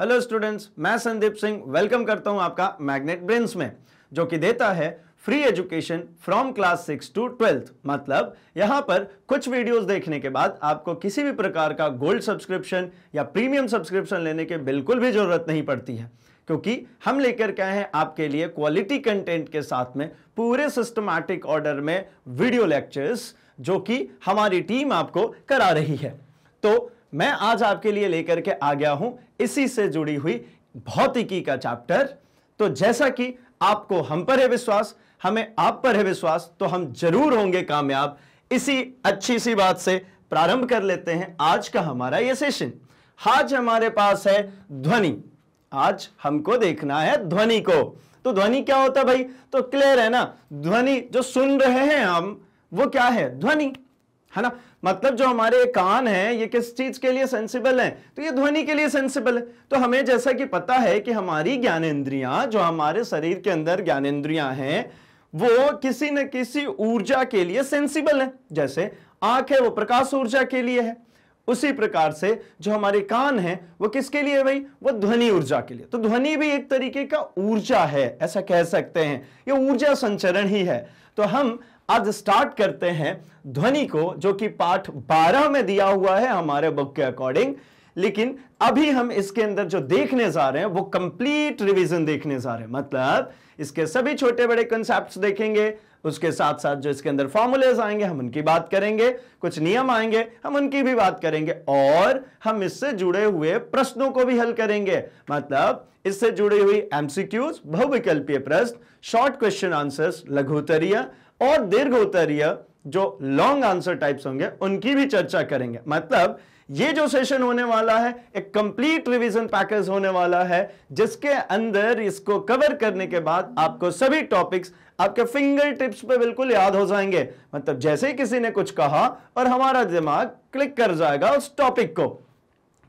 hello students मैं Sandeep Singh welcome करता हूं आपका मैग्नेट ब्रेन्स में जो कि देता है free education from class six to twelfth मतलब यहां पर कुछ वीडियोस देखने के बाद आपको किसी भी प्रकार का गोल्ड सब्सक्रिप्शन या प्रीमियम सब्सक्रिप्शन लेने की बिल्कुल भी जरूरत नहीं पड़ती है क्योंकि हम लेकर क्या है आपके लिए क्वालिटी कंटेंट के साथ में पूरे सिस्टमैटिक ऑर्डर में वीडियो लेक्चर्स जो कि हमारी टीम आपको करा रही है तो मैं आज आपके लिए लेकर के आ गया हूं इसी से जुड़ी हुई भौतिकी का चैप्टर तो जैसा कि आपको हम पर है विश्वास हमें आप पर है विश्वास तो हम जरूर होंगे कामयाब इसी अच्छी सी बात से प्रारंभ कर लेते हैं आज का हमारा ये सेशन आज हमारे पास है ध्वनि आज हमको देखना है ध्वनि को तो ध्वनि क्या होता है भाई तो क्लियर है ना ध्वनि जो सुन रहे हैं हम वो क्या है ध्वनि है ना मतलब जो हमारे कान हैं ये किस चीज के लिए सेंसिबल हैं तो ये ध्वनि के लिए सेंसिबल है तो हमें जैसा कि पता है कि हमारी ज्ञानेन्द्रियां जो हमारे शरीर के अंदर ज्ञानेन्द्रियां हैं वो किसी न किसी ऊर्जा के लिए सेंसिबल है जैसे आंख है वो प्रकाश ऊर्जा के लिए है उसी प्रकार से जो हमारे कान है वो किसके लिए भाई वो ध्वनि ऊर्जा के लिए तो ध्वनि भी एक तरीके का ऊर्जा है ऐसा कह सकते हैं ये ऊर्जा संचरण ही है तो हम आज स्टार्ट करते हैं ध्वनि को जो कि पाठ 12 में दिया हुआ है हमारे बुक के अकॉर्डिंग लेकिन अभी हम इसके अंदर जो देखने जा रहे हैं वो कंप्लीट रिवीजन देखने जा रहे हैं मतलब इसके सभी छोटे बड़े कंसेप्ट देखेंगे उसके साथ साथ जो इसके अंदर फॉर्मूलेज आएंगे हम उनकी बात करेंगे कुछ नियम आएंगे हम उनकी भी बात करेंगे और हम इससे जुड़े हुए प्रश्नों को भी हल करेंगे मतलब इससे जुड़ी हुई एमसीक्यूज बहुविकल्पीय प्रश्न शॉर्ट क्वेश्चन आंसर्स लघुतरिया और दीर्घ उत्तरीय जो लॉन्ग आंसर टाइप्स होंगे उनकी भी चर्चा करेंगे मतलब ये जो सेशन होने वाला है एक कंप्लीट रिवीजन पैकेज होने वाला है जिसके अंदर इसको कवर करने के बाद आपको सभी टॉपिक्स आपके फिंगर टिप्स पे बिल्कुल याद हो जाएंगे मतलब जैसे ही किसी ने कुछ कहा और हमारा दिमाग क्लिक कर जाएगा उस टॉपिक को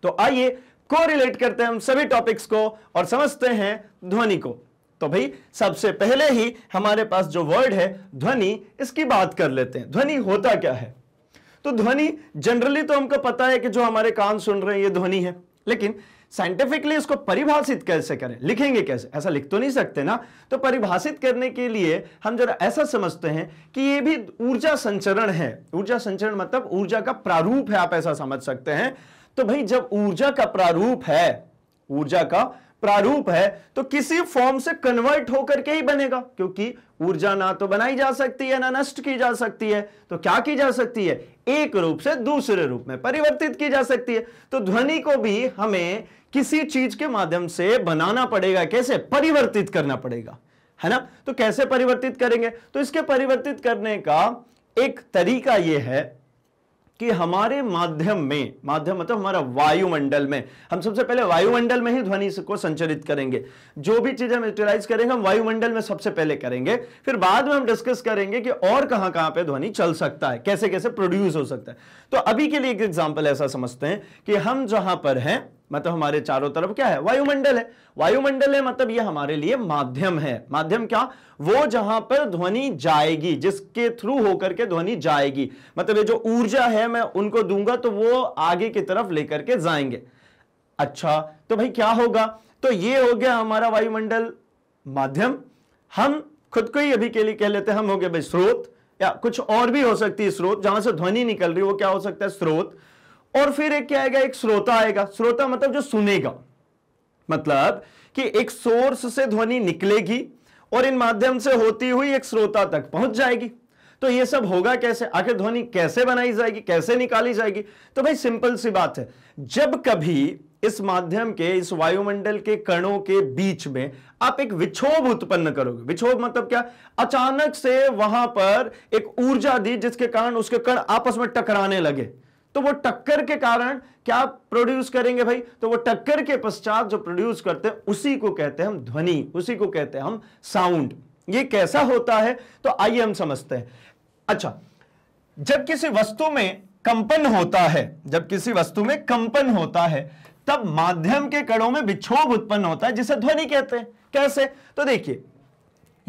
तो आइए को करते हैं हम सभी टॉपिक्स को और समझते हैं ध्वनि को तो भाई सबसे पहले ही हमारे पास जो वर्ड है ध्वनि इसकी बात कर लेते हैं ध्वनि होता क्या है तो ध्वनि जनरली तो हमको पता है कि जो हमारे कान सुन रहे हैं ये ध्वनि है लेकिन साइंटिफिकली इसको परिभाषित कैसे करें लिखेंगे कैसे ऐसा लिख तो नहीं सकते ना तो परिभाषित करने के लिए हम जरा ऐसा समझते हैं कि ये भी ऊर्जा संचरण है ऊर्जा संचरण मतलब ऊर्जा का प्रारूप है आप ऐसा समझ सकते हैं तो भाई जब ऊर्जा का प्रारूप है ऊर्जा का प्रारूप है तो किसी फॉर्म से कन्वर्ट होकर के ही बनेगा क्योंकि ऊर्जा ना तो बनाई जा सकती है ना नष्ट की जा सकती है तो क्या की जा सकती है एक रूप से दूसरे रूप में परिवर्तित की जा सकती है तो ध्वनि को भी हमें किसी चीज के माध्यम से बनाना पड़ेगा कैसे परिवर्तित करना पड़ेगा है ना तो कैसे परिवर्तित करेंगे तो इसके परिवर्तित करने का एक तरीका यह है कि हमारे माध्यम में माध्यम मतलब हमारा वायुमंडल में हम सबसे पहले वायुमंडल में ही ध्वनि को संचरित करेंगे जो भी चीज हम यूटिलाइज करेंगे हम वायुमंडल में सबसे पहले करेंगे फिर बाद में हम डिस्कस करेंगे कि और कहां कहां पे ध्वनि चल सकता है कैसे कैसे प्रोड्यूस हो सकता है तो अभी के लिए एक एग्जाम्पल ऐसा समझते हैं कि हम जहां पर हैं मतलब हमारे चारों तरफ क्या है वायुमंडल है वायुमंडल है मतलब ये हमारे लिए माध्यम है माध्यम क्या वो जहां पर ध्वनि जाएगी जिसके थ्रू होकर के ध्वनि जाएगी मतलब ये जो ऊर्जा है मैं उनको दूंगा तो वो आगे की तरफ लेकर के जाएंगे अच्छा तो भाई क्या होगा तो ये हो गया हमारा वायुमंडल माध्यम हम खुद को ही अभी के लिए कह लेते हैं हम हो गए भाई स्रोत या कुछ और भी हो सकती है स्रोत जहां से ध्वनि निकल रही है वो क्या हो सकता है स्रोत और फिर एक क्या आएगा एक श्रोता आएगा श्रोता मतलब जो सुनेगा मतलब कि एक सोर्स से ध्वनि निकलेगी और इन माध्यम से होती हुई एक श्रोता तक पहुंच जाएगी तो ये सब होगा कैसे आखिर ध्वनि कैसे बनाई जाएगी कैसे निकाली जाएगी तो भाई सिंपल सी बात है जब कभी इस माध्यम के इस वायुमंडल के कणों के बीच में आप एक विक्षोभ उत्पन्न करोगे विक्षोभ मतलब क्या अचानक से वहां पर एक ऊर्जा दी जिसके कारण उसके कण आपस में टकराने लगे तो वो टक्कर के कारण क्या प्रोड्यूस करेंगे भाई तो वो टक्कर के पश्चात जो प्रोड्यूस करते हैं उसी को कहते हैं हम ध्वनि उसी को कहते हैं हम साउंड ये कैसा होता है तो आइए हम समझते हैं अच्छा जब किसी वस्तु में कंपन होता है जब किसी वस्तु में कंपन होता है तब माध्यम के कणों में विक्षोभ उत्पन्न होता है जिसे ध्वनि कहते हैं कैसे तो देखिए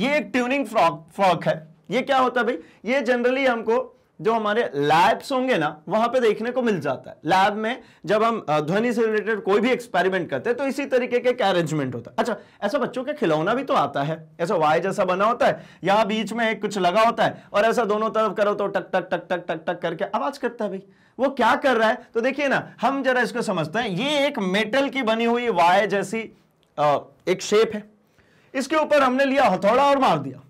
ये एक ट्यूनिंग फ्रॉक फ्रॉक है ये क्या होता है भाई ये जनरली हमको जो हमारे लैब्स होंगे ना वहां पे देखने को मिल जाता है लैब में जब हम ध्वनि से रिलेटेड कोई भी एक्सपेरिमेंट करते हैं तो इसी तरीके के अरेंजमेंट होता है अच्छा ऐसा बच्चों का खिलौना भी तो आता है ऐसा वाई जैसा बना होता है यहाँ बीच में एक कुछ लगा होता है और ऐसा दोनों तरफ करो तो टक टक टक टक टक टक करके आवाज करता है भाई वो क्या कर रहा है तो देखिए ना हम जरा इसको समझते हैं ये एक मेटल की बनी हुई वाय जैसी एक शेप है इसके ऊपर हमने लिया हथौड़ा और मार दिया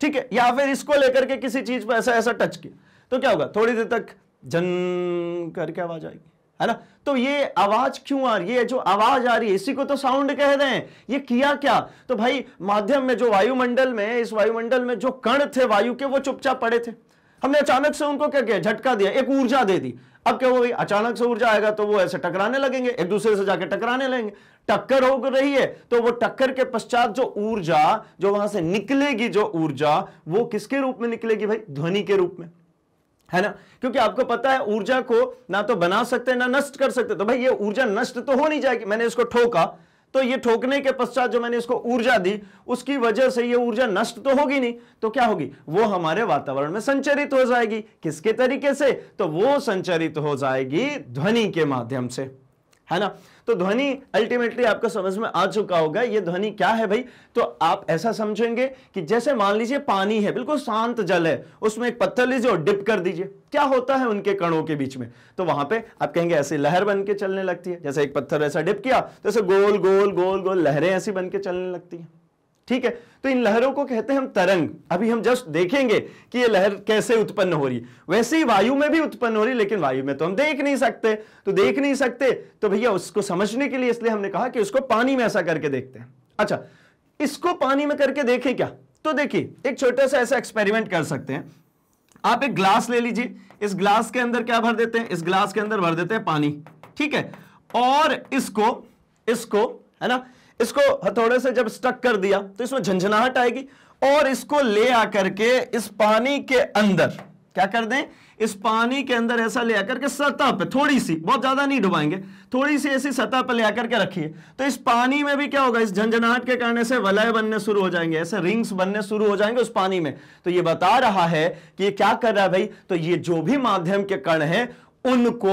ठीक है या फिर इसको लेकर के किसी चीज पर ऐसा ऐसा टच किया तो क्या होगा थोड़ी देर तक जन करके आवाज आएगी है ना तो ये आवाज क्यों आ रही है जो आवाज आ रही है इसी को तो साउंड कह रहे हैं ये किया क्या तो भाई माध्यम में जो वायुमंडल में इस वायुमंडल में जो कण थे वायु के वो चुपचाप पड़े थे हमने अचानक से उनको क्या किया झटका दिया एक ऊर्जा दे दी अब क्या हुआ अचानक से ऊर्जा आएगा तो वो ऐसे टकराने लगेंगे एक दूसरे से जाके टकराने लगेंगे टक्कर हो रही है तो वो टक्कर के पश्चात जो ऊर्जा जो वहां से निकलेगी जो ऊर्जा वो किसके रूप में निकलेगी भाई ध्वनि के रूप में है ना क्योंकि आपको पता है ऊर्जा को ना तो बना सकते ना नष्ट कर सकते तो भाई ये ऊर्जा नष्ट तो हो नहीं जाएगी मैंने इसको ठोका तो ये ठोकने के पश्चात जो मैंने इसको ऊर्जा दी उसकी वजह से ये ऊर्जा नष्ट तो होगी नहीं तो क्या होगी वो हमारे वातावरण में संचरित हो जाएगी किसके तरीके से तो वो संचरित हो जाएगी ध्वनि के माध्यम से है ना तो ध्वनि अल्टीमेटली आपको समझ में आ चुका होगा ये ध्वनि क्या है भाई तो आप ऐसा समझेंगे कि जैसे मान लीजिए पानी है बिल्कुल शांत जल है उसमें एक पत्थर लीजिए और डिप कर दीजिए क्या होता है उनके कणों के बीच में तो वहां पे आप कहेंगे ऐसे लहर बन के चलने लगती है जैसे एक पत्थर ऐसा डिप किया तो ऐसे गोल गोल गोल गोल लहरें ऐसी बन के चलने लगती है ठीक है तो इन लहरों को कहते हैं हम तरंग अभी हम जस्ट देखेंगे कि ये लहर कैसे उत्पन्न हो रही है वैसे ही वायु में भी उत्पन्न हो रही लेकिन वायु में तो हम देख नहीं सकते तो देख नहीं सकते तो भैया उसको समझने के लिए इसलिए हमने कहा कि उसको पानी में ऐसा करके देखते हैं अच्छा इसको पानी में करके देखें क्या तो देखिए एक छोटा सा ऐसा एक्सपेरिमेंट कर सकते हैं आप एक ग्लास ले लीजिए इस ग्लास के अंदर क्या भर देते हैं इस ग्लास के अंदर भर देते हैं पानी ठीक है और इसको इसको है ना इसको हथौड़े से जब स्टक कर दिया तो इसमें झंझनाहट आएगी और इसको ले आकर के इस पानी के अंदर क्या कर दें इस पानी के अंदर ऐसा ले आकर के सतह पे थोड़ी सी बहुत ज्यादा नहीं डुबाएंगे थोड़ी सी ऐसी सतह पे ले आकर के रखिए तो इस पानी में भी क्या होगा इस झंझनाहट के कारण से वलय बनने शुरू हो जाएंगे ऐसे रिंग्स बनने शुरू हो जाएंगे उस पानी में तो ये बता रहा है कि ये क्या कर रहा है भाई तो ये जो भी माध्यम के कण है उनको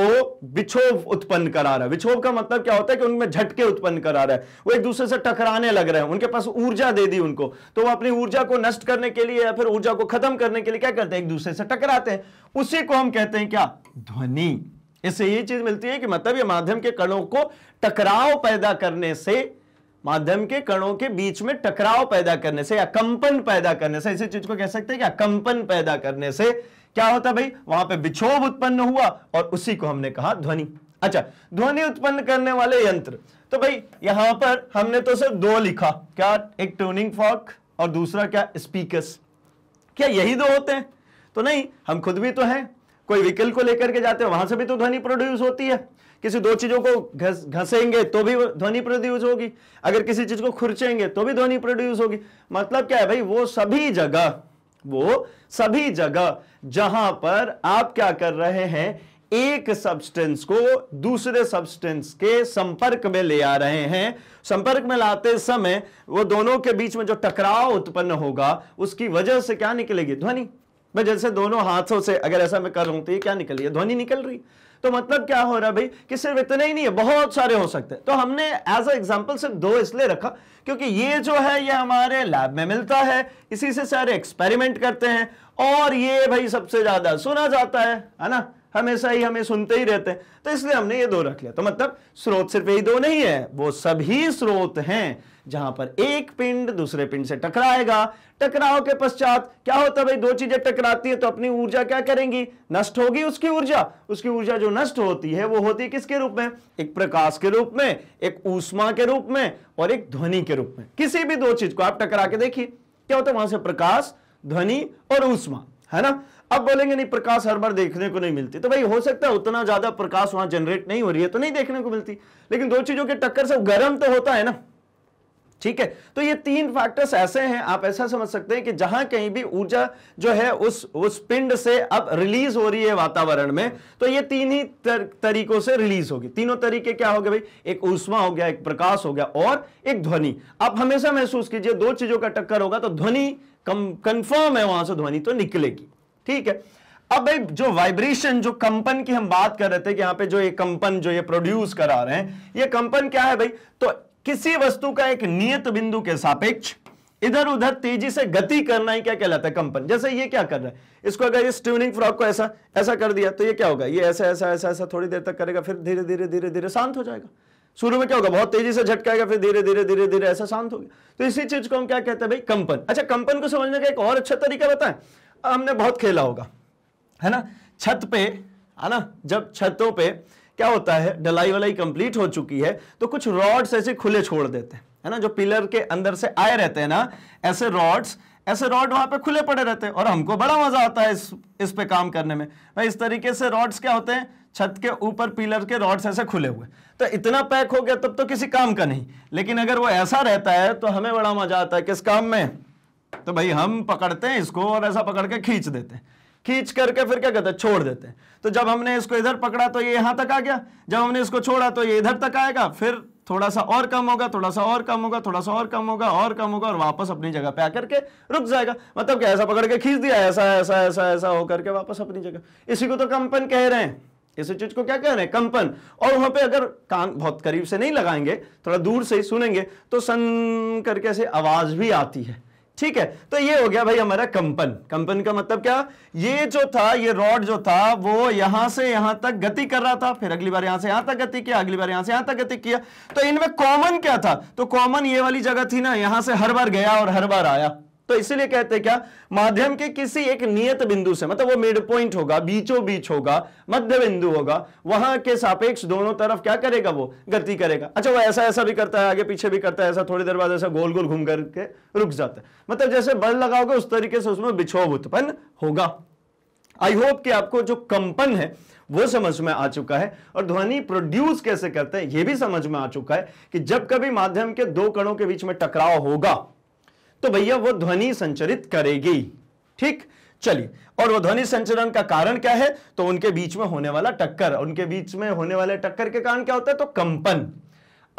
विक्षोभ उत्पन्न करा रहा है विक्षोभ का मतलब क्या होता है कि उनमें झटके उत्पन्न करा रहा है वो एक दूसरे से टकराने लग रहे हैं उनके पास ऊर्जा दे दी उनको तो वो अपनी ऊर्जा को नष्ट करने के लिए या फिर ऊर्जा को खत्म करने के लिए क्या करते हैं एक दूसरे से टकराते हैं उसी को हम कहते हैं क्या ध्वनि इससे ये चीज मिलती है कि मतलब ये माध्यम के कणों को टकराव पैदा करने से माध्यम के कणों के बीच में टकराव पैदा करने से या कंपन पैदा करने से इसी चीज को कह सकते हैं कि कंपन पैदा करने से क्या होता भाई वहां पे विक्षोभ उत्पन्न हुआ और उसी को हमने कहा ध्वनि अच्छा ध्वनि उत्पन्न करने वाले यंत्र तो भाई यहां पर हमने तो सिर्फ दो लिखा क्या एक ट्यूनिंग फॉक और दूसरा क्या स्पीकर क्या यही दो होते हैं तो नहीं हम खुद भी तो हैं कोई व्हीकल को लेकर के जाते हैं वहां से भी तो ध्वनि प्रोड्यूस होती है किसी दो चीजों को घसेंगे तो भी ध्वनि प्रोड्यूस होगी अगर किसी चीज को खुर्चेंगे तो भी ध्वनि प्रोड्यूस होगी मतलब क्या है भाई वो सभी जगह वो सभी जगह जहां पर आप क्या कर रहे हैं एक सब्सटेंस को दूसरे सब्सटेंस के संपर्क में ले आ रहे हैं संपर्क में लाते समय वो दोनों के बीच में जो टकराव उत्पन्न होगा उसकी वजह से क्या निकलेगी ध्वनि मैं जैसे दोनों हाथों से अगर ऐसा मैं कर रहा हूं तो ये क्या निकल रही है ध्वनि निकल रही तो मतलब क्या हो रहा है भाई कि सिर्फ इतने ही नहीं है बहुत सारे हो सकते हैं तो हमने एज अ एग्जाम्पल सिर्फ दो इसलिए रखा क्योंकि ये जो है ये हमारे लैब में मिलता है इसी से सारे एक्सपेरिमेंट करते हैं और ये भाई सबसे ज्यादा सुना जाता है है ना हमेशा ही हमें सुनते ही रहते हैं तो इसलिए हमने ये दो रख लिया तो मतलब स्रोत सिर्फ यही दो नहीं है वो सभी स्रोत हैं जहां पर एक पिंड दूसरे पिंड से टकराएगा टकराव के पश्चात क्या होता है भाई दो चीजें टकराती है तो अपनी ऊर्जा क्या करेंगी नष्ट होगी उसकी ऊर्जा उसकी ऊर्जा जो नष्ट होती है वो होती है किसके रूप में एक प्रकाश के रूप में एक ऊष्मा के रूप में और एक ध्वनि के रूप में किसी भी दो चीज को आप टकरा के देखिए क्या होता है वहां से प्रकाश ध्वनि और ऊष्मा है ना अब बोलेंगे नहीं प्रकाश हर बार देखने को नहीं मिलती तो भाई हो सकता है उतना ज्यादा प्रकाश वहां जनरेट नहीं हो रही है तो नहीं देखने को मिलती लेकिन दो चीजों के टक्कर से गर्म तो होता है ना ठीक है तो ये तीन फैक्टर्स ऐसे हैं आप ऐसा समझ सकते हैं कि जहां कहीं भी ऊर्जा जो है उस उस पिंड से अब रिलीज हो रही है वातावरण में तो ये तीन ही तर, तरीकों से रिलीज होगी तीनों तरीके क्या हो गए भाई एक ऊष्मा हो गया एक प्रकाश हो गया और एक ध्वनि आप हमेशा महसूस कीजिए दो चीजों का टक्कर होगा तो ध्वनि कंफर्म है वहां से ध्वनि तो निकलेगी ठीक है अब भाई जो वाइब्रेशन जो कंपन की हम बात कर रहे थे कि यहां पे जो ये कंपन जो ये प्रोड्यूस करा रहे हैं ये कंपन क्या है भाई तो किसी वस्तु का एक नियत बिंदु के सापेक्ष इधर उधर तेजी से गति करना ही क्या कहलाता है कंपन जैसे ये क्या कर रहा है इसको अगर इस ट्यूनिंग फ्रॉक को ऐसा ऐसा कर दिया तो ये क्या होगा ये ऐसा ऐसा ऐसा ऐसा थोड़ी देर तक करेगा फिर धीरे धीरे धीरे धीरे शांत हो जाएगा शुरू में क्या होगा बहुत तेजी से झटकाएगा फिर धीरे धीरे धीरे धीरे ऐसा शांत हो गया तो इसी चीज को हम क्या कहते हैं भाई कंपन अच्छा कंपन को समझने का एक और अच्छा तरीका बताए हमने बहुत खेला होगा है ना छत पे है ना जब छतों पर क्या होता है ढलाई वलाई कंप्लीट हो चुकी है तो कुछ रॉड्स ऐसे खुले छोड़ देते हैं है ना जो पिलर के अंदर से आए रहते हैं ना ऐसे रॉड्स ऐसे रॉड वहां पे खुले पड़े रहते हैं और हमको बड़ा मजा आता है इस इस पे काम करने में भाई इस तरीके से रॉड्स क्या होते हैं छत के ऊपर पिलर के रॉड्स ऐसे खुले हुए तो इतना पैक हो गया तब तो किसी काम का नहीं लेकिन अगर वो ऐसा रहता है तो हमें बड़ा मजा आता है किस काम में तो भाई हम पकड़ते हैं इसको और ऐसा पकड़ के खींच देते हैं खींच करके फिर क्या कहते हैं छोड़ देते हैं तो जब हमने इसको इधर पकड़ा तो ये यहां तक आ गया जब हमने इसको छोड़ा तो ये इधर तक आएगा फिर थोड़ा सा और कम होगा थोड़ा सा और कम होगा थोड़ा सा और कम होगा और कम होगा और वापस अपनी जगह पे आकर के रुक जाएगा मतलब क्या ऐसा पकड़ के खींच दिया ऐसा ऐसा ऐसा ऐसा होकर के वापस अपनी जगह इसी को तो कंपन कह रहे हैं इसी चीज को क्या कह रहे हैं कंपन और वहां पे अगर कान बहुत करीब से नहीं लगाएंगे थोड़ा दूर से ही सुनेंगे तो सन करके ऐसे आवाज भी आती है ठीक है तो ये हो गया भाई हमारा कंपन कंपन का मतलब क्या ये जो था ये रॉड जो था वो यहां से यहां तक गति कर रहा था फिर अगली बार यहां से यहां तक गति किया अगली बार यहां से यहां तक गति किया तो इनमें कॉमन क्या था तो कॉमन ये वाली जगह थी ना यहां से हर बार गया और हर बार आया तो इसीलिए कहते हैं क्या माध्यम के किसी एक नियत बिंदु से मतलब वो मिड पॉइंट होगा बीचों बीच होगा मध्य बिंदु होगा वहां के सापेक्ष दोनों तरफ क्या करेगा वो गति करेगा अच्छा वो ऐसा ऐसा भी करता है आगे पीछे भी करता है ऐसा थोड़ी देर बाद ऐसा गोल गोल घूम करके रुक जाता है मतलब जैसे बल लगाओगे उस तरीके से उसमें बिछोभ उत्पन्न होगा आई होप कि आपको जो कंपन है वो समझ में आ चुका है और ध्वनि प्रोड्यूस कैसे करते हैं ये भी समझ में आ चुका है कि जब कभी माध्यम के दो कणों के बीच में टकराव होगा तो भैया वो ध्वनि संचरित करेगी ठीक चलिए और वो ध्वनि संचरण का कारण क्या है तो उनके बीच में होने वाला टक्कर उनके बीच में होने वाले टक्कर के कारण क्या होता है तो कंपन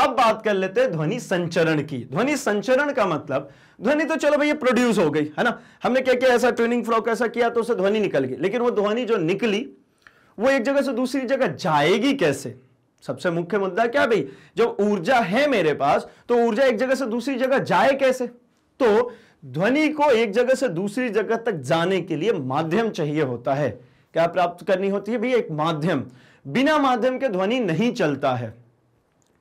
अब बात कर लेते हैं ध्वनि संचरण की ध्वनि संचरण का मतलब ध्वनि तो चलो भैया प्रोड्यूस हो गई है ना हमने क्या क्या ऐसा ट्विनिंग फ्रॉक ऐसा किया तो उसे ध्वनि निकल गई लेकिन वो ध्वनि जो निकली वो एक जगह से दूसरी जगह जाएगी कैसे सबसे मुख्य मुद्दा क्या भाई जब ऊर्जा है मेरे पास तो ऊर्जा एक जगह से दूसरी जगह जाए कैसे तो ध्वनि को एक जगह से दूसरी जगह तक जाने के लिए माध्यम चाहिए होता है क्या प्राप्त करनी होती है भैया एक माध्यम बिना माध्यम के ध्वनि नहीं चलता है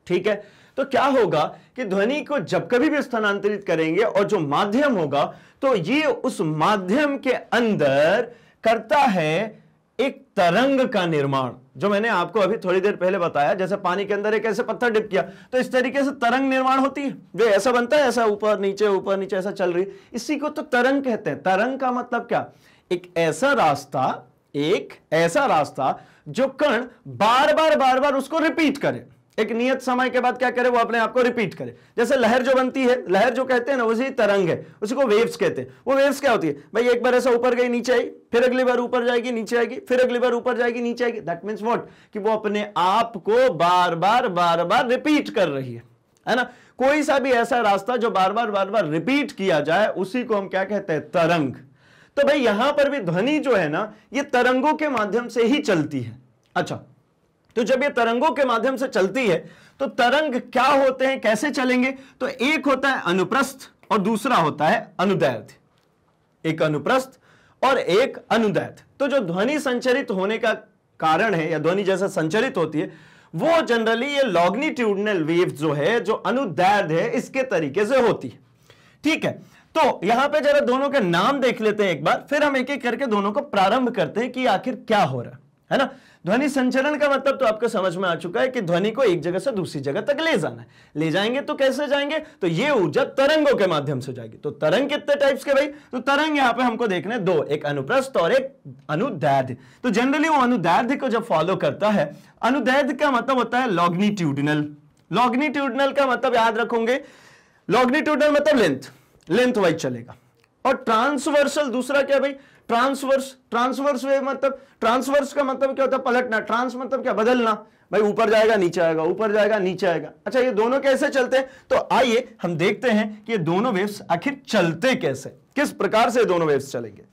ठीक है तो क्या होगा कि ध्वनि को जब कभी भी स्थानांतरित करेंगे और जो माध्यम होगा तो ये उस माध्यम के अंदर करता है एक तरंग का निर्माण जो मैंने आपको अभी थोड़ी देर पहले बताया जैसे पानी के अंदर एक ऐसे पत्थर डिप किया तो इस तरीके से तरंग निर्माण होती है जो ऐसा बनता है ऐसा ऊपर नीचे ऊपर नीचे ऐसा चल रही है इसी को तो तरंग कहते हैं तरंग का मतलब क्या एक ऐसा रास्ता एक ऐसा रास्ता जो कण बार बार बार बार उसको रिपीट करे एक नियत समय के बाद क्या करे वो अपने आप को रिपीट करे जैसे लहर जो बनती है लहर जो कहते हैं ना उसी तरंग है उसी को वेव्स कहते हैं वो वेव्स क्या होती है भाई एक बार ऐसा ऊपर गई नीचे आई फिर अगली बार ऊपर जाएगी नीचे आएगी फिर अगली बार ऊपर जाएगी नीचे आएगी दैट मीन्स वॉट कि वो अपने आप को बार बार बार बार रिपीट कर रही है है ना कोई सा भी ऐसा रास्ता जो बार बार बार बार रिपीट किया जाए उसी को हम क्या कहते हैं तरंग तो भाई यहां पर भी ध्वनि जो है ना ये तरंगों के माध्यम से ही चलती है अच्छा तो जब ये तरंगों के माध्यम से चलती है तो तरंग क्या होते हैं कैसे चलेंगे तो एक होता है अनुप्रस्थ और दूसरा होता है अनुदैर्ध्य एक अनुप्रस्थ और एक अनुदैर्ध्य तो जो ध्वनि संचरित होने का कारण है या ध्वनि जैसा संचरित होती है वो जनरली ये लॉग्निट्यूडनल वेव जो है जो अनुदैर्ध है इसके तरीके से होती है ठीक है तो यहां पे जरा दोनों के नाम देख लेते हैं एक बार फिर हम एक एक करके दोनों को प्रारंभ करते हैं कि आखिर क्या हो रहा है ना ध्वनि संचरण का मतलब तो आपको समझ में आ चुका है कि ध्वनि को एक जगह से दूसरी जगह तक ले जाना है ले जाएंगे तो कैसे जाएंगे तो ये ऊर्जा तरंगों के माध्यम से जाएगी तो तरंग कितने टाइप्स के भाई तो तरंग यहाँ पे हमको देखने दो एक अनुप्रस्थ और एक अनुदैध तो जनरली वो अनुदैध को जब फॉलो करता है अनुदैध का मतलब होता है लॉग्निट्यूडनल लॉग्निट्यूडनल का मतलब याद रखोगे लॉग्निट्यूडनल मतलब लेंथ लेंथ वाइज चलेगा और ट्रांसवर्सल दूसरा क्या भाई ट्रांसवर्स ट्रांसवर्स वे मतलब ट्रांसवर्स का मतलब क्या होता है पलटना ट्रांस मतलब क्या बदलना भाई ऊपर जाएगा नीचे आएगा ऊपर जाएगा नीचे आएगा अच्छा ये दोनों कैसे चलते हैं तो आइए हम देखते हैं कि ये दोनों वेव्स आखिर चलते कैसे किस प्रकार से दोनों वेव्स चलेंगे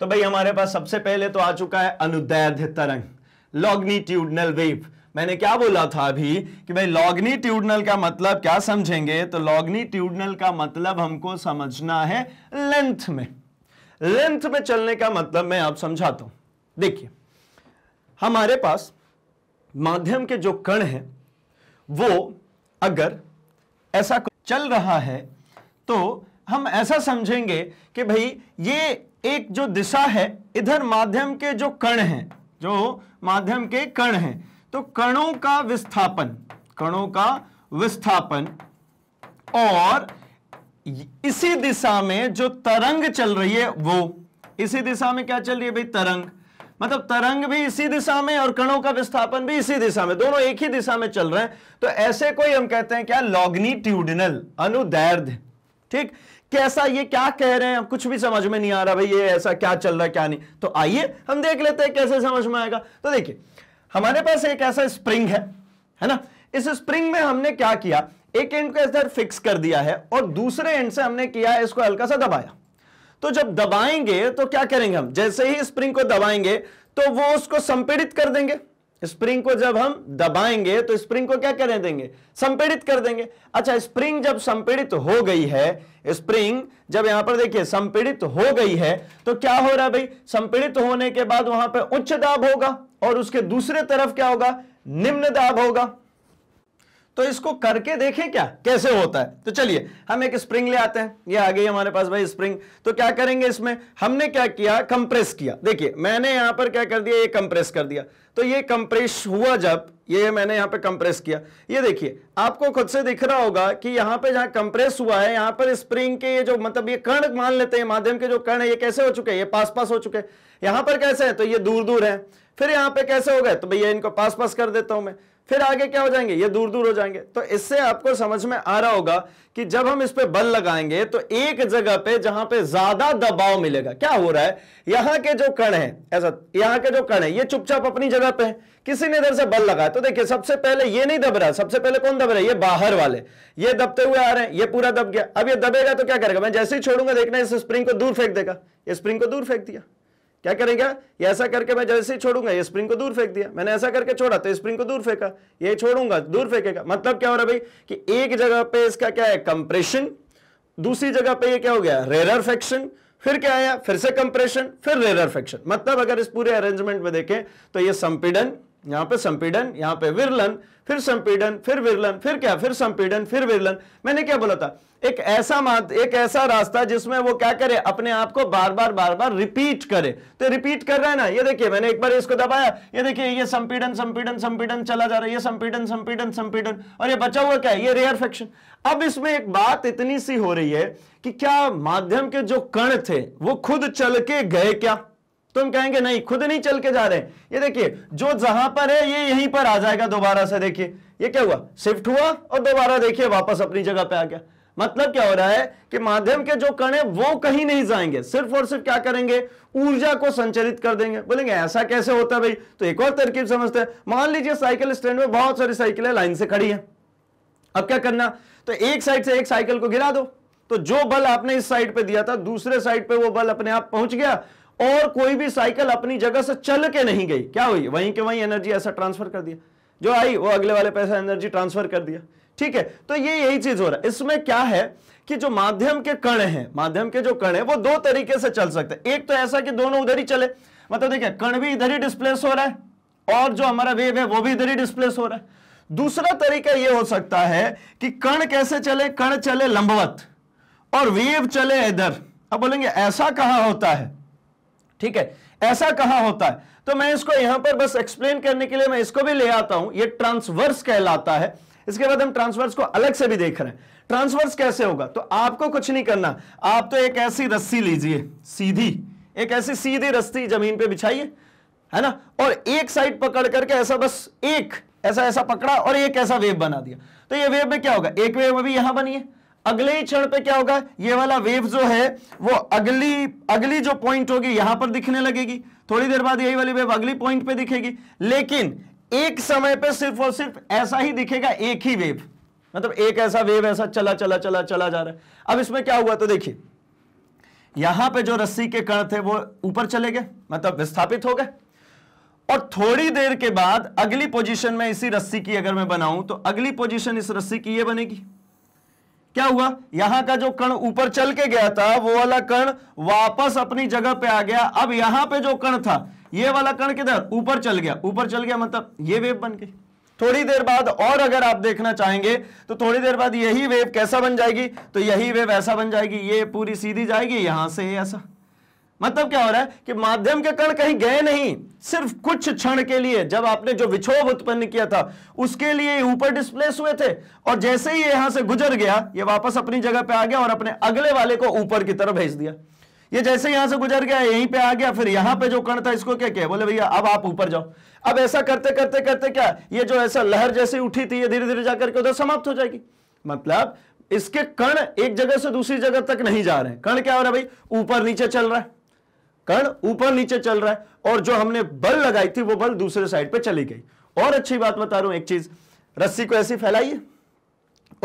तो भाई हमारे पास सबसे पहले तो आ चुका है अनुदैर्ध्य तरंग लॉग्निट्यूडनल वेव मैंने क्या बोला था अभी कि भाई लॉग्निट्यूडनल का मतलब क्या समझेंगे तो लॉग्निट्यूडनल का मतलब हमको समझना है लेंथ में लेंथ में चलने का मतलब मैं आप समझाता हूं देखिए हमारे पास माध्यम के जो कण हैं वो अगर ऐसा चल रहा है तो हम ऐसा समझेंगे कि भाई ये एक जो दिशा है इधर माध्यम के जो कण हैं जो माध्यम के कण हैं तो कणों का विस्थापन कणों का विस्थापन और इसी दिशा में जो तरंग चल रही है वो इसी दिशा में क्या चल रही है भाई तरंग मतलब तरंग भी इसी दिशा में और कणों का विस्थापन भी इसी दिशा में दोनों एक ही दिशा में चल रहे हैं तो ऐसे कोई हम कहते हैं क्या लॉग्निट्यूडिनल अनुदैर्ध ठीक कैसा ये क्या कह रहे हैं कुछ भी समझ में नहीं आ रहा भाई ये ऐसा क्या चल रहा है क्या नहीं तो आइए हम देख लेते हैं कैसे समझ में आएगा तो देखिए हमारे पास एक ऐसा स्प्रिंग है है ना इस स्प्रिंग में हमने क्या किया एक एंड को इधर फिक्स कर दिया है और दूसरे एंड से हमने किया है इसको हल्का सा दबाया तो जब दबाएंगे तो क्या करेंगे हम जैसे ही स्प्रिंग को दबाएंगे तो वो उसको संपीड़ित कर देंगे स्प्रिंग को जब हम दबाएंगे तो स्प्रिंग को क्या कर देंगे संपीड़ित कर देंगे अच्छा स्प्रिंग जब संपीड़ित हो गई है स्प्रिंग जब यहां पर देखिए संपीड़ित हो गई है तो क्या हो रहा है भाई संपीड़ित होने के बाद वहां पर उच्च दाब होगा और उसके दूसरे तरफ क्या होगा निम्न दाब होगा तो इसको करके देखें क्या कैसे होता है तो चलिए हम एक स्प्रिंग ले आते हैं ये आ गई हमारे पास भाई स्प्रिंग तो क्या करेंगे इसमें हमने क्या किया कंप्रेस किया देखिए मैंने यहां पर क्या कर दिया ये कंप्रेस कर दिया तो ये कंप्रेस हुआ जब ये मैंने यहां पे कंप्रेस किया ये देखिए आपको खुद से दिख रहा होगा कि यहां पे जहां कंप्रेस हुआ है यहां पर स्प्रिंग के ये जो मतलब ये कर्ण मान लेते हैं माध्यम के जो कर्ण है ये कैसे हो चुके हैं ये पास पास हो चुके हैं यहां पर कैसे है तो ये दूर दूर है फिर यहां पे कैसे हो गए तो भैया इनको पास पास कर देता हूं मैं फिर आगे क्या हो जाएंगे ये दूर दूर हो जाएंगे तो इससे आपको समझ में आ रहा होगा कि जब हम इस पर बल लगाएंगे तो एक जगह पे जहां पे ज्यादा दबाव मिलेगा क्या हो रहा है यहां के जो कण है ऐसा यहां के जो कण है ये चुपचाप अपनी जगह पे है किसी ने इधर से बल लगाया तो देखिए सबसे पहले ये नहीं दब रहा सबसे पहले कौन दब रहा है ये बाहर वाले ये दबते हुए आ रहे हैं ये पूरा दब गया अब ये दबेगा तो क्या करेगा मैं जैसे ही छोड़ूंगा देखना इस स्प्रिंग को दूर फेंक देगा ये स्प्रिंग को दूर फेंक दिया क्या करेंगे ये ऐसा करके मैं जैसे ही छोड़ूंगा ये स्प्रिंग को दूर फेंक दिया मैंने ऐसा करके छोड़ा तो स्प्रिंग को दूर फेंका ये छोड़ूंगा दूर फेंकेगा मतलब क्या हो रहा है भाई कि एक जगह पे इसका क्या है कंप्रेशन दूसरी जगह पे ये क्या हो गया रेरर फैक्शन फिर क्या आया फिर से कंप्रेशन फिर रेरर फैक्शन मतलब अगर इस पूरे अरेंजमेंट में देखें तो यह संपीडन यहां पे संपीडन यहां पे विरलन फिर संपीडन फिर विरलन फिर क्या फिर संपीडन फिर विरलन मैंने क्या बोला था एक ऐसा माध्यम एक ऐसा रास्ता जिसमें वो क्या करे अपने आप को बार बार बार बार रिपीट करे तो रिपीट कर रहा है ना ये देखिए मैंने एक बार इसको दबाया ये देखिए ये संपीडन संपीडन संपीडन चला जा रहा है ये संपीडन संपीडन संपीडन और ये बचा हुआ क्या है ये रेयर फ्रैक्शन अब इसमें एक बात इतनी सी हो रही है कि क्या माध्यम के जो कण थे वो खुद चल के गए क्या हम कहेंगे नहीं खुद नहीं चल के जा रहे ये देखिए जो जहां पर है ये यहीं पर आ जाएगा दोबारा से देखिए ये क्या हुआ शिफ्ट हुआ और दोबारा देखिए वापस अपनी जगह पे आ गया मतलब क्या हो रहा है कि माध्यम के जो कण है वो कहीं नहीं जाएंगे सिर्फ और सिर्फ क्या करेंगे ऊर्जा को संचरित कर देंगे बोलेंगे ऐसा कैसे होता है भाई तो एक और तरकीब समझते हैं मान लीजिए साइकिल स्टैंड में बहुत सारी साइकिलें लाइन से खड़ी है अब क्या करना तो एक साइड से एक साइकिल को गिरा दो तो जो बल आपने इस साइड पे दिया था दूसरे साइड पे वो बल अपने आप पहुंच गया और कोई भी साइकिल अपनी जगह से चल के नहीं गई क्या हुई वहीं के वहीं एनर्जी ऐसा ट्रांसफर कर दिया जो आई वो अगले वाले पैसा एनर्जी ट्रांसफर कर दिया ठीक है तो ये यही चीज हो रहा है इसमें क्या है कि जो माध्यम के कण हैं माध्यम के जो कण है वो दो तरीके से चल सकते हैं एक तो ऐसा कि दोनों उधर ही चले मतलब देखिए कण भी इधर ही डिस्प्लेस हो रहा है और जो हमारा वेव है वो भी इधर ही डिस्प्लेस हो रहा है दूसरा तरीका यह हो सकता है कि कण कैसे चले कण चले लंबवत और वेव चले इधर अब बोलेंगे ऐसा कहा होता है ठीक है ऐसा कहा होता है तो मैं इसको यहां पर बस एक्सप्लेन करने के लिए मैं इसको भी ले आता हूं ये ट्रांसवर्स कहलाता है इसके बाद हम ट्रांसवर्स को अलग से भी देख रहे हैं ट्रांसवर्स कैसे होगा तो आपको कुछ नहीं करना आप तो एक ऐसी रस्सी लीजिए सीधी एक ऐसी सीधी रस्सी जमीन पे बिछाइए है ना और एक साइड पकड़ करके ऐसा बस एक ऐसा ऐसा पकड़ा और एक ऐसा वेव बना दिया तो ये वेव में क्या होगा एक वेव अभी यहां बनी है अगले ही क्षण पे क्या होगा ये वाला वेव जो है वो अगली अगली जो पॉइंट होगी यहां पर दिखने लगेगी थोड़ी देर बाद यही वाली वेव अगली पॉइंट पे दिखेगी लेकिन एक समय पे सिर्फ और सिर्फ ऐसा ही दिखेगा एक ही वेव मतलब एक ऐसा वेव ऐसा चला चला चला चला जा रहा है अब इसमें क्या हुआ तो देखिए यहां पर जो रस्सी के कण थे वो ऊपर चले गए मतलब विस्थापित हो गए और थोड़ी देर के बाद अगली पोजीशन में इसी रस्सी की अगर मैं बनाऊं तो अगली पोजीशन इस रस्सी की ये बनेगी क्या हुआ यहां का जो कण ऊपर चल के गया था वो वाला कण वापस अपनी जगह पे आ गया अब यहां पे जो कण था ये वाला कण किधर ऊपर चल गया ऊपर चल गया मतलब ये वेव बन गई थोड़ी देर बाद और अगर आप देखना चाहेंगे तो थोड़ी देर बाद यही वेव कैसा बन जाएगी तो यही वेव ऐसा बन जाएगी ये पूरी सीधी जाएगी यहां से ऐसा मतलब क्या हो रहा है कि माध्यम के कण कहीं गए नहीं सिर्फ कुछ क्षण के लिए जब आपने जो विक्षोभ उत्पन्न किया था उसके लिए ऊपर डिस्प्लेस हुए थे और जैसे ही यहां से गुजर गया ये वापस अपनी जगह पे आ गया और अपने अगले वाले को ऊपर की तरफ भेज दिया ये जैसे यहां से गुजर गया यहीं पे आ गया फिर यहां पे जो कण था इसको क्या किया बोले भैया अब आप ऊपर जाओ अब ऐसा करते करते करते क्या ये जो ऐसा लहर जैसी उठी थी ये धीरे धीरे जाकर के उधर समाप्त हो जाएगी मतलब इसके कण एक जगह से दूसरी जगह तक नहीं जा रहे कण क्या हो रहा है भाई ऊपर नीचे चल रहा है कण ऊपर नीचे चल रहा है और जो हमने बल लगाई थी वो बल दूसरे साइड पे चली गई और अच्छी बात बता रहा हूं एक चीज रस्सी को ऐसी फैलाइए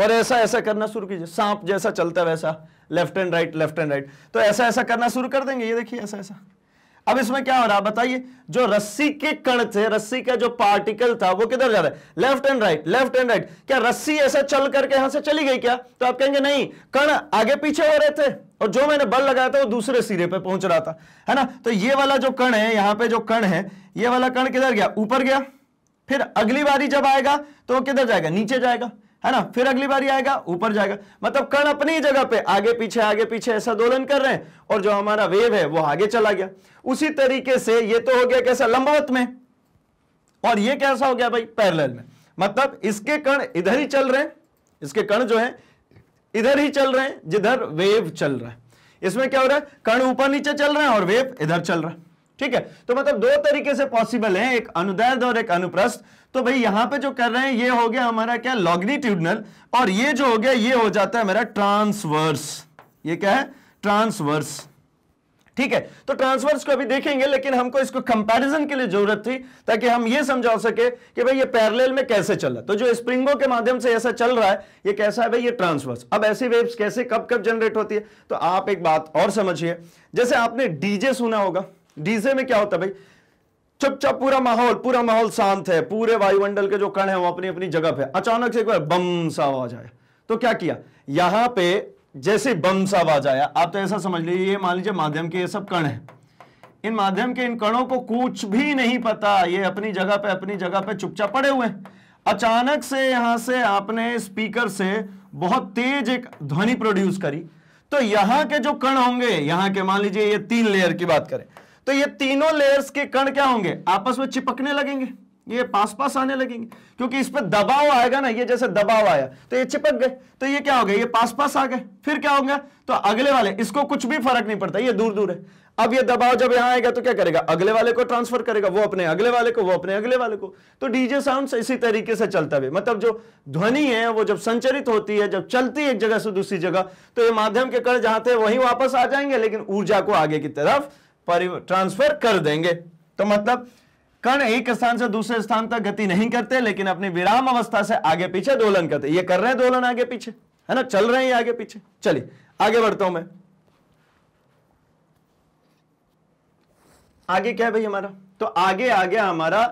और ऐसा ऐसा करना शुरू कीजिए सांप जैसा चलता है वैसा left and right left and right तो ऐसा ऐसा करना शुरू कर देंगे ये देखिए ऐसा ऐसा अब इसमें क्या हो रहा है बताइए जो रस्सी के कण थे रस्सी का जो पार्टिकल था वो किधर जा रहा है left and right left and right क्या रस्सी ऐसा चल करके यहां से चली गई क्या तो आप कहेंगे नहीं कण आगे पीछे हो रहे थे और जो मैंने बल लगाया था वो दूसरे सिरे पे पहुंच रहा था है ना तो ये वाला जो कण है यहां पर जो कण है ये वाला कण किधर गया ऊपर गया फिर अगली बारी जब आएगा तो किधर जाएगा नीचे जाएगा है ना फिर अगली बारी आएगा ऊपर जाएगा मतलब कण अपनी जगह पे आगे पीछे आगे पीछे ऐसा दोलन कर रहे हैं और जो हमारा वेव है वो आगे चला गया उसी तरीके से ये तो हो गया कैसा लंबवत में और ये कैसा हो गया भाई पैरेलल में मतलब इसके कण इधर ही चल रहे हैं इसके कण जो है इधर ही चल रहे हैं जिधर वेव चल रहा है इसमें क्या हो रहा है कण ऊपर नीचे चल रहे हैं और वेव इधर चल रहा है ठीक है तो मतलब दो तरीके से पॉसिबल है एक अनुदैर्ध और एक अनुप्रस्थ तो भाई यहां पे जो कर रहे हैं ये हो गया हमारा क्या लॉग्निट्यूडनल और ये जो हो गया ये हो जाता है मेरा ट्रांसवर्स ये क्या है ट्रांसवर्स ठीक है तो ट्रांसवर्स को अभी देखेंगे लेकिन हमको इसको कंपैरिजन के लिए जरूरत थी ताकि हम ये समझा सके कि भाई ये पैरेलल में कैसे चल रहा है तो जो स्प्रिंगों के माध्यम से ऐसा चल रहा है ये कैसा है भाई ये ट्रांसवर्स अब ऐसी वेव्स कैसे कब कब जनरेट होती है तो आप एक बात और समझिए जैसे आपने डीजे सुना होगा डीजे में क्या होता है भाई चुपचाप पूरा माहौल पूरा माहौल शांत है पूरे वायुमंडल के जो कण है वो अपनी अपनी जगह पे अचानक से एक बार बम सा आवाज आया तो क्या किया यहां पे जैसे बम सा आवाज आया आप तो ऐसा समझ लीजिए ये मान लीजिए माध्यम के ये सब कण है इन माध्यम के इन कणों को कुछ भी नहीं पता ये अपनी जगह पे अपनी जगह पे चुपचाप पड़े हुए अचानक से यहां से आपने स्पीकर से बहुत तेज एक ध्वनि प्रोड्यूस करी तो यहां के जो कण होंगे यहां के मान लीजिए ये तीन लेयर की बात करें तो ये तीनों लेयर्स के कण क्या होंगे आपस में चिपकने लगेंगे ये पास पास आने लगेंगे क्योंकि इस पर दबाव आएगा ना ये जैसे दबाव आया तो ये चिपक गए तो ये क्या हो गया ये पास पास आ गए फिर क्या होगा तो अगले वाले इसको कुछ भी फर्क नहीं पड़ता ये दूर दूर है अब ये दबाव जब यहां आएगा तो क्या करेगा अगले वाले को ट्रांसफर करेगा वो अपने अगले वाले को वो अपने अगले वाले को तो डीजे साउंड इसी तरीके से चलता भी मतलब जो ध्वनि है वो जब संचरित होती है जब चलती है एक जगह से दूसरी जगह तो ये माध्यम के कण जहां थे वहीं वापस आ जाएंगे लेकिन ऊर्जा को आगे की तरफ ट्रांसफर कर देंगे तो मतलब कण एक स्थान से दूसरे स्थान तक गति नहीं करते लेकिन अपनी विराम अवस्था से आगे पीछे दोलन करते ये कर रहे हैं दोलन आगे पीछे है ना चल रहे हैं आगे पीछे चलिए आगे बढ़ता हूं मैं आगे क्या है भाई हमारा तो आगे आगे हमारा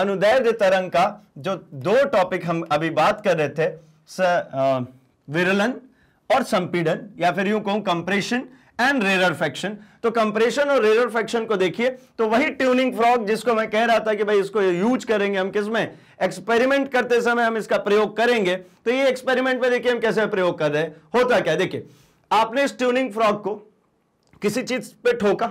अनुदैर्ध तरंग का जो दो टॉपिक हम अभी बात कर रहे थे स, आ, विरलन और संपीडन या फिर यूं कहूं कंप्रेशन एंड रेरर फैक्शन तो कंप्रेशन और रेरर फैक्शन को देखिए तो वही ट्यूनिंग फ्रॉग जिसको मैं कह रहा था कि भाई इसको यूज करेंगे हम किसमें एक्सपेरिमेंट करते समय हम इसका प्रयोग करेंगे तो ये एक्सपेरिमेंट में देखिए हम कैसे प्रयोग कर रहे हैं होता क्या देखिए आपने इस ट्यूनिंग फ्रॉग को किसी चीज पे ठोका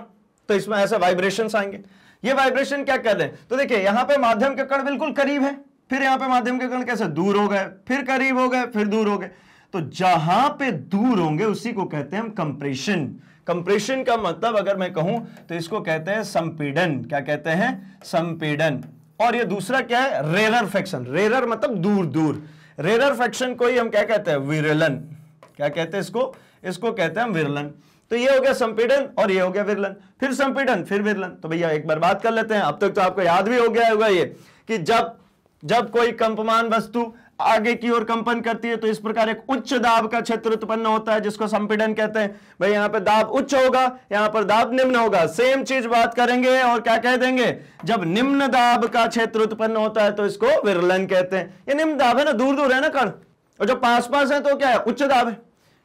तो इसमें ऐसे वाइब्रेशन आएंगे ये वाइब्रेशन क्या कर रहे हैं तो देखिए यहां पे माध्यम के कण बिल्कुल करीब है फिर यहां पे माध्यम के कण कैसे दूर हो गए फिर करीब हो गए फिर दूर हो गए तो जहां पे दूर होंगे उसी को कहते हैं हम कंप्रेशन कंप्रेशन का मतलब अगर मैं कहूं तो इसको कहते हैं संपीडन क्या कहते हैं संपीडन और ये दूसरा क्या है रेरर फैक्शन रेरर मतलब दूर दूर रेरर फैक्शन को ही हम क्या कहते हैं विरलन क्या कहते हैं इसको इसको कहते हैं हम विरलन तो ये हो गया संपीडन और ये हो गया विरलन फिर संपीडन फिर विरलन तो भैया एक बार बात कर लेते हैं अब तक तो, तो आपको याद भी हो गया होगा ये कि जब जब कोई कंपमान वस्तु आगे की ओर कंपन करती है तो इस प्रकार एक उच्च दाब का क्षेत्र उत्पन्न होता है जिसको संपीडन कहते हैं भाई यहां पर दाब उच्च होगा यहां पर दाब निम्न होगा सेम चीज बात करेंगे और क्या कह देंगे जब निम्न दाब का क्षेत्र उत्पन्न होता है तो इसको विरलन कहते हैं ये निम्न दाब है ना दूर दूर है ना कण और जो पास पास है तो क्या है उच्च दाब है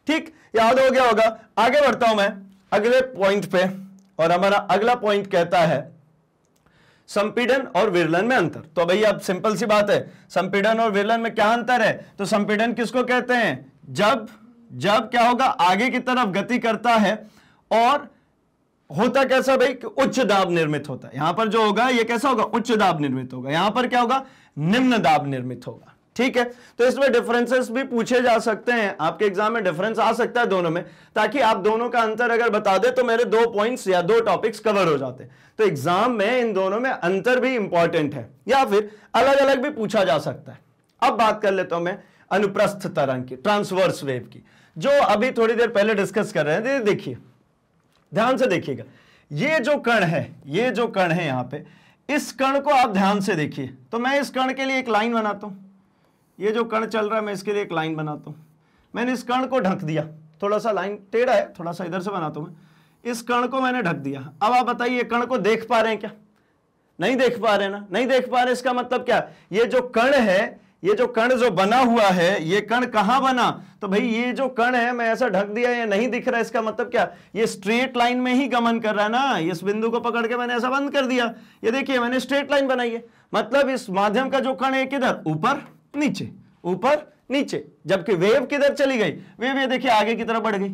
ठीक याद हो गया होगा आगे बढ़ता हूं मैं अगले पॉइंट पे और हमारा अगला पॉइंट कहता है संपीडन और विरलन में अंतर तो भैया अब सिंपल सी बात है संपीडन और विरलन में क्या अंतर है तो संपीडन किसको कहते हैं जब जब क्या होगा आगे की तरफ गति करता है और होता कैसा भाई कि उच्च दाब निर्मित होता है यहां पर जो होगा ये कैसा होगा उच्च दाब निर्मित होगा यहां पर क्या होगा निम्न दाब निर्मित होगा ठीक है तो इसमें डिफरेंसेस भी पूछे जा सकते हैं आपके एग्जाम में डिफरेंस आ सकता है दोनों में ताकि आप दोनों का अंतर अगर बता दे तो मेरे दो पॉइंट्स या दो टॉपिक्स कवर हो जाते हैं तो एग्जाम में इन दोनों में अंतर भी इंपॉर्टेंट है या फिर अलग अलग भी पूछा जा सकता है अब बात कर लेता हूं मैं अनुप्रस्थ तरंग की ट्रांसवर्स वेव की जो अभी थोड़ी देर पहले डिस्कस कर रहे हैं देखिए ध्यान से देखिएगा ये जो कण है ये जो कण है यहां पे इस कण को आप ध्यान से देखिए तो मैं इस कण के लिए एक लाइन बनाता हूं ये जो कण चल रहा है मैं इसके लिए एक लाइन बनाता हूँ मैंने इस कण को ढक दिया थोड़ा सा लाइन टेढ़ा है थोड़ा सा इधर से बनाता हूँ मैं इस कण को मैंने ढक दिया अब आप बताइए कण को देख पा रहे हैं क्या नहीं देख पा रहे ना नहीं देख पा रहे इसका मतलब क्या ये जो कण है ये जो कण जो बना हुआ है ये कण कहाँ बना तो भाई ये जो कण है मैं ऐसा ढक दिया ये नहीं दिख रहा है इसका मतलब क्या ये स्ट्रेट लाइन में ही गमन कर रहा है ना इस बिंदु को पकड़ के मैंने ऐसा बंद कर दिया ये देखिए मैंने स्ट्रेट लाइन बनाई है मतलब इस माध्यम का जो कण है किधर ऊपर नीचे ऊपर नीचे जबकि वेव किधर चली गई वेव ये देखिए आगे की तरफ बढ़ गई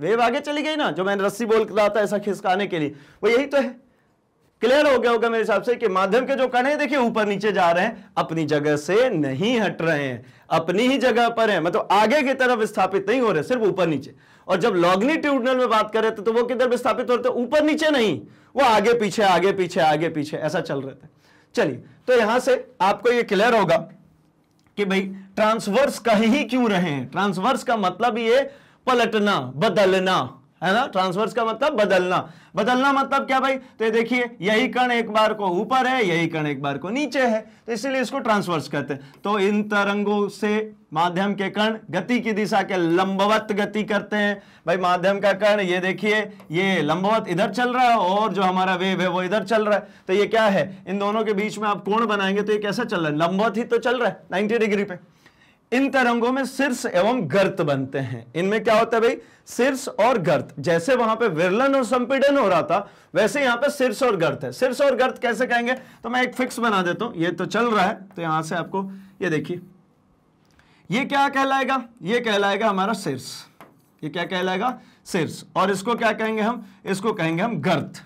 वेव आगे चली गई ना जो मैंने रस्सी बोल रहा था ऐसा खिसकाने के लिए वो यही तो है क्लियर हो गया होगा मेरे हिसाब से कि माध्यम के जो कण है देखिए ऊपर नीचे जा रहे हैं अपनी जगह से नहीं हट रहे हैं अपनी ही जगह पर है मतलब आगे की तरफ स्थापित नहीं हो रहे सिर्फ ऊपर नीचे और जब लॉग्निट्यूडनल में बात करें तो, तो वो किधर विस्थापित हो रहे थे ऊपर नीचे नहीं वो आगे पीछे आगे पीछे आगे पीछे ऐसा चल रहे थे चलिए तो यहां से आपको ये क्लियर होगा कि भाई ट्रांसवर्स कह ही क्यों रहे हैं ट्रांसवर्स का मतलब ये पलटना बदलना है ना ट्रांसवर्स का मतलब बदलना बदलना मतलब क्या भाई तो ये देखिए यही कण एक बार को ऊपर है यही कण एक बार को नीचे है तो इसीलिए इसको ट्रांसवर्स कहते हैं तो इन तरंगों से माध्यम के कण गति की दिशा के लंबवत गति करते हैं भाई माध्यम का कण ये देखिए ये लंबवत इधर चल रहा है और जो हमारा वेव है वो इधर चल रहा है तो ये क्या है इन दोनों के बीच में आप कोण बनाएंगे तो ये कैसा चल रहा है लंबवत ही तो चल रहा है नाइनटी डिग्री पे इन तरंगों में शीर्ष एवं गर्त बनते हैं इनमें क्या होता है भाई शीर्ष और गर्त जैसे वहां पे विरलन और संपीडन हो रहा था वैसे यहां पे शीर्ष और गर्त है शीर्ष और गर्त कैसे कहेंगे तो मैं एक फिक्स बना देता हूं ये तो चल रहा है तो यहां से आपको ये देखिए ये क्या कहलाएगा ये कहलाएगा हमारा शीर्ष ये क्या कहलाएगा शीर्ष और इसको क्या कहेंगे हम इसको कहेंगे हम गर्त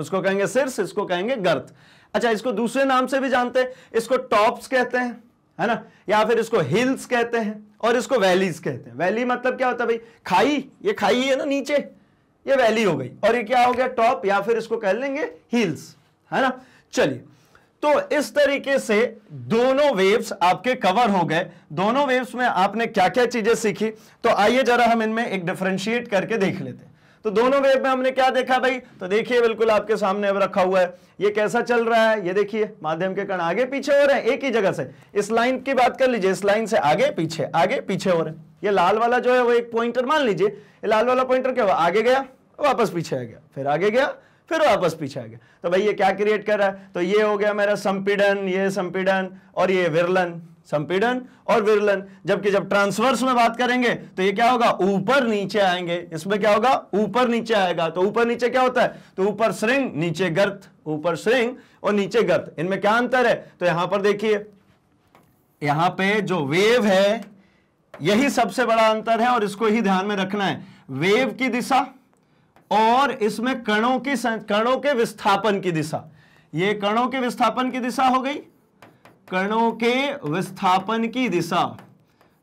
उसको कहेंगे शीर्ष इसको कहेंगे गर्त अच्छा इसको दूसरे नाम से भी जानते हैं इसको टॉप्स कहते हैं है ना या फिर इसको हिल्स कहते हैं और इसको वैलीज कहते हैं वैली मतलब क्या होता है भाई खाई ये खाई है ना नीचे ये वैली हो गई और ये क्या हो गया टॉप या फिर इसको कह लेंगे हिल्स है ना चलिए तो इस तरीके से दोनों वेव्स आपके कवर हो गए दोनों वेव्स में आपने क्या क्या चीजें सीखी तो आइए जरा हम इनमें एक डिफ्रेंशिएट करके देख लेते हैं तो दोनों वेव में हमने क्या देखा भाई तो देखिए बिल्कुल आपके सामने अब रखा हुआ है ये कैसा चल रहा है ये देखिए माध्यम के कण आगे पीछे हो रहे हैं एक ही जगह से इस लाइन की बात कर लीजिए इस लाइन से आगे पीछे आगे पीछे हो रहे हैं ये लाल वाला जो है वो एक पॉइंटर मान लीजिए ये लाल वाला पॉइंटर क्या हुआ आगे गया वापस पीछे आ गया फिर आगे गया फिर वापस पीछे आ गया तो भाई ये क्या क्रिएट कर रहा है तो ये हो गया मेरा संपीडन ये संपीडन और ये विरलन संपीड़न और विरलन जबकि जब ट्रांसवर्स में बात करेंगे तो ये क्या होगा ऊपर नीचे आएंगे इसमें क्या होगा ऊपर नीचे आएगा तो ऊपर नीचे क्या होता है तो ऊपर श्रृंग नीचे गर्त ऊपर श्रृंग और नीचे गर्त इनमें क्या अंतर है तो यहां पर देखिए यहां पे जो वेव है यही सबसे बड़ा अंतर है और इसको ही ध्यान में रखना है वेव की दिशा और इसमें कणों की कणों के विस्थापन की दिशा ये कणों के विस्थापन की दिशा हो गई कणों के विस्थापन की दिशा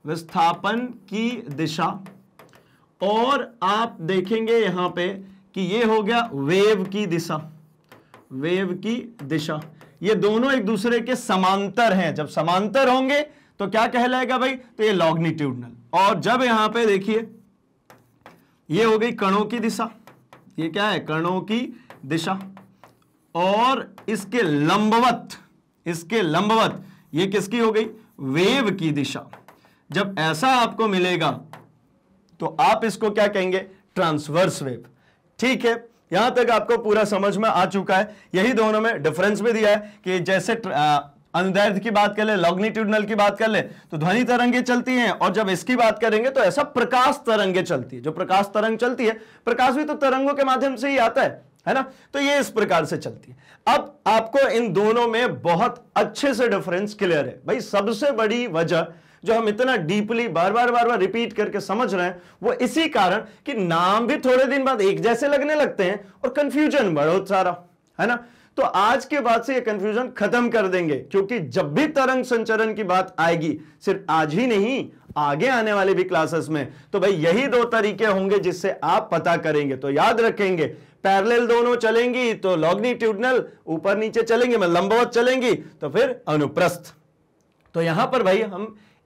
विस्थापन की दिशा और आप देखेंगे यहां पे कि ये हो गया वेव की दिशा वेव की दिशा ये दोनों एक दूसरे के समांतर हैं जब समांतर होंगे तो क्या कहलाएगा भाई तो ये लॉग्निट्यूडनल और जब यहां पे देखिए ये हो गई कणों की दिशा ये क्या है कणों की दिशा और इसके लंबवत इसके लंबवत ये किसकी हो गई वेव की दिशा जब ऐसा आपको मिलेगा तो आप इसको क्या कहेंगे ट्रांसवर्स वेव ठीक है यहां तक आपको पूरा समझ में आ चुका है यही दोनों में डिफरेंस भी दिया है कि जैसे अनुदैर्ध की बात कर ले लॉग्निट्यूडनल की बात कर ले तो ध्वनि तरंगे चलती हैं और जब इसकी बात करेंगे तो ऐसा प्रकाश तरंगे चलती है जो प्रकाश तरंग चलती है प्रकाश भी तो तरंगों के माध्यम से ही आता है है ना तो ये इस प्रकार से चलती है अब आपको इन दोनों में बहुत अच्छे से डिफरेंस क्लियर है भाई सबसे बड़ी वजह जो हम इतना डीपली बार बार बार बार रिपीट करके समझ रहे हैं वो इसी कारण कि नाम भी थोड़े दिन बाद एक जैसे लगने लगते हैं और कंफ्यूजन बहुत सारा है ना तो आज के बाद से ये कंफ्यूजन खत्म कर देंगे क्योंकि जब भी तरंग संचरण की बात आएगी सिर्फ आज ही नहीं आगे आने वाले भी क्लासेस में तो भाई यही दो तरीके होंगे जिससे आप पता करेंगे तो याद रखेंगे पैरेलल दोनों चलेंगी तो लॉग्निट्यूडनल ऊपर नीचे चलेंगे मतलब लंबवत चलेंगी तो फिर अनुप्रस्थ तो यहां पर भाई हम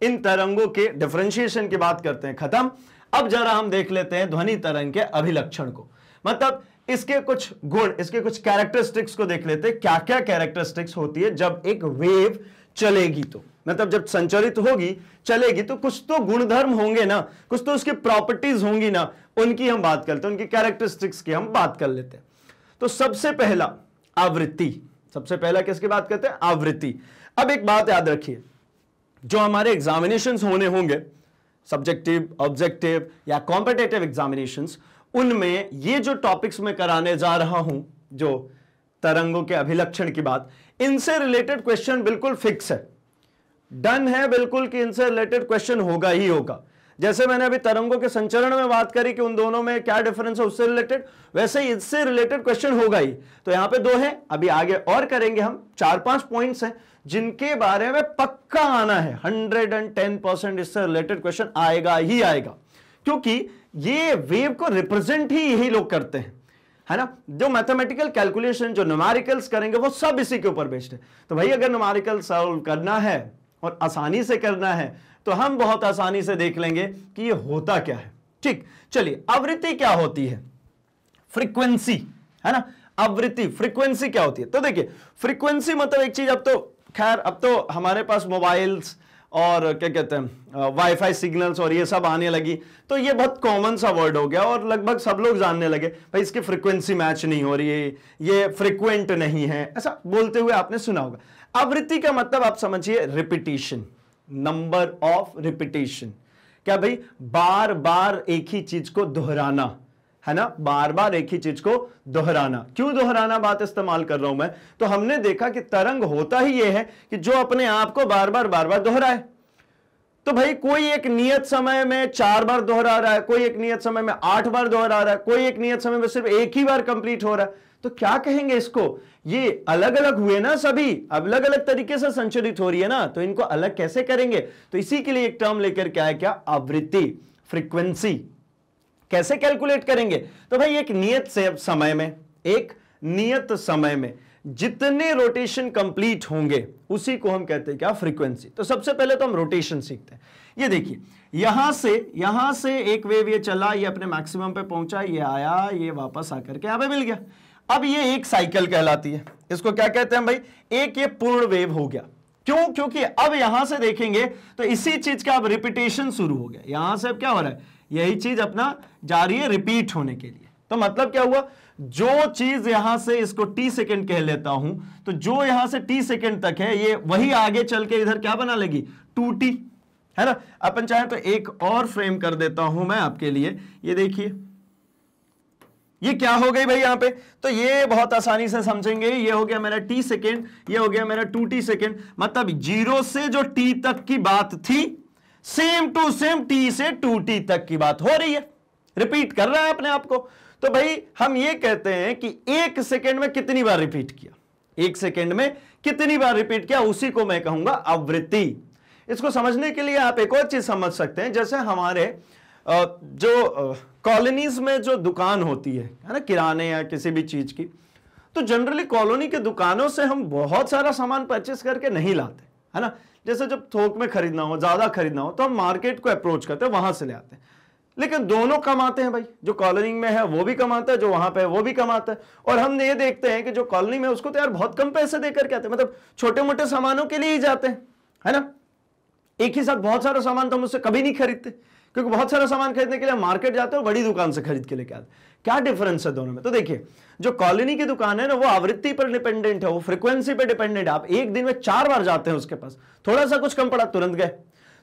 इन तरंगों के डिफ्रेंशिएशन की बात करते हैं खत्म अब जरा हम देख लेते हैं ध्वनि तरंग के अभिलक्षण को मतलब इसके कुछ गुण इसके कुछ कैरेक्टरिस्टिक्स को देख लेते हैं क्या क्या कैरेक्टरिस्टिक्स होती है जब एक वेव चलेगी तो मतलब जब संचरित होगी चलेगी तो कुछ तो गुणधर्म होंगे ना कुछ तो उसकी प्रॉपर्टीज होंगी ना उनकी हम बात करते हैं उनकी कैरेक्टरिस्टिक्स की हम बात कर लेते हैं तो सबसे पहला आवृत्ति सबसे पहला किसकी बात करते हैं आवृत्ति अब एक बात याद रखिए जो हमारे एग्जामिनेशन होने होंगे सब्जेक्टिव ऑब्जेक्टिव या कॉम्पिटेटिव एग्जामिनेशन उनमें ये जो टॉपिक्स में कराने जा रहा हूं जो तरंगों के अभिलक्षण की बात इनसे रिलेटेड क्वेश्चन बिल्कुल फिक्स है डन है बिल्कुल कि इनसे रिलेटेड क्वेश्चन होगा ही होगा जैसे मैंने अभी तरंगों के संचरण में बात करी कि उन दोनों में क्या डिफरेंस है उससे रिलेटेड वैसे इससे रिलेटेड क्वेश्चन होगा ही तो यहां पे दो हैं अभी आगे और करेंगे हम चार पांच पॉइंट्स हैं जिनके बारे में पक्का आना है हंड्रेड एंड टेन परसेंट इससे रिलेटेड क्वेश्चन आएगा ही आएगा क्योंकि ये वेव को रिप्रेजेंट ही यही लोग करते हैं है ना जो मैथमेटिकल कैलकुलेशन जो नुमारिकल्स करेंगे वो सब इसी के ऊपर बेस्ड है तो भाई अगर नुमारिकल सॉल्व करना है और आसानी से करना है तो हम बहुत आसानी से देख लेंगे कि ये होता क्या है ठीक चलिए आवृत्ति क्या होती है फ्रीक्वेंसी है ना आवृत्ति फ्रीक्वेंसी क्या होती है तो देखिए फ्रीक्वेंसी मतलब एक चीज अब तो खैर अब तो हमारे पास मोबाइल्स और क्या कहते हैं वाईफाई सिग्नल्स और ये सब आने लगी तो ये बहुत कॉमन सा वर्ड हो गया और लगभग सब लोग जानने लगे भाई इसकी फ्रिक्वेंसी मैच नहीं हो रही है ये फ्रिक्वेंट नहीं है ऐसा बोलते हुए आपने सुना होगा आवृत्ति का मतलब आप समझिए रिपीटेशन नंबर ऑफ रिपीटेशन क्या भाई बार बार एक ही चीज को दोहराना है ना बार बार एक ही चीज को दोहराना क्यों दोहराना बात इस्तेमाल कर रहा हूं मैं तो हमने देखा कि तरंग होता ही यह है कि जो अपने आप को बार बार बार बार दोहराए तो भाई कोई एक नियत समय में चार बार दोहरा रहा है कोई एक नियत समय में आठ बार दोहरा रहा है कोई एक नियत समय में सिर्फ एक ही बार कंप्लीट हो रहा है तो क्या कहेंगे इसको ये अलग अलग हुए ना सभी अब अलग अलग तरीके से संचरित हो रही है ना तो इनको अलग कैसे करेंगे तो इसी के लिए एक टर्म लेकर क्या है क्या आवृत्ति फ्रीक्वेंसी कैसे कैलकुलेट करेंगे तो भाई एक नियत से समय में एक नियत समय में जितने रोटेशन कंप्लीट होंगे उसी को हम कहते हैं क्या फ्रीक्वेंसी तो सबसे पहले तो हम रोटेशन सीखते हैं ये देखिए यहां से यहां से एक वेव ये चला ये अपने मैक्सिमम पे पहुंचा ये आया ये वापस आकर के यहां पे मिल गया अब ये एक साइकिल कहलाती है इसको क्या कहते हैं भाई एक ये पूर्ण वेव हो गया क्यों क्योंकि अब यहां से देखेंगे तो इसी चीज का अब रिपीटेशन शुरू हो गया यहां से अब क्या हो रहा है यही चीज अपना जा रही है रिपीट होने के लिए तो मतलब क्या हुआ जो चीज यहां से इसको टी सेकेंड कह लेता हूं तो जो यहां से टी सेकेंड तक है ये वही आगे चल के इधर क्या बना लेगी टू टी है ना अपन चाहे तो एक और फ्रेम कर देता हूं मैं आपके लिए ये देखिए ये क्या हो गई भाई यहां पे तो ये बहुत आसानी से समझेंगे ये हो गया मेरा टी सेकेंड ये हो गया मेरा टू टी सेकेंड मतलब जीरो से जो टी तक की बात थी सेम टू सेम टी से टू टी तक की बात हो रही है रिपीट कर रहा है अपने आप को तो भाई हम ये कहते हैं कि एक सेकेंड में कितनी बार रिपीट किया एक सेकेंड में कितनी बार रिपीट किया उसी को मैं कहूंगा आवृत्ति इसको समझने के लिए आप एक और चीज समझ सकते हैं जैसे हमारे जो कॉलोनीज में जो दुकान होती है है ना किराने या किसी भी चीज की तो जनरली कॉलोनी के दुकानों से हम बहुत सारा सामान परचेस करके नहीं लाते है ना जैसे जब थोक में खरीदना हो ज़्यादा खरीदना हो तो हम मार्केट को अप्रोच करते हैं वहां से ले आते हैं लेकिन दोनों कमाते हैं भाई जो कॉलोनी में है वो भी कमाता है जो वहां पे है वो भी कमाता है और हम ये देखते हैं कि जो कॉलोनी में उसको तो यार बहुत कम पैसे देकर के आते हैं मतलब छोटे मोटे सामानों के लिए ही जाते हैं है ना एक ही साथ बहुत सारा सामान तो हम उससे कभी नहीं खरीदते क्योंकि बहुत सारा सामान खरीदने के लिए मार्केट जाते हो बड़ी दुकान से खरीद के लेके आते क्या डिफरेंस है दोनों में तो देखिए जो कॉलोनी की दुकान है ना वो आवृत्ति पर डिपेंडेंट है वो फ्रीक्वेंसी पर डिपेंडेंट है आप एक दिन में चार बार जाते हैं उसके पास थोड़ा सा कुछ कम पड़ा तुरंत गए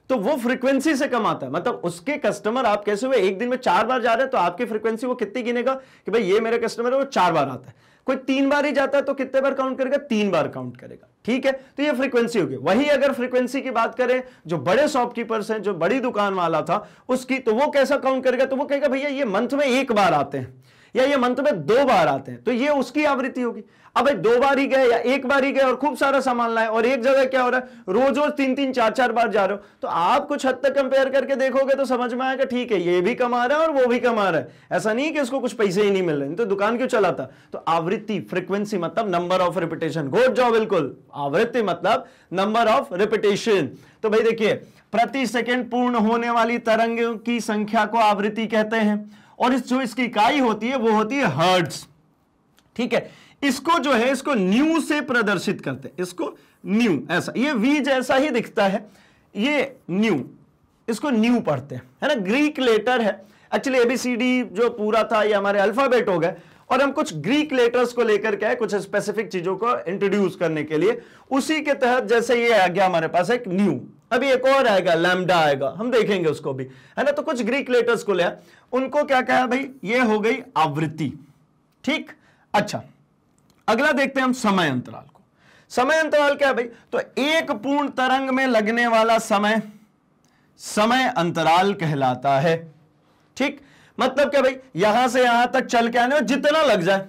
तो वो फ्रीक्वेंसी से कम आता है मतलब उसके कस्टमर आप कैसे हुए एक दिन में चार बार जा रहे हैं तो आपकी फ्रीक्वेंसी वो कितनी गिनेगा कि भाई ये मेरे कस्टमर है वो चार बार आता है कोई तीन बार ही जाता है तो कितने बार काउंट करेगा तीन बार काउंट करेगा ठीक है तो ये फ्रीक्वेंसी होगी वही अगर फ्रीक्वेंसी की बात करें जो बड़े शॉपकीपर्स हैं जो बड़ी दुकान वाला था उसकी तो वो कैसा काउंट करेगा तो वो कहेगा भैया ये मंथ में एक बार आते हैं या ये मंत्र में दो बार आते हैं तो ये उसकी आवृत्ति होगी अब भाई दो बार ही गए या एक बार ही गए और खूब सारा सामान लाए और एक जगह क्या हो रहा है रोज रोज तीन तीन चार चार बार जा रहे हो तो आप कुछ हद तक कंपेयर करके देखोगे तो समझ में आएगा ठीक है ये भी कमा रहा है और वो भी कमा रहा है ऐसा नहीं कि उसको कुछ पैसे ही नहीं मिल रहे तो दुकान क्यों चलाता तो आवृत्ति फ्रिक्वेंसी मतलब नंबर ऑफ रिपिटेशन घोट जाओ बिल्कुल आवृत्ति मतलब नंबर ऑफ रिपिटेशन तो भाई देखिए प्रति सेकेंड पूर्ण होने वाली तरंगों की संख्या को आवृत्ति कहते हैं और इस जो इसकी इकाई होती है वो होती है हर्ट्स ठीक है इसको जो है इसको न्यू से प्रदर्शित करते हैं इसको न्यू ऐसा ये वी जैसा ही दिखता है ये न्यू इसको न्यू पढ़ते हैं है ना ग्रीक लेटर है एक्चुअली एबीसीडी जो पूरा था ये हमारे अल्फाबेट हो गए और हम कुछ ग्रीक लेटर्स को लेकर के कुछ स्पेसिफिक चीजों को इंट्रोड्यूस करने के लिए उसी के तहत जैसे ये आ गया हमारे पास एक न्यू अभी एक और आएगा लैमडा आएगा हम देखेंगे उसको भी है ना तो कुछ ग्रीक लेटर्स को लिया उनको क्या कहा भाई ये हो गई आवृत्ति ठीक अच्छा अगला देखते हैं हम समय अंतराल को समय अंतराल क्या है भाई तो एक पूर्ण तरंग में लगने वाला समय समय अंतराल कहलाता है ठीक मतलब क्या भाई यहां से यहां तक चल के आने में जितना लग जाए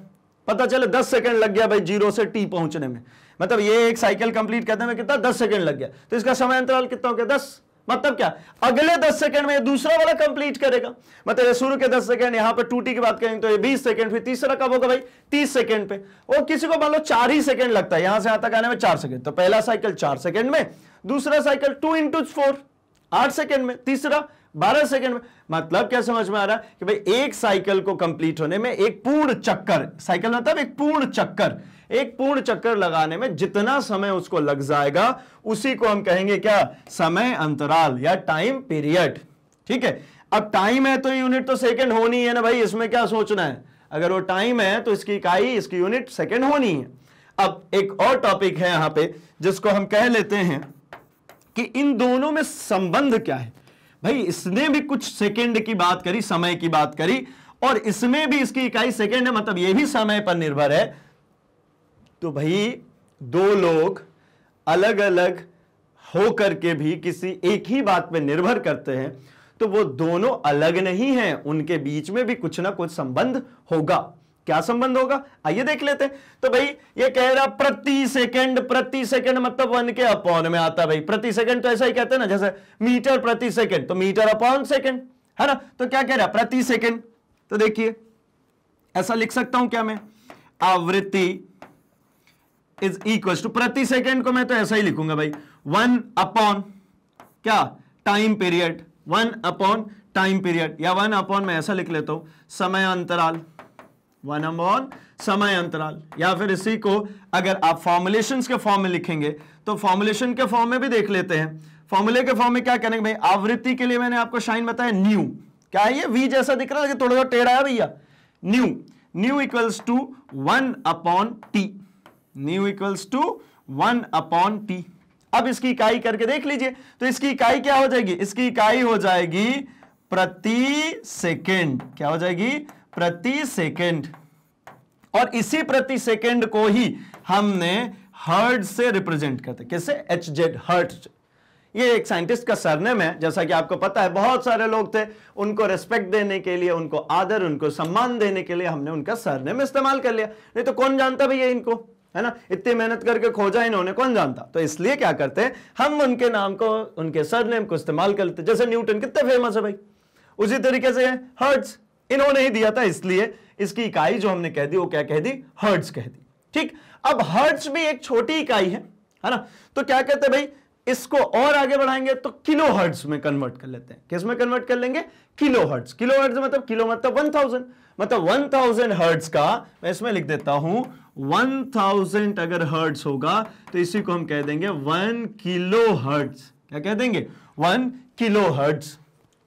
पता चले दस सेकंड लग गया भाई जीरो से टी पहुंचने में मतलब ये एक साइकिल कंप्लीट करने में कितना दस सेकेंड लग गया तो इसका समय अंतराल कितना हो गया दस मतलब क्या अगले दस सेकंड में दूसरा वाला कंप्लीट करेगा मतलब ये शुरू के दस सेकंड यहां पर टूटी की बात करेंगे तो ये बीस सेकंड फिर तीसरा कब होगा भाई तीस सेकंड पे और किसी को मान लो चार ही सेकंड लगता है यहां से यहां तक आने में चार सेकंड तो पहला साइकिल चार सेकंड में दूसरा साइकिल टू इंटू फोर आठ सेकंड में तीसरा बारह सेकंड में मतलब क्या समझ में आ रहा है कि भाई एक साइकिल को कंप्लीट होने में एक पूर्ण चक्कर साइकिल मतलब एक पूर्ण चक्कर एक पूर्ण चक्कर लगाने में जितना समय उसको लग जाएगा उसी को हम कहेंगे क्या समय अंतराल या टाइम पीरियड ठीक है अब टाइम है तो यूनिट तो सेकंड होनी है ना भाई इसमें क्या सोचना है अगर वो टाइम है तो इसकी इकाई इसकी यूनिट सेकंड होनी है अब एक और टॉपिक है यहां पे जिसको हम कह लेते हैं कि इन दोनों में संबंध क्या है भाई इसने भी कुछ सेकंड की बात करी समय की बात करी और इसमें भी इसकी इकाई सेकंड है मतलब ये भी समय पर निर्भर है तो भाई दो लोग अलग अलग हो करके भी किसी एक ही बात पे निर्भर करते हैं तो वो दोनों अलग नहीं हैं उनके बीच में भी कुछ ना कुछ संबंध होगा क्या संबंध होगा आइए देख लेते हैं तो भाई ये कह रहा प्रति सेकंड प्रति सेकंड मतलब वन के अपॉन में आता भाई प्रति सेकंड तो ऐसा ही कहते हैं ना जैसे मीटर प्रति सेकंड तो मीटर अपॉन सेकंड है ना तो क्या कह रहा प्रति सेकंड तो देखिए ऐसा लिख सकता हूं क्या मैं आवृत्ति इज इक्वल टू प्रति सेकेंड को मैं तो ऐसा ही लिखूंगा भाई वन अपॉन क्या time period one upon time period या वन अपॉन मैं ऐसा लिख लेता हूं समय अंतराल वन अपॉन समय अंतराल या फिर इसी को अगर आप फॉर्मुलेशन के फॉर्म में लिखेंगे तो फॉर्मुलेशन के फॉर्म में भी देख लेते हैं फॉर्मूले के फॉर्म में क्या करेंगे भाई आवृत्ति के लिए मैंने आपको शाइन बताया न्यू क्या है ये वी जैसा दिख रहा है थोड़ा सा टेढ़ा है भैया nu nu equals to one upon T nu equals to one upon T अब इसकी इकाई करके देख लीजिए तो इसकी इकाई क्या हो जाएगी इसकी इकाई हो जाएगी प्रति सेकेंड क्या हो जाएगी प्रति सेकेंड और इसी प्रति सेकेंड को ही हमने हर्ड से रिप्रेजेंट करते कैसे एच जेड हर्ट ये एक साइंटिस्ट का सरनेम है जैसा कि आपको पता है बहुत सारे लोग थे उनको रेस्पेक्ट देने के लिए उनको आदर उनको सम्मान देने के लिए हमने उनका सरनेम इस्तेमाल कर लिया नहीं तो कौन जानता भैया इनको है ना इतनी मेहनत करके खोजा इन्होंने कौन जानता तो इसलिए क्या करते हैं हम उनके नाम को उनके सरनेम को इस्तेमाल करते जैसे न्यूटन कितने फेमस है भाई उसी तरीके से हर्ट्स इन्होंने ही दिया था इसलिए इसकी इकाई जो हमने कह दी वो क्या कह दी हर्ट्स कह दी ठीक अब हर्ट्स भी एक छोटी इकाई है है ना तो क्या कहते हैं भाई इसको और आगे बढ़ाएंगे तो किलो हर्ट्स में कन्वर्ट कर लेते हैं किस में कन्वर्ट कर लेंगे किलो हर्ट्स किलो हर्ट्स मतलब किलो मतलब वन थाउजेंड मतलब वन थाउजेंड हर्ट्स का मैं इसमें लिख देता हूं वन थाउजेंड अगर हर्ट्स होगा तो इसी को हम कह देंगे वन किलो हर्ट्स क्या कह देंगे वन किलो हर्ट्स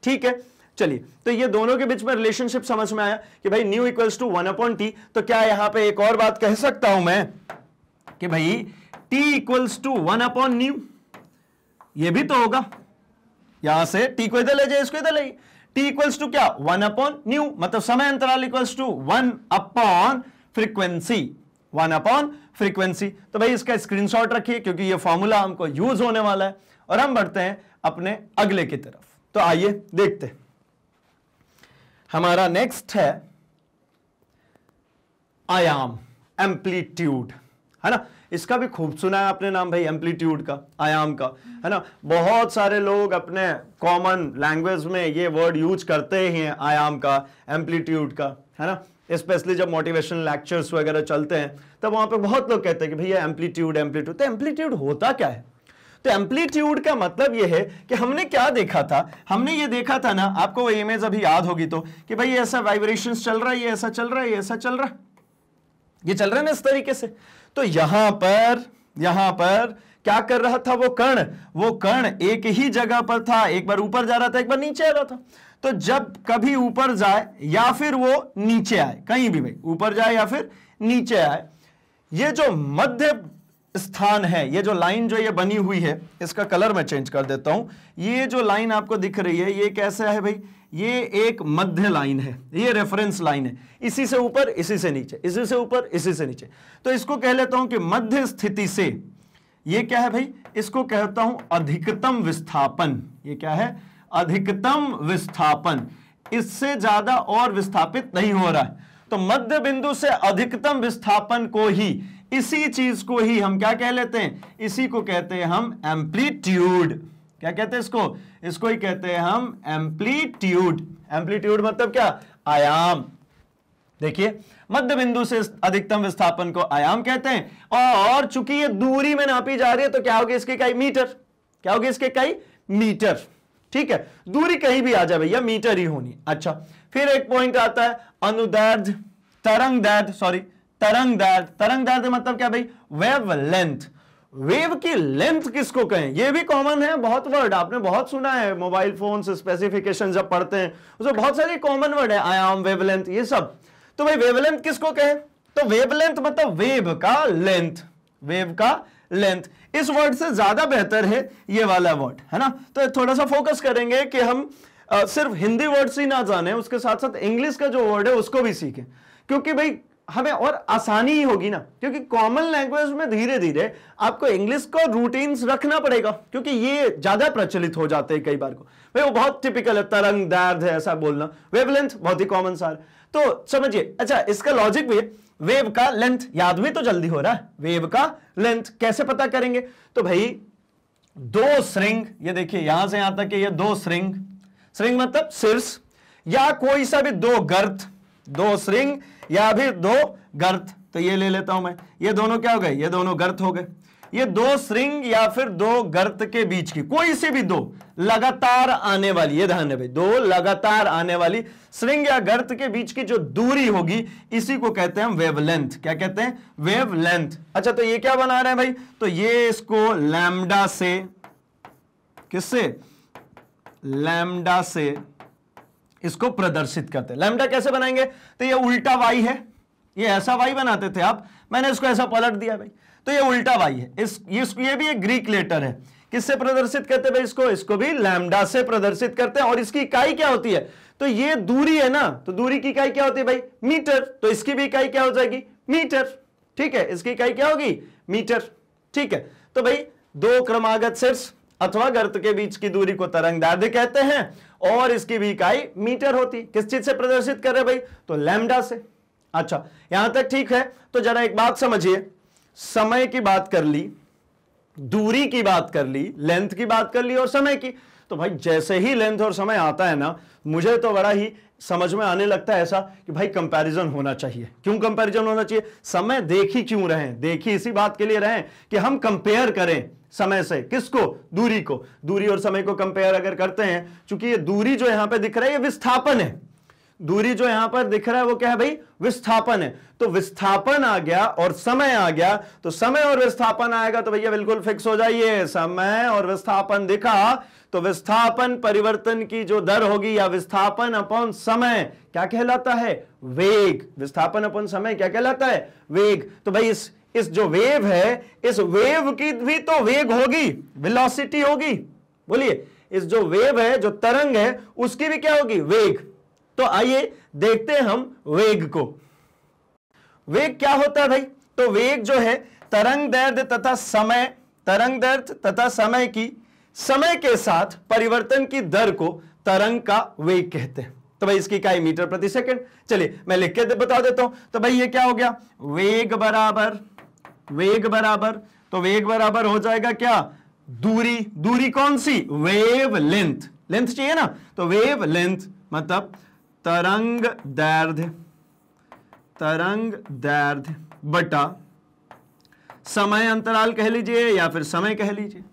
ठीक है चलिए तो ये दोनों के बीच में रिलेशनशिप समझ में आया कि भाई nu equals to one upon T तो क्या यहां पे एक और बात कह सकता हूं मैं कि भाई T equals to one upon nu ये भी तो होगा यहां से टी को इधर ले जाए इसको इधर ले टी इक्वल्स टू क्या वन अपॉन न्यू मतलब समय अंतराल equals to one upon frequency one upon frequency तो भाई इसका स्क्रीनशॉट रखिए क्योंकि ये फॉर्मूला हमको यूज होने वाला है और हम बढ़ते हैं अपने अगले की तरफ तो आइए देखते हैं हमारा नेक्स्ट है आयाम एम्पलीट्यूड है ना इसका भी खूब सुना है आपने नाम भाई एम्पलीट्यूड का आयाम का है ना बहुत सारे लोग अपने कॉमन लैंग्वेज में ये वर्ड यूज करते ही हैं आयाम का एम्पलीट्यूड का है ना स्पेशली जब मोटिवेशन लेक्चर्स वगैरह चलते हैं तब वहां पर बहुत लोग कहते हैं कि भैया एम्पलीट्यूड एम्पलीट्यूड तो एम्पलीट्यूड होता क्या है तो एम्पलीट्यूड का मतलब यह है कि हमने क्या देखा था हमने ये देखा था ना आपको वो इमेज अभी याद होगी तो कि भाई ऐसा वाइब्रेशन चल रहा है ये ऐसा चल रहा है ये ऐसा चल रहा है ये चल रहा है ना इस तरीके से तो यहां पर यहां पर क्या कर रहा था वो कर्ण वो कर्ण एक ही जगह पर था एक बार ऊपर जा रहा था एक बार नीचे आ रहा था तो जब कभी ऊपर जाए या फिर वो नीचे आए कहीं भी भाई ऊपर जाए या फिर नीचे आए ये जो मध्य स्थान है ये जो लाइन जो ये बनी हुई है इसका कलर मैं चेंज कर देता हूं ये जो लाइन आपको दिख रही है ये कैसे है भाई ये एक मध्य लाइन है ये रेफरेंस लाइन है इसी से ऊपर इसी से नीचे इसी से ऊपर इसी से नीचे तो इसको कह लेता हूं कि मध्य स्थिति से ये क्या है भाई इसको कहता हूं अधिकतम विस्थापन ये क्या है अधिकतम विस्थापन इससे ज्यादा और विस्थापित नहीं हो रहा है तो मध्य बिंदु से अधिकतम विस्थापन को ही इसी चीज को ही हम क्या कह लेते हैं इसी को कहते हैं हम एम्पलीट्यूड क्या कहते हैं इसको इसको ही कहते हैं हम एम्पलीट्यूड एम्पलीट्यूड मतलब क्या आयाम देखिए मध्य बिंदु से अधिकतम विस्थापन को आयाम कहते हैं और चूंकि ये दूरी में नापी जा रही है तो क्या होगी इसके कई मीटर क्या होगी इसके कई मीटर ठीक है दूरी कहीं भी आ जाए भैया मीटर ही होनी अच्छा फिर एक पॉइंट आता है अनुदैर्ध तरंग दैर्ध सॉरी तरंग दैर्ध तरंग दैर्ध मतलब क्या भाई वेव लेंथ वेव की लेंथ किसको कहें ये भी कॉमन है बहुत वर्ड आपने बहुत सुना है मोबाइल फोन स्पेसिफिकेशन जब पढ़ते हैं उसमें बहुत सारे कॉमन वर्ड है आयाम वेवलेंथ ये सब तो भाई वेवलेंथ किसको कहें तो वेवलेंथ मतलब वेव का लेंथ वेव का लेंथ इस वर्ड से ज़्यादा बेहतर है ये वाला वर्ड है ना तो थोड़ा सा फोकस करेंगे कि हम आ, सिर्फ हिंदी वर्ड्स ही ना जाने उसके साथ साथ इंग्लिश का जो वर्ड है उसको भी सीखें क्योंकि भाई हमें और आसानी ही होगी ना क्योंकि कॉमन लैंग्वेज में धीरे धीरे आपको इंग्लिश को रूटीन्स रखना पड़ेगा क्योंकि ये ज्यादा प्रचलित हो जाते हैं कई बार को भाई वो बहुत टिपिकल है तरंग दर्द है ऐसा बोलना वेबलेंथ बहुत ही कॉमन सार तो समझिए अच्छा इसका लॉजिक भी है वेव का लेंथ याद भी तो जल्दी हो रहा है वेव का लेंथ कैसे पता करेंगे तो भाई दो श्रृंग ये देखिए यहां से यहां तक ये दो श्रृंग श्रृंग मतलब शीर्ष या कोई सा भी दो गर्त दो श्रृंग या फिर दो गर्त तो ये ले लेता हूं मैं ये दोनों क्या हो गए ये दोनों गर्त हो गए ये दो श्रृंग या फिर दो गर्त के बीच की कोई से भी दो लगातार आने वाली ये ध्यान भाई दो लगातार आने वाली श्रृंग या गर्त के बीच की जो दूरी होगी इसी को कहते हैं वेव वेवलेंथ क्या कहते हैं वेवलेंथ अच्छा तो ये क्या बना रहे हैं भाई तो ये इसको लैमडा से किससे लैमडा से इसको प्रदर्शित करते हैं लैमडा कैसे बनाएंगे तो ये उल्टा वाई है ये ऐसा वाई बनाते थे आप मैंने इसको ऐसा पलट दिया भाई तो ये उल्टा वाई है इस ये, ये भी एक ग्रीक लेटर है किससे प्रदर्शित करते हैं भाई इसको इसको भी लैमडा से प्रदर्शित करते हैं और इसकी इकाई क्या होती है तो ये दूरी है ना तो दूरी की इकाई क्या होती है भाई मीटर तो इसकी भी इकाई क्या हो जाएगी मीटर ठीक है इसकी इकाई क्या होगी मीटर ठीक है तो भाई दो क्रमागत शीर्ष अथवा गर्त के बीच की दूरी को तरंग तरंगदार्ध कहते हैं और इसकी भी इकाई मीटर होती किस चीज से प्रदर्शित कर रहे भाई तो लैमडा से अच्छा यहां तक ठीक है तो जरा एक बात समझिए समय की बात कर ली दूरी की बात कर ली लेंथ की बात कर ली और समय की तो भाई जैसे ही लेंथ और समय आता है ना मुझे तो बड़ा ही समझ में आने लगता है ऐसा कि भाई कंपैरिजन होना चाहिए क्यों कंपैरिजन होना चाहिए समय देख ही क्यों रहे देख ही इसी बात के लिए रहें कि हम कंपेयर करें समय से किसको दूरी को दूरी और समय को कंपेयर अगर करते हैं चूंकि ये दूरी जो यहां पे दिख रहा है ये विस्थापन है दूरी जो यहां पर दिख रहा है वो क्या है भाई विस्थापन है तो विस्थापन आ गया और समय आ गया तो समय और विस्थापन आएगा तो भैया बिल्कुल फिक्स हो जाइए समय और विस्थापन दिखा तो विस्थापन परिवर्तन की जो दर होगी या विस्थापन अपॉन समय क्या कहलाता है वेग विस्थापन अपॉन समय क्या कहलाता है वेग तो भाई इस इस जो वेव है इस वेव की भी तो वेग होगी वेलोसिटी होगी बोलिए इस जो वेव है जो तरंग है उसकी भी क्या होगी वेग तो आइए देखते हैं हम वेग को वेग क्या होता है भाई तो वेग जो है तरंग दर्द तथा समय तरंग दर्द तथा समय की समय के साथ परिवर्तन की दर को तरंग का वेग कहते हैं तो भाई इसकी इकाई मीटर प्रति सेकंड चलिए मैं लिख के बता देता हूं तो भाई ये क्या हो गया वेग बराबर वेग बराबर तो वेग बराबर हो जाएगा क्या दूरी दूरी कौन सी वेव लेंथ लेंथ चाहिए ना तो वेव लेंथ मतलब तरंग दैर्ध्य तरंग दैर्ध्य बटा समय अंतराल कह लीजिए या फिर समय कह लीजिए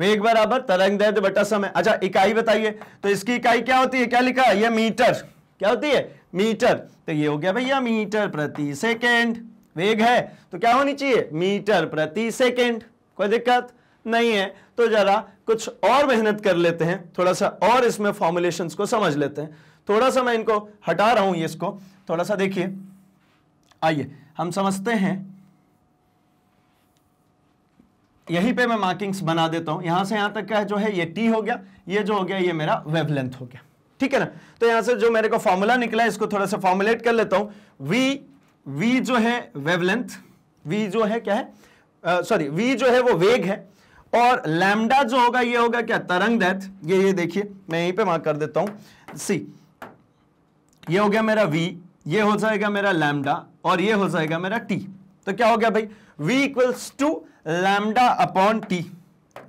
वेग बराबर तरंग दैर्ध्य बटा समय अच्छा इकाई बताइए तो इसकी इकाई क्या होती है क्या लिखा है यह मीटर क्या होती है मीटर तो ये हो गया भैया मीटर प्रति सेकेंड वेग है तो क्या होनी चाहिए मीटर प्रति सेकेंड कोई दिक्कत नहीं है तो जरा कुछ और मेहनत कर लेते हैं थोड़ा सा और इसमें फॉर्मुलेशंस को समझ लेते हैं थोड़ा सा मैं इनको हटा रहा हूं ये इसको थोड़ा सा देखिए आइए हम समझते हैं यहीं पे मैं मार्किंग्स बना देता हूं यहां से यहां तक का जो है ये टी हो गया ये जो हो गया ये मेरा वेवलेंथ हो गया ठीक है ना तो यहां से जो मेरे को फॉर्मूला निकला इसको थोड़ा सा फॉर्मुलेट कर लेता हूं वी वी जो है वेबलेंथ वी जो है क्या है सॉरी uh, वी जो है वो वेग है और लैमडा जो होगा ये होगा क्या तरंग दैथ ये ये देखिए मैं यहीं पे मार्क कर देता हूं सी ये हो गया मेरा वी ये हो जाएगा मेरा लैमडा और ये हो जाएगा मेरा टी तो क्या हो गया भाई v equals to lambda upon T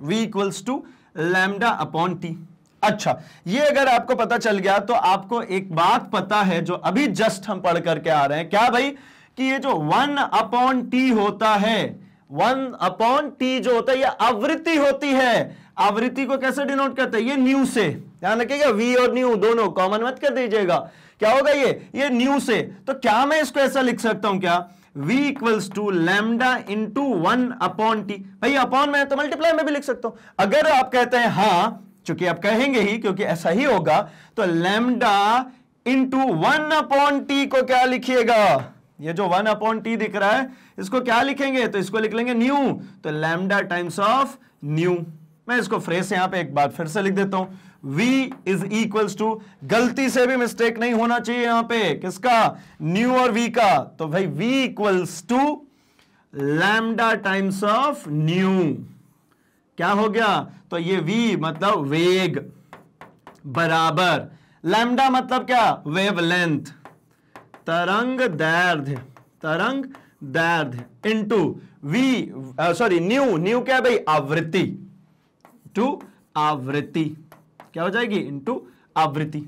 v equals to lambda upon T अच्छा ये अगर आपको पता चल गया तो आपको एक बात पता है जो अभी जस्ट हम पढ़ करके आ रहे हैं क्या भाई कि ये जो वन अपॉन टी होता है वन अपॉन टी जो होता है ये आवृत्ति होती है आवृत्ति को कैसे डिनोट करते हैं ये न्यू से ध्यान रखिएगा वी और न्यू दोनों कॉमन मत कर दीजिएगा क्या होगा ये ये न्यू से तो क्या मैं इसको ऐसा लिख सकता हूं क्या v equals to lambda into one upon T भाई अपॉन में तो मल्टीप्लाई में भी लिख सकता हूं अगर आप कहते हैं हाँ चूंकि आप कहेंगे ही क्योंकि ऐसा ही होगा तो lambda into one upon T को क्या लिखिएगा ये जो वन अपॉन टी दिख रहा है इसको क्या लिखेंगे तो इसको लिख लेंगे न्यू तो लैमडा टाइम्स ऑफ न्यू मैं इसको फ्रेस यहां पे एक बार फिर से लिख देता हूं v इज इक्वल्स टू गलती से भी मिस्टेक नहीं होना चाहिए यहां पे किसका न्यू और v का तो भाई v equals to lambda times of nu क्या हो गया तो ये v मतलब वेग बराबर लैमडा मतलब क्या वेवलेंथ तरंग दैर्ध्य तरंग दैर्ध्य into V sorry nu nu क्या भाई आवृत्ति टू आवृत्ति क्या हो जाएगी इंटू आवृत्ति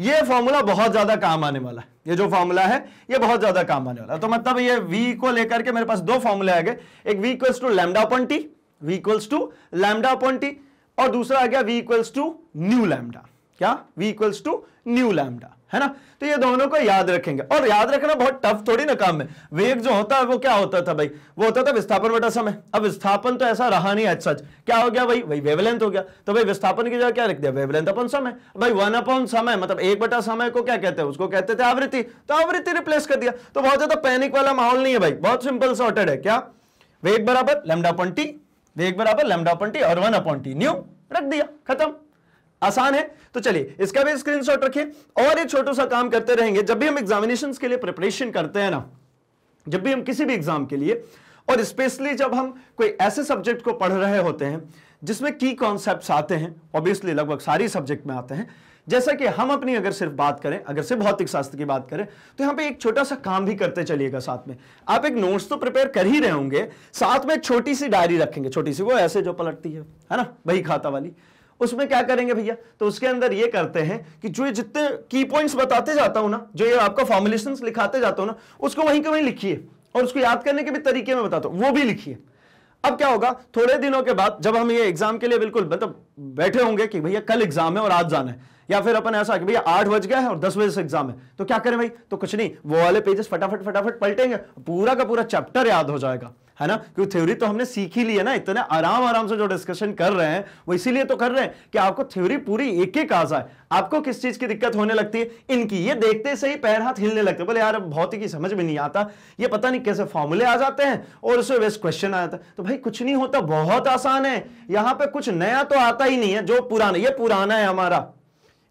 ये फॉर्मूला बहुत ज्यादा काम आने वाला है ये जो फॉर्मूला है ये बहुत ज्यादा काम आने वाला है तो मतलब ये v को लेकर के मेरे पास दो फॉर्मूले आ गए एक v equals to lambda upon T v equals to lambda upon T और दूसरा आ गया v equals to nu lambda क्या v equals to nu lambda है ना तो ये दोनों को याद रखेंगे और याद रखना बहुत टफ थोड़ी ना काम है वेग जो होता है वो क्या होता था भाई वो होता था विस्थापन बटा समय अब विस्थापन तो ऐसा रहा नहीं अच्छा क्या हो गया भाई भाई वेवलेंथ हो गया तो भाई विस्थापन की जगह क्या रख दिया वेवलेंथ अपन समय भाई वन अपन समय मतलब एक बटा समय को क्या कहते हैं उसको कहते थे आवृत्ति तो आवृत्ति रिप्लेस कर दिया तो बहुत ज्यादा पैनिक वाला माहौल नहीं है भाई बहुत सिंपल सॉर्टेड है क्या वेग बराबर लेमडा अपॉन टी वेग बराबर लेमडा अपॉन टी और वन अपॉन टी न्यू रख दिया खत्म आसान है तो चलिए इसका भी स्क्रीनशॉट रखिए और एक छोटा सा काम करते रहेंगे जब भी हम एग्जामिनेशन के लिए प्रिपरेशन करते हैं ना जब भी हम किसी भी एग्जाम के लिए और स्पेशली जब हम कोई ऐसे सब्जेक्ट को पढ़ रहे होते हैं जिसमें की कॉन्सेप्ट आते हैं ऑब्वियसली लगभग सारी सब्जेक्ट में आते हैं जैसा कि हम अपनी अगर सिर्फ बात करें अगर सिर्फ भौतिक शास्त्र की बात करें तो यहां पे एक छोटा सा काम भी करते चलिएगा साथ में आप एक नोट्स तो प्रिपेयर कर ही रहे होंगे साथ में छोटी सी डायरी रखेंगे छोटी सी वो ऐसे जो पलटती है है ना बही खाता वाली उसमें क्या करेंगे भैया तो उसके अंदर ये करते हैं कि जो ये जितने की पॉइंट्स बताते जाता हूं ना जो ये आपका फॉर्मुलेशन लिखाते जाता हूं ना उसको वहीं के वहीं लिखिए और उसको याद करने के भी तरीके में बताता हूं वो भी लिखिए अब क्या होगा थोड़े दिनों के बाद जब हम ये एग्जाम के लिए बिल्कुल मतलब बैठे होंगे कि भैया कल एग्जाम है और आज जाना है या फिर अपन ऐसा कि भैया आठ बज गया है और दस बजे से एग्जाम है तो क्या करें भाई तो कुछ नहीं वो वाले पेजेस फटाफट फटाफट पलटेंगे पूरा का पूरा चैप्टर याद हो जाएगा है ना क्योंकि थ्योरी तो हमने सीख ही लिया है ना इतने आराम आराम से जो डिस्कशन कर रहे हैं वो इसीलिए तो कर रहे हैं कि आपको थ्योरी पूरी एक एक आ जाए आपको किस चीज की दिक्कत होने लगती है इनकी ये देखते से ही पैर हाथ हिलने लगते बोले यार भौतिकी समझ में नहीं आता ये पता नहीं कैसे फॉर्मूले आ जाते हैं और उसमें वेस्ट क्वेश्चन आ जाता है तो भाई कुछ नहीं होता बहुत आसान है यहां पर कुछ नया तो आता ही नहीं है जो पुराना ये पुराना है हमारा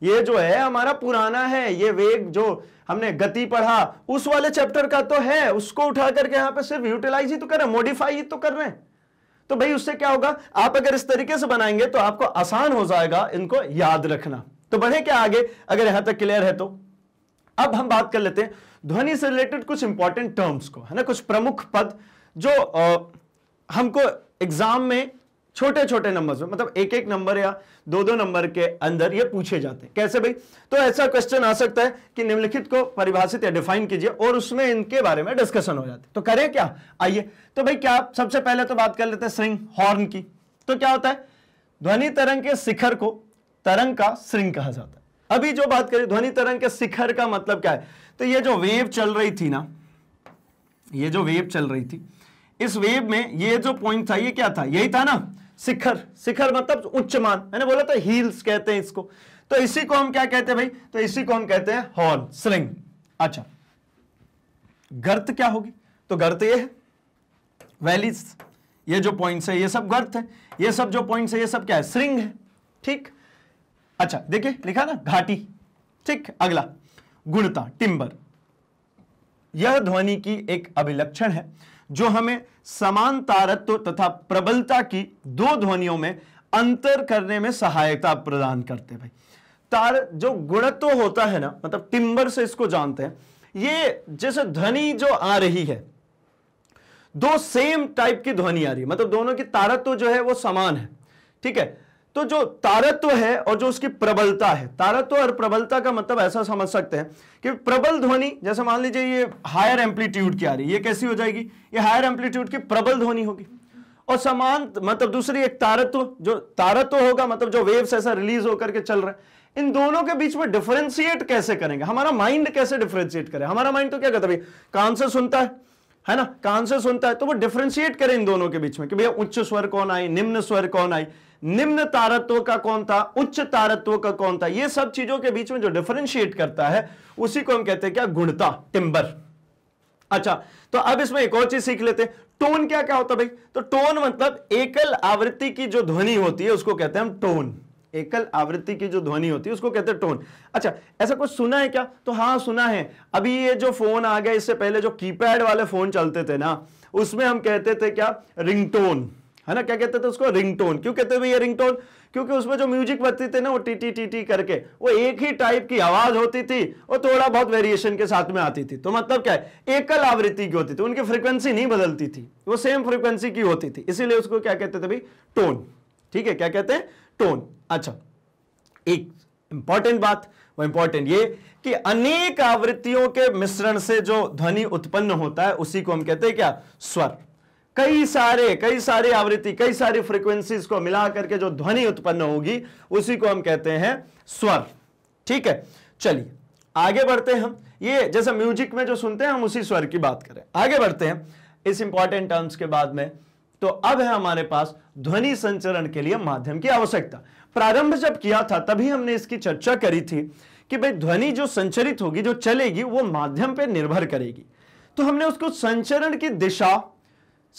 ये जो है हमारा पुराना है ये वेग जो हमने गति पढ़ा उस वाले चैप्टर का तो है उसको उठा करके यहां पे सिर्फ यूटिलाइज ही तो कर रहे हैं मॉडिफाई ही तो कर रहे हैं तो भाई उससे क्या होगा आप अगर इस तरीके से बनाएंगे तो आपको आसान हो जाएगा इनको याद रखना तो बढ़े क्या आगे अगर यहां तक क्लियर है तो अब हम बात कर लेते हैं ध्वनि से रिलेटेड कुछ इंपॉर्टेंट टर्म्स को है ना कुछ प्रमुख पद जो आ, हमको एग्जाम में छोटे छोटे नंबर्स में मतलब एक एक नंबर या दो दो नंबर के अंदर ये पूछे जाते हैं कैसे भाई तो ऐसा क्वेश्चन आ सकता है कि निम्नलिखित को परिभाषित या डिफाइन कीजिए और उसमें इनके बारे में डिस्कशन हो जाते तो करें क्या आइए तो भाई क्या सबसे पहले तो बात कर लेते हैं श्रृंग हॉर्न की तो क्या होता है ध्वनि तरंग के शिखर को तरंग का श्रृंग कहा जाता है अभी जो बात करें ध्वनि तरंग के शिखर का मतलब क्या है तो ये जो वेव चल रही थी ना ये जो वेव चल रही थी इस वेव में ये जो पॉइंट था ये क्या था यही था ना शिखर शिखर मतलब उच्च मान मैंने बोला था तो हील्स कहते हैं इसको तो इसी को हम क्या कहते हैं भाई तो इसी को हम कहते हैं हॉर्न स्लिंग अच्छा गर्त क्या होगी तो गर्त ये है वैलीज ये जो पॉइंट्स है ये सब गर्त है ये सब जो पॉइंट्स है ये सब क्या है स्लिंग है ठीक अच्छा देखिए लिखा ना घाटी ठीक अगला गुणता टिम्बर यह ध्वनि की एक अभिलक्षण है जो हमें समान तारत्व तथा प्रबलता की दो ध्वनियों में अंतर करने में सहायता प्रदान करते भाई तार जो गुणत्व होता है ना मतलब टिम्बर से इसको जानते हैं ये जैसे ध्वनि जो आ रही है दो सेम टाइप की ध्वनि आ रही है मतलब दोनों की तारत्व जो है वो समान है ठीक है तो जो तारत्व है और जो उसकी प्रबलता है तारत्व और प्रबलता का मतलब ऐसा समझ सकते हैं कि प्रबल ध्वनि जैसे मान लीजिए ये हायर एम्पलीट्यूड की आ रही है ये कैसी हो जाएगी ये हायर एम्पलीट्यूड की प्रबल ध्वनि होगी और समान मतलब दूसरी एक तारत्व जो तारत्व होगा मतलब जो वेव्स ऐसा रिलीज होकर के चल रहा है इन दोनों के बीच में डिफरेंशिएट कैसे करेंगे हमारा माइंड कैसे डिफरेंशिएट करे हमारा माइंड तो क्या करता है कान से सुनता है है ना कान से सुनता है तो वो डिफरेंशिएट करे इन दोनों के बीच में कि भैया उच्च स्वर कौन आई निम्न स्वर कौन आई निम्न तारत्व का कौन था उच्च तारत्व का कौन था ये सब चीजों के बीच में जो डिफरेंशिएट करता है उसी को हम कहते हैं क्या गुणता टिम्बर अच्छा तो अब इसमें एक और चीज सीख लेते हैं टोन क्या क्या होता भाई तो टोन मतलब एकल आवृत्ति की जो ध्वनि होती है उसको कहते हैं हम टोन एकल आवृत्ति की जो ध्वनि होती है उसको कहते हैं टोन अच्छा ऐसा कुछ सुना है क्या तो हाँ सुना है अभी ये जो फोन आ गया इससे पहले जो कीपैड वाले फोन चलते थे ना उसमें हम कहते थे क्या रिंगटोन है ना क्या कहते थे उसको रिंगटोन क्यों कहते थे ये रिंगटोन क्योंकि उसमें जो म्यूजिक बजती थे ना वो टी टी टी टी करके वो एक ही टाइप की आवाज होती थी और थोड़ा बहुत वेरिएशन के साथ में आती थी तो मतलब क्या है एकल आवृत्ति की होती थी उनकी फ्रीक्वेंसी नहीं बदलती थी वो सेम फ्रीक्वेंसी की होती थी इसीलिए उसको क्या कहते थे भाई टोन ठीक है क्या कहते हैं टोन अच्छा एक इंपॉर्टेंट बात वो इंपॉर्टेंट ये कि अनेक आवृत्तियों के मिश्रण से जो ध्वनि उत्पन्न होता है उसी को हम कहते हैं क्या स्वर कई सारे कई सारी आवृत्ति कई सारी फ्रीक्वेंसीज को मिला करके जो ध्वनि उत्पन्न होगी उसी को हम कहते हैं स्वर ठीक है चलिए आगे बढ़ते हैं हम ये जैसे म्यूजिक में जो सुनते हैं हम उसी स्वर की बात करें आगे बढ़ते हैं इस इंपॉर्टेंट टर्म्स के बाद में तो अब है हमारे पास ध्वनि संचरण के लिए माध्यम की आवश्यकता प्रारंभ जब किया था तभी हमने इसकी चर्चा करी थी कि भाई ध्वनि जो संचरित होगी जो चलेगी वो माध्यम पर निर्भर करेगी तो हमने उसको संचरण की दिशा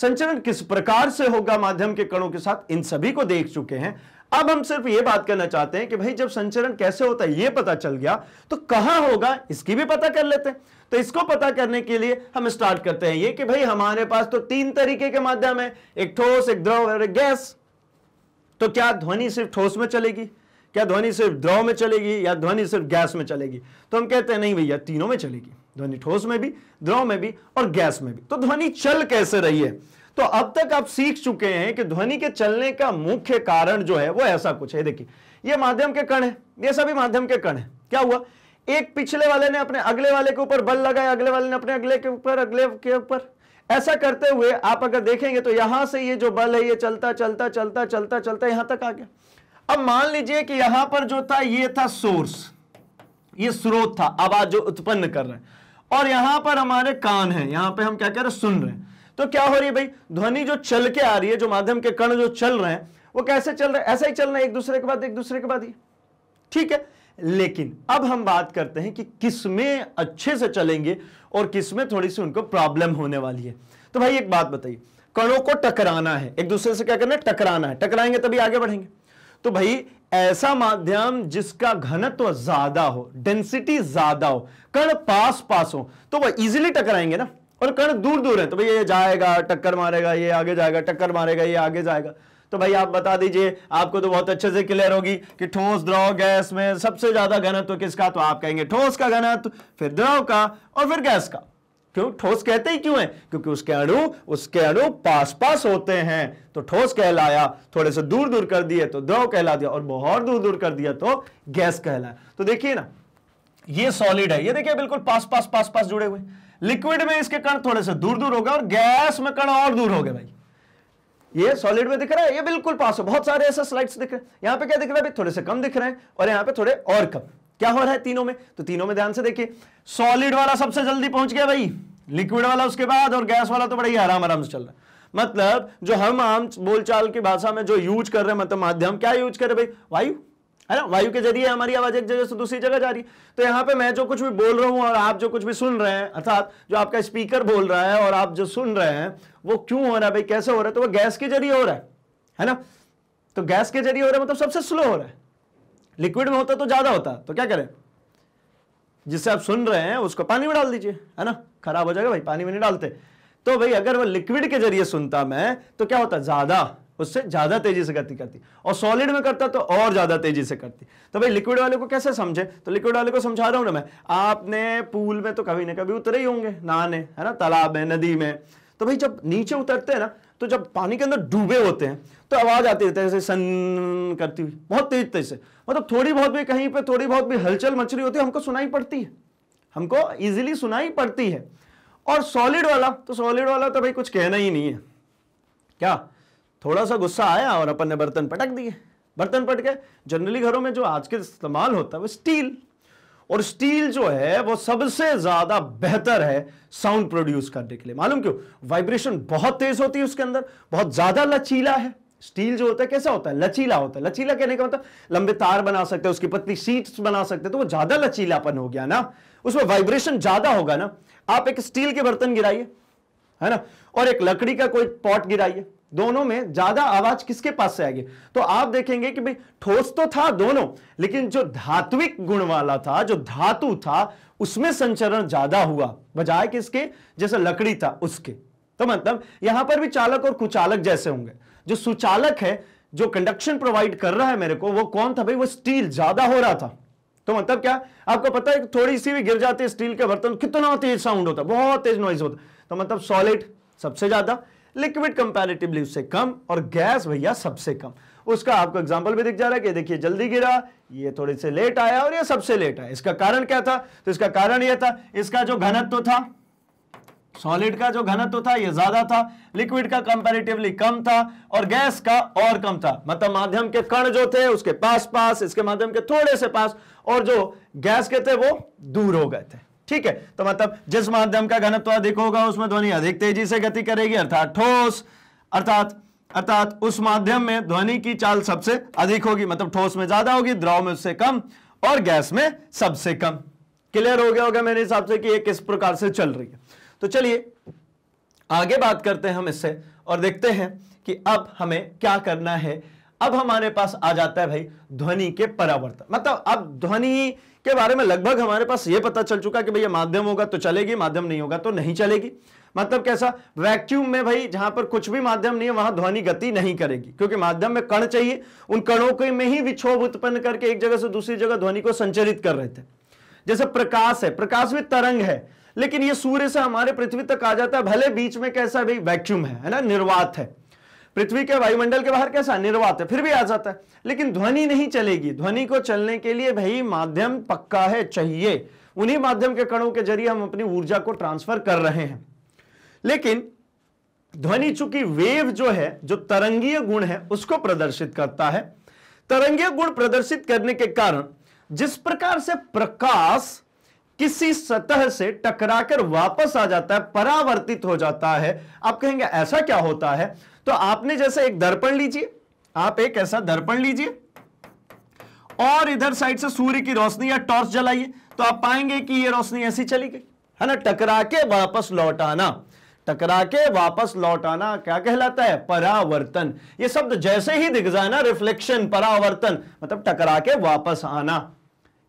संचरण किस प्रकार से होगा माध्यम के कणों के साथ इन सभी को देख चुके हैं अब हम सिर्फ यह बात करना चाहते हैं कि भाई जब संचरण कैसे होता है यह पता चल गया तो कहां होगा इसकी भी पता कर लेते हैं तो इसको पता करने के लिए हम स्टार्ट करते हैं ये कि भाई हमारे पास तो तीन तरीके के माध्यम है एक ठोस एक द्रव और एक गैस तो क्या ध्वनि सिर्फ ठोस में चलेगी क्या ध्वनि सिर्फ द्रव में चलेगी या ध्वनि सिर्फ गैस में चलेगी तो हम कहते हैं नहीं भैया तीनों में चलेगी ध्वनि ठोस में भी द्रव में भी और गैस में भी तो ध्वनि चल कैसे रही है तो अब तक आप सीख चुके हैं कि ध्वनि के चलने का मुख्य कारण जो है वो ऐसा कुछ है देखिए ये माध्यम के कण है ये सभी माध्यम के कण है क्या हुआ एक पिछले वाले ने अपने अगले वाले के ऊपर बल लगाया अगले वाले ने अपने अगले के ऊपर अगले के ऊपर ऐसा करते हुए आप अगर देखेंगे तो यहां से ये जो बल है ये चलता चलता चलता चलता चलता यहां तक आ गया अब मान लीजिए कि यहां पर जो था ये था सोर्स ये स्रोत था आवाज जो उत्पन्न कर रहे हैं और यहां पर हमारे कान है यहां पर हम क्या कह रहे हैं सुन रहे हैं तो क्या हो रही है भाई ध्वनि जो चल के आ रही है जो माध्यम के कण जो चल रहे हैं वो कैसे चल रहे हैं ऐसा ही चल रहा है एक दूसरे के बाद एक दूसरे के बाद ही ठीक है लेकिन अब हम बात करते हैं कि किसमें अच्छे से चलेंगे और किसमें थोड़ी सी उनको प्रॉब्लम होने वाली है तो भाई एक बात बताइए कणों को टकराना है एक दूसरे से क्या करना है टकराना है टकराएंगे तभी आगे बढ़ेंगे तो भाई ऐसा माध्यम जिसका घनत्व ज्यादा हो डेंसिटी ज्यादा हो कण पास पास हो तो वह इजिली टकराएंगे ना और कण दूर दूर है तो भाई ये जाएगा टक्कर मारेगा ये आगे जाएगा टक्कर मारेगा ये आगे जाएगा तो भाई आप बता दीजिए आपको तो बहुत अच्छे से क्लियर होगी कि ठोस द्रव गैस में सबसे ज्यादा घनत्व किसका तो आप कहेंगे ठोस का घनत्व फिर द्रव का और फिर गैस का क्यों ठोस कहते ही क्यों है क्योंकि उसके अणु उसके अणु पास पास होते हैं तो ठोस कहलाया थोड़े से दूर दूर कर दिए तो द्रव कहला दिया और बहुत दूर दूर कर दिया तो गैस कहलाया तो देखिए ना ये सॉलिड है ये देखिए बिल्कुल पास पास पास पास जुड़े हुए लिक्विड में इसके कण थोड़े से दूर दूर हो गए और गैस में कण और दूर हो गए भाई ये सॉलिड में दिख रहा है ये बिल्कुल पास हो बहुत सारे ऐसे स्लाइड्स दिख रहे हैं यहां पे क्या दिख रहा है थोड़े से कम दिख रहे हैं और यहां पे थोड़े और कम क्या हो रहा है तीनों में तो तीनों में ध्यान से देखिए सॉलिड वाला सबसे जल्दी पहुंच गया भाई लिक्विड वाला उसके बाद और गैस वाला तो बड़ा ही आराम आराम से चल रहा है मतलब जो हम आम बोलचाल की भाषा में जो यूज कर रहे हैं मतलब माध्यम क्या यूज कर रहे भाई वायु है ना वायु के जरिए हमारी आवाज एक जगह से दूसरी जगह जा रही है तो यहाँ पे मैं जो कुछ भी बोल रहा हूँ और आप जो कुछ भी सुन रहे हैं अर्थात जो आपका स्पीकर बोल रहा है और आप जो सुन रहे हैं वो क्यों हो रहा है भाई कैसे हो रहा है तो वो गैस के जरिए हो रहा है है ना तो गैस के जरिए हो रहा है मतलब सबसे स्लो हो रहा है लिक्विड में होता तो ज़्यादा होता तो क्या करें जिससे आप सुन रहे हैं उसको पानी में डाल दीजिए है ना खराब हो जाएगा भाई पानी में नहीं डालते तो भाई अगर वो लिक्विड के जरिए सुनता मैं तो क्या होता ज़्यादा उससे ज़्यादा तेजी से गति करती और सॉलिड में करता तो और ज़्यादा तेजी से करती तो भाई लिक्विड वाले को कैसे समझे तो लिक्विड वाले को समझा रहा हूं ना मैं आपने पूल में तो कभी ना कभी उतरे ही होंगे नहाने है ना तालाब में नदी में तो भाई जब नीचे उतरते हैं ना तो जब पानी के अंदर डूबे होते हैं तो आवाज़ आती रहती है जैसे सन करती हुई बहुत तेज तेज से मतलब थोड़ी बहुत भी कहीं पर थोड़ी बहुत भी हलचल मच रही होती है हमको सुनाई पड़ती है हमको ईजिली सुनाई पड़ती है और सॉलिड वाला तो सॉलिड वाला तो भाई कुछ कहना ही नहीं है क्या थोड़ा सा गुस्सा आया और अपन ने बर्तन पटक दिए बर्तन पटके जनरली घरों में जो आज के इस्तेमाल होता है वो स्टील और स्टील जो है वो सबसे ज्यादा बेहतर है साउंड प्रोड्यूस करने के लिए मालूम क्यों वाइब्रेशन बहुत तेज होती है उसके अंदर बहुत ज्यादा लचीला है स्टील जो होता है कैसा होता है लचीला होता है लचीला कहने का मतलब लंबे तार बना सकते हैं उसकी पतली सीट्स बना सकते हैं तो वो ज्यादा लचीलापन हो गया ना उसमें वाइब्रेशन ज्यादा होगा ना आप एक स्टील के बर्तन गिराइए है ना और एक लकड़ी का कोई पॉट गिराइए दोनों में ज्यादा आवाज किसके पास से आएगी तो आप देखेंगे कि भाई ठोस तो था दोनों लेकिन जो धात्विक गुण वाला था जो धातु था उसमें संचरण ज्यादा हुआ बजाय किसके जैसे लकड़ी था उसके तो मतलब यहां पर भी चालक और कुचालक जैसे होंगे जो सुचालक है जो कंडक्शन प्रोवाइड कर रहा है मेरे को वो कौन था भाई वो स्टील ज्यादा हो रहा था तो मतलब क्या आपको पता है थोड़ी सी भी गिर जाती है स्टील के बर्तन कितना तेज साउंड होता बहुत तेज नॉइज होता तो मतलब सॉलिड सबसे ज्यादा लिक्विड कंपेरेटिवली उससे कम और गैस भैया सबसे कम उसका आपको एग्जाम्पल भी दिख जा रहा है कि देखिए जल्दी गिरा ये थोड़े से लेट आया और ये सबसे लेट आया इसका कारण क्या था तो इसका कारण ये था इसका जो घनत्व था सॉलिड का जो घनत्व था ये ज्यादा था लिक्विड का कंपैरेटिवली कम था और गैस का और कम था मतलब माध्यम के कण जो थे उसके पास पास इसके माध्यम के थोड़े से पास और जो गैस के थे वो दूर हो गए थे ठीक है तो मतलब जिस माध्यम का घनत्व अधिक होगा उसमें ध्वनि अधिक तेजी से गति करेगी अर्थात ठोस अर्थात अर्थात उस माध्यम में ध्वनि की चाल सबसे अधिक होगी मतलब ठोस में ज्यादा होगी द्रव में उससे कम और गैस में सबसे कम क्लियर हो गया होगा मेरे हिसाब से कि ये किस प्रकार से चल रही है तो चलिए आगे बात करते हैं हम इससे और देखते हैं कि अब हमें क्या करना है अब हमारे पास आ जाता है भाई ध्वनि के परावर्तन मतलब अब ध्वनि के बारे में लगभग हमारे पास ये पता चल चुका कि भैया माध्यम होगा तो चलेगी माध्यम नहीं होगा तो नहीं चलेगी मतलब कैसा वैक्यूम में भाई जहां पर कुछ भी माध्यम नहीं है वहां ध्वनि गति नहीं करेगी क्योंकि माध्यम में कण चाहिए उन कणों के में ही विक्षोभ उत्पन्न करके एक जगह से दूसरी जगह ध्वनि को संचरित कर रहे थे जैसे प्रकाश है प्रकाश भी तरंग है लेकिन ये सूर्य से हमारे पृथ्वी तक आ जाता है भले बीच में कैसा भाई वैक्यूम है, है ना निर्वात है पृथ्वी के वायुमंडल के बाहर कैसा निर्वात है फिर भी आ जाता है लेकिन ध्वनि नहीं चलेगी ध्वनि को चलने के लिए भाई माध्यम पक्का है चाहिए उन्हीं माध्यम के कणों के जरिए हम अपनी ऊर्जा को ट्रांसफर कर रहे हैं लेकिन ध्वनि चूंकि वेव जो है जो तरंगीय गुण है उसको प्रदर्शित करता है तरंगीय गुण प्रदर्शित करने के कारण जिस प्रकार से प्रकाश किसी सतह से टकराकर वापस आ जाता है परावर्तित हो जाता है आप कहेंगे ऐसा क्या होता है तो आपने जैसे एक दर्पण लीजिए आप एक ऐसा दर्पण लीजिए और इधर साइड से सूर्य की रोशनी या टॉर्च जलाइए तो आप पाएंगे कि ये रोशनी ऐसी चली गई है ना टकरा के वापस लौटाना टकरा के वापस लौटाना क्या कहलाता है परावर्तन ये शब्द जैसे ही दिख जाए ना रिफ्लेक्शन परावर्तन मतलब टकरा के वापस आना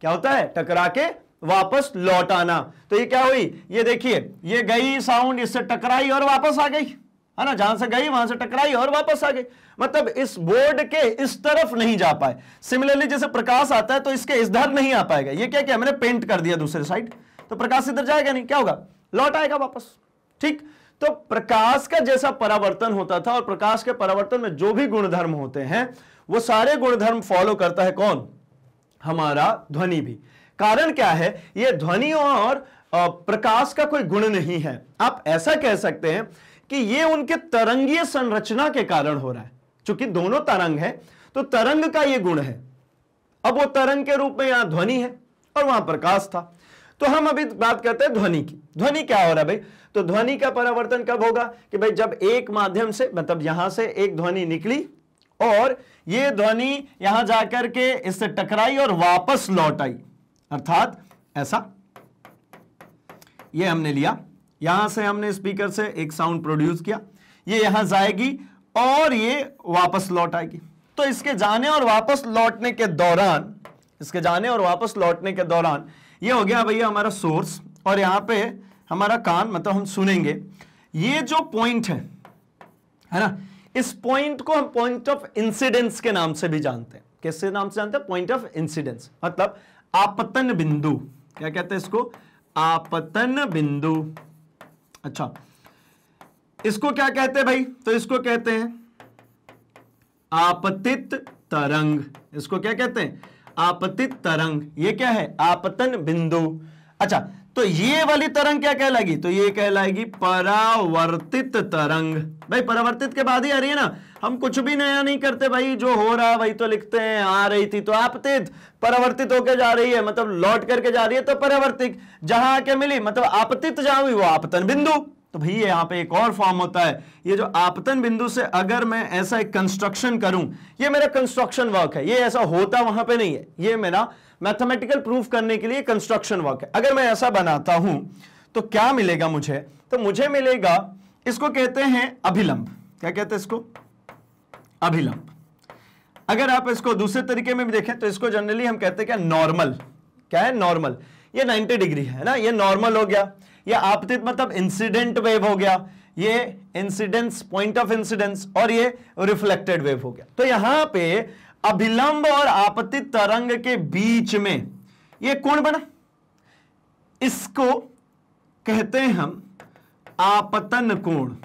क्या होता है टकरा के वापस लौटाना तो ये क्या हुई ये देखिए ये गई साउंड इससे टकराई और वापस आ गई है हाँ ना जहां से गई वहां से टकराई और वापस आ गई मतलब इस बोर्ड के इस तरफ नहीं जा पाए सिमिलरली जैसे प्रकाश आता है तो इसके इस धर नहीं आ पाएगा ये क्या क्या मैंने पेंट कर दिया दूसरे साइड तो प्रकाश इधर जाएगा नहीं क्या होगा लौट आएगा वापस ठीक तो प्रकाश का जैसा परावर्तन होता था और प्रकाश के परावर्तन में जो भी गुणधर्म होते हैं वो सारे गुणधर्म फॉलो करता है कौन हमारा ध्वनि भी कारण क्या है ये ध्वनि और प्रकाश का कोई गुण नहीं है आप ऐसा कह सकते हैं कि ये उनके तरंगीय संरचना के कारण हो रहा है चूंकि दोनों तरंग है तो तरंग का ये गुण है अब वो तरंग के रूप में यहां ध्वनि है और वहां प्रकाश था तो हम अभी बात करते हैं ध्वनि की ध्वनि क्या हो रहा है भाई तो ध्वनि का परावर्तन कब होगा कि भाई जब एक माध्यम से मतलब यहां से एक ध्वनि निकली और ये ध्वनि यहां जाकर के इससे टकराई और वापस लौट आई अर्थात ऐसा ये हमने लिया यहां से हमने स्पीकर से एक साउंड प्रोड्यूस किया ये यहां जाएगी और ये वापस लौट आएगी तो इसके जाने और वापस लौटने के दौरान इसके जाने और वापस लौटने के दौरान ये हो गया भैया हमारा सोर्स और यहां पे हमारा कान मतलब हम सुनेंगे ये जो पॉइंट है है ना इस पॉइंट को हम पॉइंट ऑफ इंसिडेंस के नाम से भी जानते हैं किससे नाम से जानते हैं पॉइंट ऑफ इंसिडेंस मतलब आपतन बिंदु क्या कहते हैं इसको आपतन बिंदु अच्छा इसको क्या कहते हैं भाई तो इसको कहते हैं आपतित तरंग इसको क्या कहते हैं आपतित तरंग ये क्या है आपतन बिंदु अच्छा तो ये वाली तरंग क्या कहलाएगी तो ये कहलाएगी परावर्तित तरंग भाई परावर्तित के बाद ही आ रही है ना हम कुछ भी नया नहीं करते भाई जो हो रहा है वही तो लिखते हैं आ रही थी तो आपतित परावर्तित होकर जा रही है मतलब लौट करके जा रही है तो परावर्तित जहां आके मिली मतलब आपतित जहां हुई वो आपतन बिंदु तो भाई यहां पे एक और फॉर्म होता है ये जो आपतन बिंदु से अगर मैं ऐसा एक कंस्ट्रक्शन करूं ये मेरा कंस्ट्रक्शन वर्क है ये ऐसा होता वहां पे नहीं है ये मेरा मैथमेटिकल प्रूफ करने के लिए कंस्ट्रक्शन वर्क है अगर मैं ऐसा बनाता हूं तो क्या मिलेगा मुझे तो मुझे मिलेगा इसको कहते हैं अभिलंब क्या कहते हैं इसको अभिलंब अगर आप इसको दूसरे तरीके में भी देखें तो इसको जनरली हम कहते हैं क्या नॉर्मल क्या है नॉर्मल ये 90 डिग्री है ना ये नॉर्मल हो गया ये आपतित मतलब इंसिडेंट वेव हो गया ये इंसिडेंस पॉइंट ऑफ इंसिडेंस और ये रिफ्लेक्टेड वेव हो गया तो यहां पे अभिलंब और आपतित तरंग के बीच में यह कोण बना इसको कहते हैं हम आपतन कोण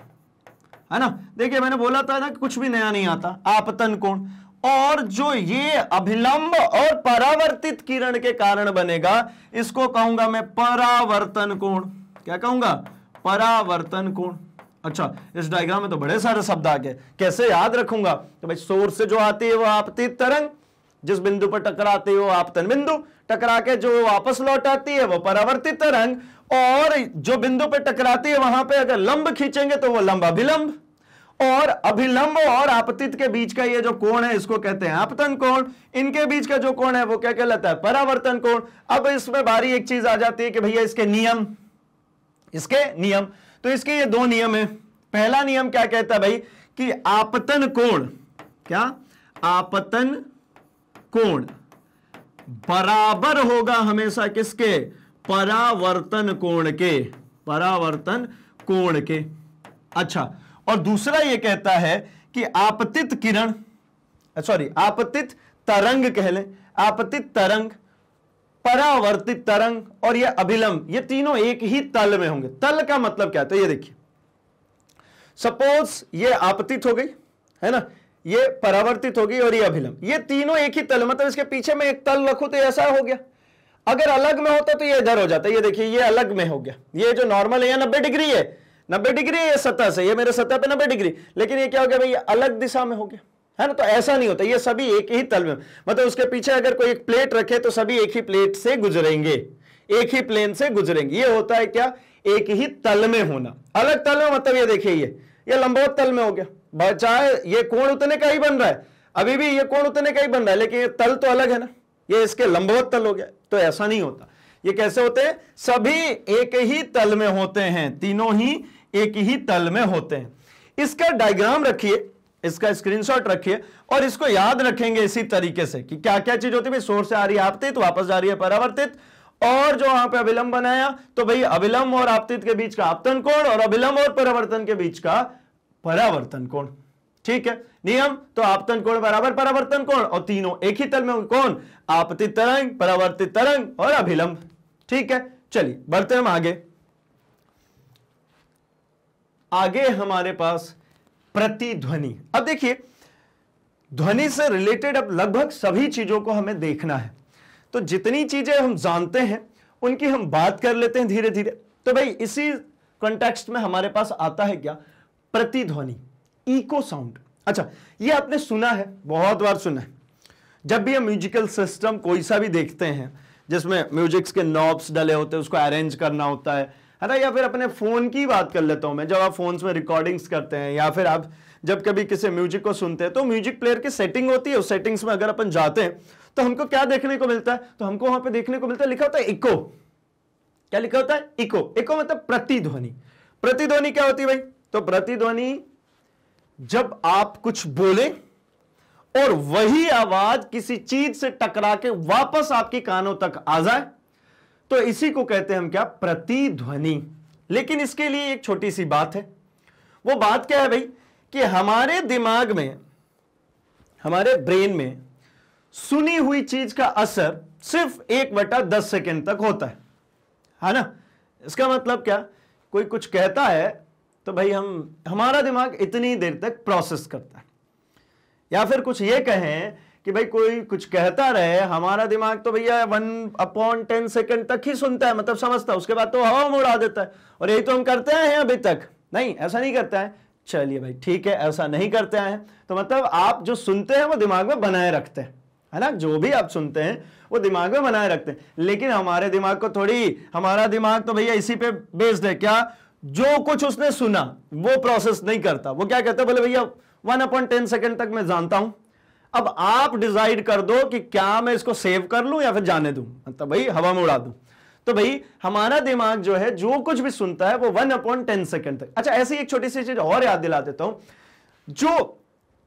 है ना देखिए मैंने बोला था ना कुछ भी नया नहीं आता आपतन कोण और जो ये अभिलंब और परावर्तित किरण के कारण बनेगा इसको कहूंगा मैं परावर्तन कोण क्या कहूंगा परावर्तन कोण अच्छा इस डायग्राम में तो बड़े सारे शब्द आ गए कैसे याद रखूंगा तो भाई शोर से जो आती है वो आपती तरंग जिस बिंदु पर टकराती है वो आपतन बिंदु टकरा के जो वापस लौट आती है वो परावर्तित तरंग और जो बिंदु पर टकराती है वहां पे अगर लंब खींचेंगे तो वो लंब अभिलंब और अभिलंब और आपतित के बीच का ये जो कोण है इसको कहते हैं आपतन कोण इनके बीच का जो कोण है वो क्या कहलाता है परावर्तन कोण अब इसमें बारी एक चीज आ जाती है कि भैया इसके नियम इसके नियम तो इसके ये दो नियम है पहला नियम क्या कहता है भाई कि आपतन कोण क्या आपतन कोण बराबर होगा हमेशा किसके परावर्तन कोण के परावर्तन कोण के अच्छा और दूसरा यह कहता है कि आपतित किरण सॉरी आपतित तरंग कह लें आपतित तरंग परावर्तित तरंग और यह अभिलंब ये तीनों एक ही तल में होंगे तल का मतलब क्या है तो ये देखिए सपोज ये आपतित हो गई है ना ये परावर्तित हो गई और ये अभिलंब ये तीनों एक ही तल मतलब इसके पीछे में एक तल रखू तो ऐसा हो गया अगर अलग में होता तो ये इधर हो जाता ये देखिए ये अलग में हो गया ये जो नॉर्मल है यह नब्बे डिग्री है नब्बे डिग्री है ये सतह से ये मेरे सतह पे नब्बे डिग्री लेकिन ये क्या हो गया भाई अलग दिशा में हो गया है ना तो ऐसा नहीं होता ये सभी एक ही तल में मतलब उसके पीछे अगर कोई एक प्लेट रखे तो सभी एक ही प्लेट से गुजरेंगे एक ही प्लेन से गुजरेंगे ये होता है क्या एक ही तल में होना अलग तल में मतलब ये देखिए ये ये लंबवत तल में हो गया चाहे ये कोण उतने का ही बन रहा है अभी भी ये कोण उतने का ही बन रहा है लेकिन ये तल तो अलग है ना ये इसके लंबवत तल हो गया तो ऐसा नहीं होता ये कैसे होते हैं सभी एक ही तल में होते हैं तीनों ही एक ही तल में होते हैं इसका डायग्राम रखिए इसका स्क्रीनशॉट रखिए और इसको याद रखेंगे इसी तरीके से कि क्या क्या चीज होती है सोर से आ रही है आपतित वापस जा रही है परावर्तित और जो वहां पे अविलंब बनाया तो भाई अविलंब और आपतित के बीच का आपतन कोण और अविलंब और परावर्तन के बीच का परावर्तन कोण ठीक है नियम तो आपतन कोण बराबर परावर्तन कोण और तीनों एक ही तल में कौन आपतित तरंग परावर्तित तरंग और अभिलंब ठीक है चलिए बढ़ते हम आगे आगे हमारे पास प्रतिध्वनि अब देखिए ध्वनि से रिलेटेड अब लगभग सभी चीजों को हमें देखना है तो जितनी चीजें हम जानते हैं उनकी हम बात कर लेते हैं धीरे धीरे तो भाई इसी कॉन्टेक्स्ट में हमारे पास आता है क्या प्रतिध्वनि इको साउंड अच्छा ये आपने सुना है बहुत बार सुना है जब भी हम म्यूजिकल सिस्टम कोई सा भी देखते हैं जिसमें म्यूजिक्स के नॉब्स डले होते हैं उसको अरेंज करना होता है है ना या फिर अपने फ़ोन की बात कर लेता हूं मैं जब आप फोन में रिकॉर्डिंग्स करते हैं या फिर आप जब कभी किसी म्यूजिक को सुनते हैं तो म्यूजिक प्लेयर की सेटिंग होती है उस सेटिंग्स में अगर अपन जाते हैं तो हमको क्या देखने को मिलता है तो हमको वहां पर देखने को मिलता है लिखा होता है इको क्या लिखा होता है इको इको मतलब प्रतिध्वनि प्रतिध्वनि क्या होती है भाई तो प्रतिध्वनि जब आप कुछ बोले और वही आवाज किसी चीज से टकरा के वापस आपकी कानों तक आ जाए तो इसी को कहते हैं हम क्या प्रतिध्वनि लेकिन इसके लिए एक छोटी सी बात है वो बात क्या है भाई कि हमारे दिमाग में हमारे ब्रेन में सुनी हुई चीज का असर सिर्फ एक बटा दस सेकेंड तक होता है है हाँ ना इसका मतलब क्या कोई कुछ कहता है तो भाई हम हमारा दिमाग इतनी देर तक प्रोसेस करता है या फिर कुछ ये कहें कि भाई कोई कुछ कहता रहे हमारा दिमाग तो भैया वन अपॉन टेन सेकेंड तक ही सुनता है मतलब समझता है उसके बाद तो हवा में उड़ा देता है और यही तो हम करते हैं अभी तक नहीं ऐसा नहीं करता है चलिए भाई ठीक है ऐसा नहीं करते हैं तो मतलब आप जो सुनते हैं वो दिमाग में बनाए रखते हैं है ना जो भी आप सुनते हैं वो दिमाग में बनाए रखते हैं लेकिन हमारे दिमाग को थोड़ी हमारा दिमाग तो भैया इसी पे बेस्ड है क्या जो कुछ उसने सुना वो प्रोसेस नहीं करता वो क्या कहता है बोले भैया वन अपॉइंट टेन सेकेंड तक मैं जानता हूं अब आप डिसाइड कर दो कि क्या मैं इसको सेव कर लूं या फिर जाने दूं मतलब भाई हवा में उड़ा दूं तो भाई हमारा दिमाग जो है जो कुछ भी सुनता है वो वन अपॉन टेन सेकेंड तक अच्छा ऐसी एक छोटी सी चीज और याद दिला देता हूं जो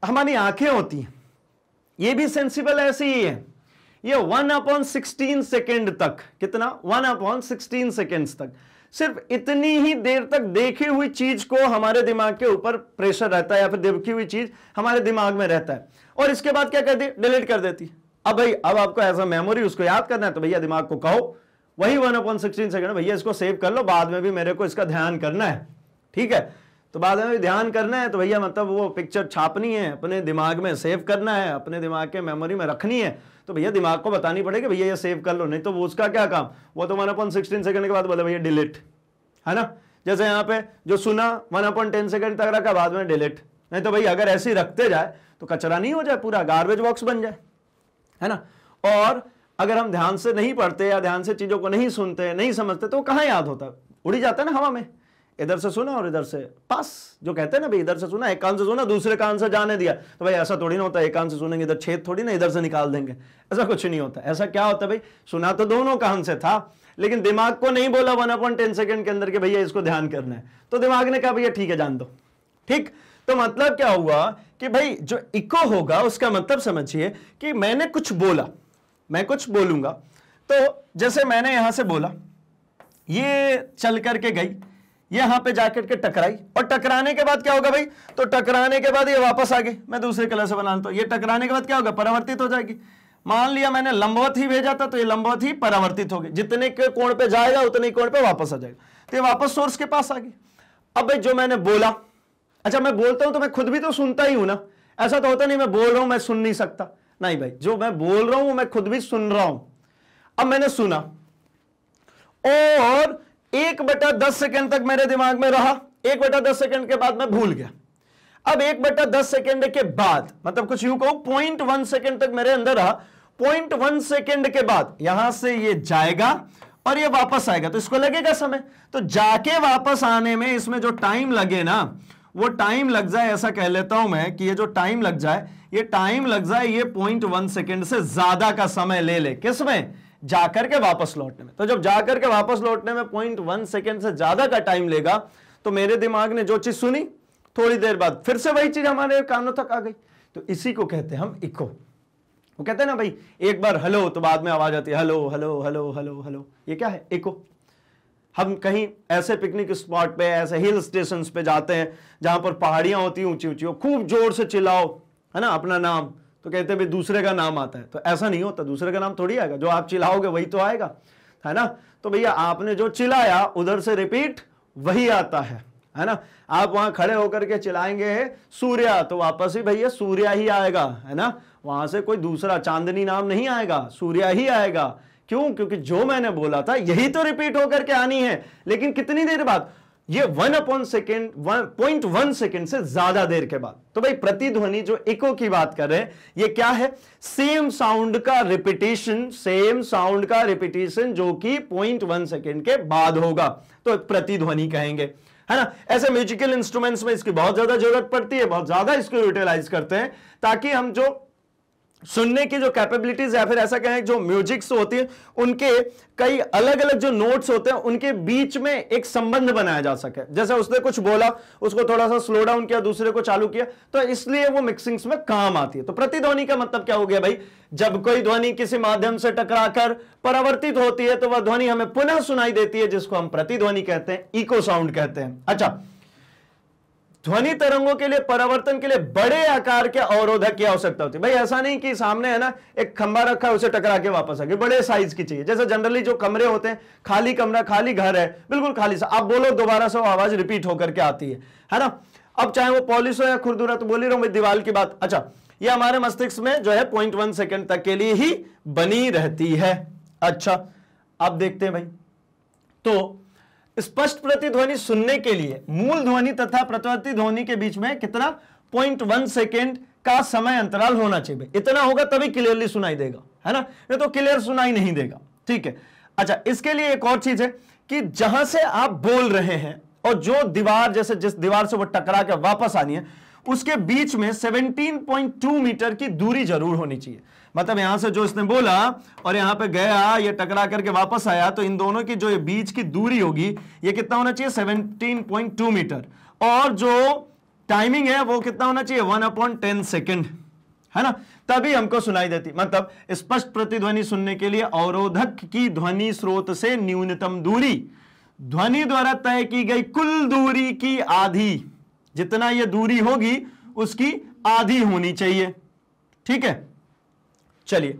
हमारी आंखें होती हैं ये भी सेंसिबल ऐसी ही है ये वन अपॉन सिक्सटीन सेकेंड तक कितना वन अपॉन सिक्सटीन सेकेंड तक सिर्फ इतनी ही देर तक देखी हुई चीज को हमारे दिमाग के ऊपर प्रेशर रहता है या फिर देखी हुई चीज हमारे दिमाग में रहता है और इसके बाद क्या करती डिलीट कर देती अब भाई अब आपको एज अ मेमोरी उसको याद करना है तो भैया दिमाग को कहो वही वन अपॉन सिक्सटीन सेकेंड भैया इसको सेव कर लो बाद में भी मेरे को इसका ध्यान करना है ठीक है तो बाद में भी ध्यान करना है तो भैया मतलब वो पिक्चर छापनी है अपने दिमाग में सेव करना है अपने दिमाग के मेमोरी में रखनी है तो भैया दिमाग को बतानी पड़ेगी भैया ये सेव कर लो नहीं तो वो उसका क्या काम वो तो वन अपॉइंट सिक्सटीन सेकंड के बाद बोले भैया डिलीट है ना जैसे यहाँ पे जो सुना वन अपॉइंट टेन सेकंड तक रखा बाद में डिलीट नहीं तो भैया अगर ऐसे ही रखते जाए तो कचरा नहीं हो जाए पूरा गार्बेज बॉक्स बन जाए है ना और अगर हम ध्यान से नहीं पढ़ते या ध्यान से चीज़ों को नहीं सुनते नहीं समझते तो कहां याद होता उड़ी जाता है ना हवा में इधर से सुना और इधर से पास जो कहते हैं ना भाई इधर से सुना एक कान से सुना दूसरे कान से जाने दिया तो भाई ऐसा थोड़ी ना होता एक कान से सुनेंगे इधर छेद थोड़ी ना इधर से निकाल देंगे ऐसा कुछ नहीं होता ऐसा क्या होता भाई सुना तो दोनों कान से था लेकिन दिमाग को नहीं बोला वन अपॉइंट टेन सेकेंड के अंदर के भैया इसको ध्यान करना है तो दिमाग ने कहा भैया ठीक है जान दो ठीक तो मतलब क्या हुआ कि भाई जो इको होगा उसका मतलब समझिए कि मैंने कुछ बोला मैं कुछ बोलूंगा तो जैसे मैंने यहां से बोला ये चल करके गई यहां पे जाकर के टकराई और टकराने के बाद क्या होगा भाई तो टकराने के बाद ये वापस आ गए मैं दूसरे कलर से बना लेता ये टकराने के बाद क्या होगा परावर्तित हो जाएगी मान लिया मैंने लंबवत ही भेजा था तो ये लंबवत ही परावर्तित हो होगी जितने के कोण पे जाएगा उतने कोण पे वापस आ जाएगा तो ये वापस सोर्स के पास आ गई अब भाई जो मैंने बोला अच्छा मैं बोलता हूं तो मैं खुद भी तो सुनता ही हूं ना ऐसा तो होता नहीं मैं बोल रहा हूं मैं सुन नहीं सकता नहीं भाई जो मैं बोल रहा हूं वो मैं खुद भी सुन रहा हूं अब मैंने सुना और एक बटा दस सेकेंड तक मेरे दिमाग में रहा एक बटा दस सेकेंड के बाद मैं भूल गया अब एक बटा दस सेकेंड के बाद मतलब कुछ यू कहू पॉइंट वन सेकेंड तक मेरे अंदर रहा पॉइंट वन सेकेंड के बाद यहां से ये जाएगा और ये वापस आएगा तो इसको लगेगा समय तो जाके वापस आने में इसमें जो टाइम लगे ना वो टाइम लग जाए ऐसा कह लेता हूं मैं कि ये जो टाइम लग जाए ये टाइम लग जाए ये पॉइंट वन सेकेंड से ज्यादा का समय ले ले किसमें जाकर के वापस लौटने में तो जब जाकर के वापस लौटने में पॉइंट वन सेकेंड से ज्यादा का टाइम लेगा तो मेरे दिमाग ने जो चीज सुनी थोड़ी देर बाद फिर से वही चीज हमारे कानों तक आ गई तो इसी को कहते हैं हम इको वो कहते हैं ना भाई एक बार हेलो तो बाद में आवाज आती है hello hello hello hello hello ये क्या है इको हम कहीं ऐसे पिकनिक स्पॉट पे ऐसे हिल स्टेशन पे जाते हैं जहां पर पहाड़ियां होती हैं ऊंची ऊंची हो खूब जोर से चिल्लाओ है ना अपना नाम तो कहते हैं भाई दूसरे का नाम आता है तो ऐसा नहीं होता दूसरे का नाम थोड़ी आएगा जो आप चिल्लाओगे वही तो आएगा है ना तो भैया आपने जो चिल्लाया उधर से रिपीट वही आता है है ना आप वहां खड़े होकर के चिल्लाएंगे सूर्या तो वापस ही भैया सूर्या ही आएगा है ना वहां से कोई दूसरा चांदनी नाम नहीं आएगा सूर्या ही आएगा क्यों क्योंकि जो मैंने बोला था यही तो रिपीट होकर के आनी है लेकिन कितनी देर बाद ये one upon second point one second से ज्यादा देर के बाद तो भाई प्रतिध्वनि जो इको की बात कर रहे हैं ये क्या है सेम साउंड का रिपीटेशन सेम साउंड का रिपीटेशन जो कि पॉइंट वन सेकेंड के बाद होगा तो प्रतिध्वनि कहेंगे है ना ऐसे म्यूजिकल इंस्ट्रूमेंट्स में इसकी बहुत ज्यादा जरूरत पड़ती है बहुत ज्यादा इसको यूटिलाइज करते हैं ताकि हम जो सुनने की जो कैपेबिलिटीज या फिर ऐसा कहें जो म्यूजिक्स होती है उनके कई अलग अलग जो नोट्स होते हैं उनके बीच में एक संबंध बनाया जा सके जैसे उसने कुछ बोला उसको थोड़ा सा स्लो डाउन किया दूसरे को चालू किया तो इसलिए वो मिक्सिंग्स में काम आती है तो प्रतिध्वनि का मतलब क्या हो गया भाई जब कोई ध्वनि किसी माध्यम से टकराकर परावर्तित होती है तो वह ध्वनि हमें पुनः सुनाई देती है जिसको हम प्रतिध्वनि कहते हैं इको साउंड कहते हैं अच्छा ध्वनि तरंगों के लिए परावर्तन के लिए बड़े आकार के अवरोधक की आवश्यकता होती है भाई ऐसा नहीं कि सामने है ना एक खंबा रखा है उसे टकरा के वापस आ गए बड़े साइज की चाहिए जैसे जनरली जो कमरे होते हैं खाली कमरा खाली घर है बिल्कुल खाली सा आप बोलो दोबारा से वो आवाज रिपीट होकर के आती है है ना अब चाहे वो पॉलिस हो या खुरदुरा तो बोली ही रहा हूं दीवाल की बात अच्छा ये हमारे मस्तिष्क में जो है पॉइंट वन सेकेंड तक के लिए ही बनी रहती है अच्छा अब देखते हैं भाई तो स्पष्ट प्रतिध्वनि सुनने के लिए मूल ध्वनि तथा ध्वनि के बीच में कितना पॉइंट वन सेकेंड का समय अंतराल होना चाहिए इतना होगा तभी क्लियरली सुनाई देगा है ना ये तो क्लियर सुनाई नहीं देगा ठीक है अच्छा इसके लिए एक और चीज है कि जहां से आप बोल रहे हैं और जो दीवार जैसे जिस दीवार से वो टकरा के वापस आनी है उसके बीच में 17.2 मीटर की दूरी जरूर होनी चाहिए मतलब यहां से जो इसने बोला और यहां पे गया ये टकरा करके वापस आया तो इन दोनों की जो ये बीच की दूरी होगी ये कितना होना चाहिए 17.2 मीटर और जो टाइमिंग है वो कितना होना चाहिए वन अपॉन टेन सेकेंड है ना तभी हमको सुनाई देती मतलब स्पष्ट प्रतिध्वनि सुनने के लिए अवरोधक की ध्वनि स्रोत से न्यूनतम दूरी ध्वनि द्वारा तय की गई कुल दूरी की आधी जितना ये दूरी होगी उसकी आधी होनी चाहिए ठीक है चलिए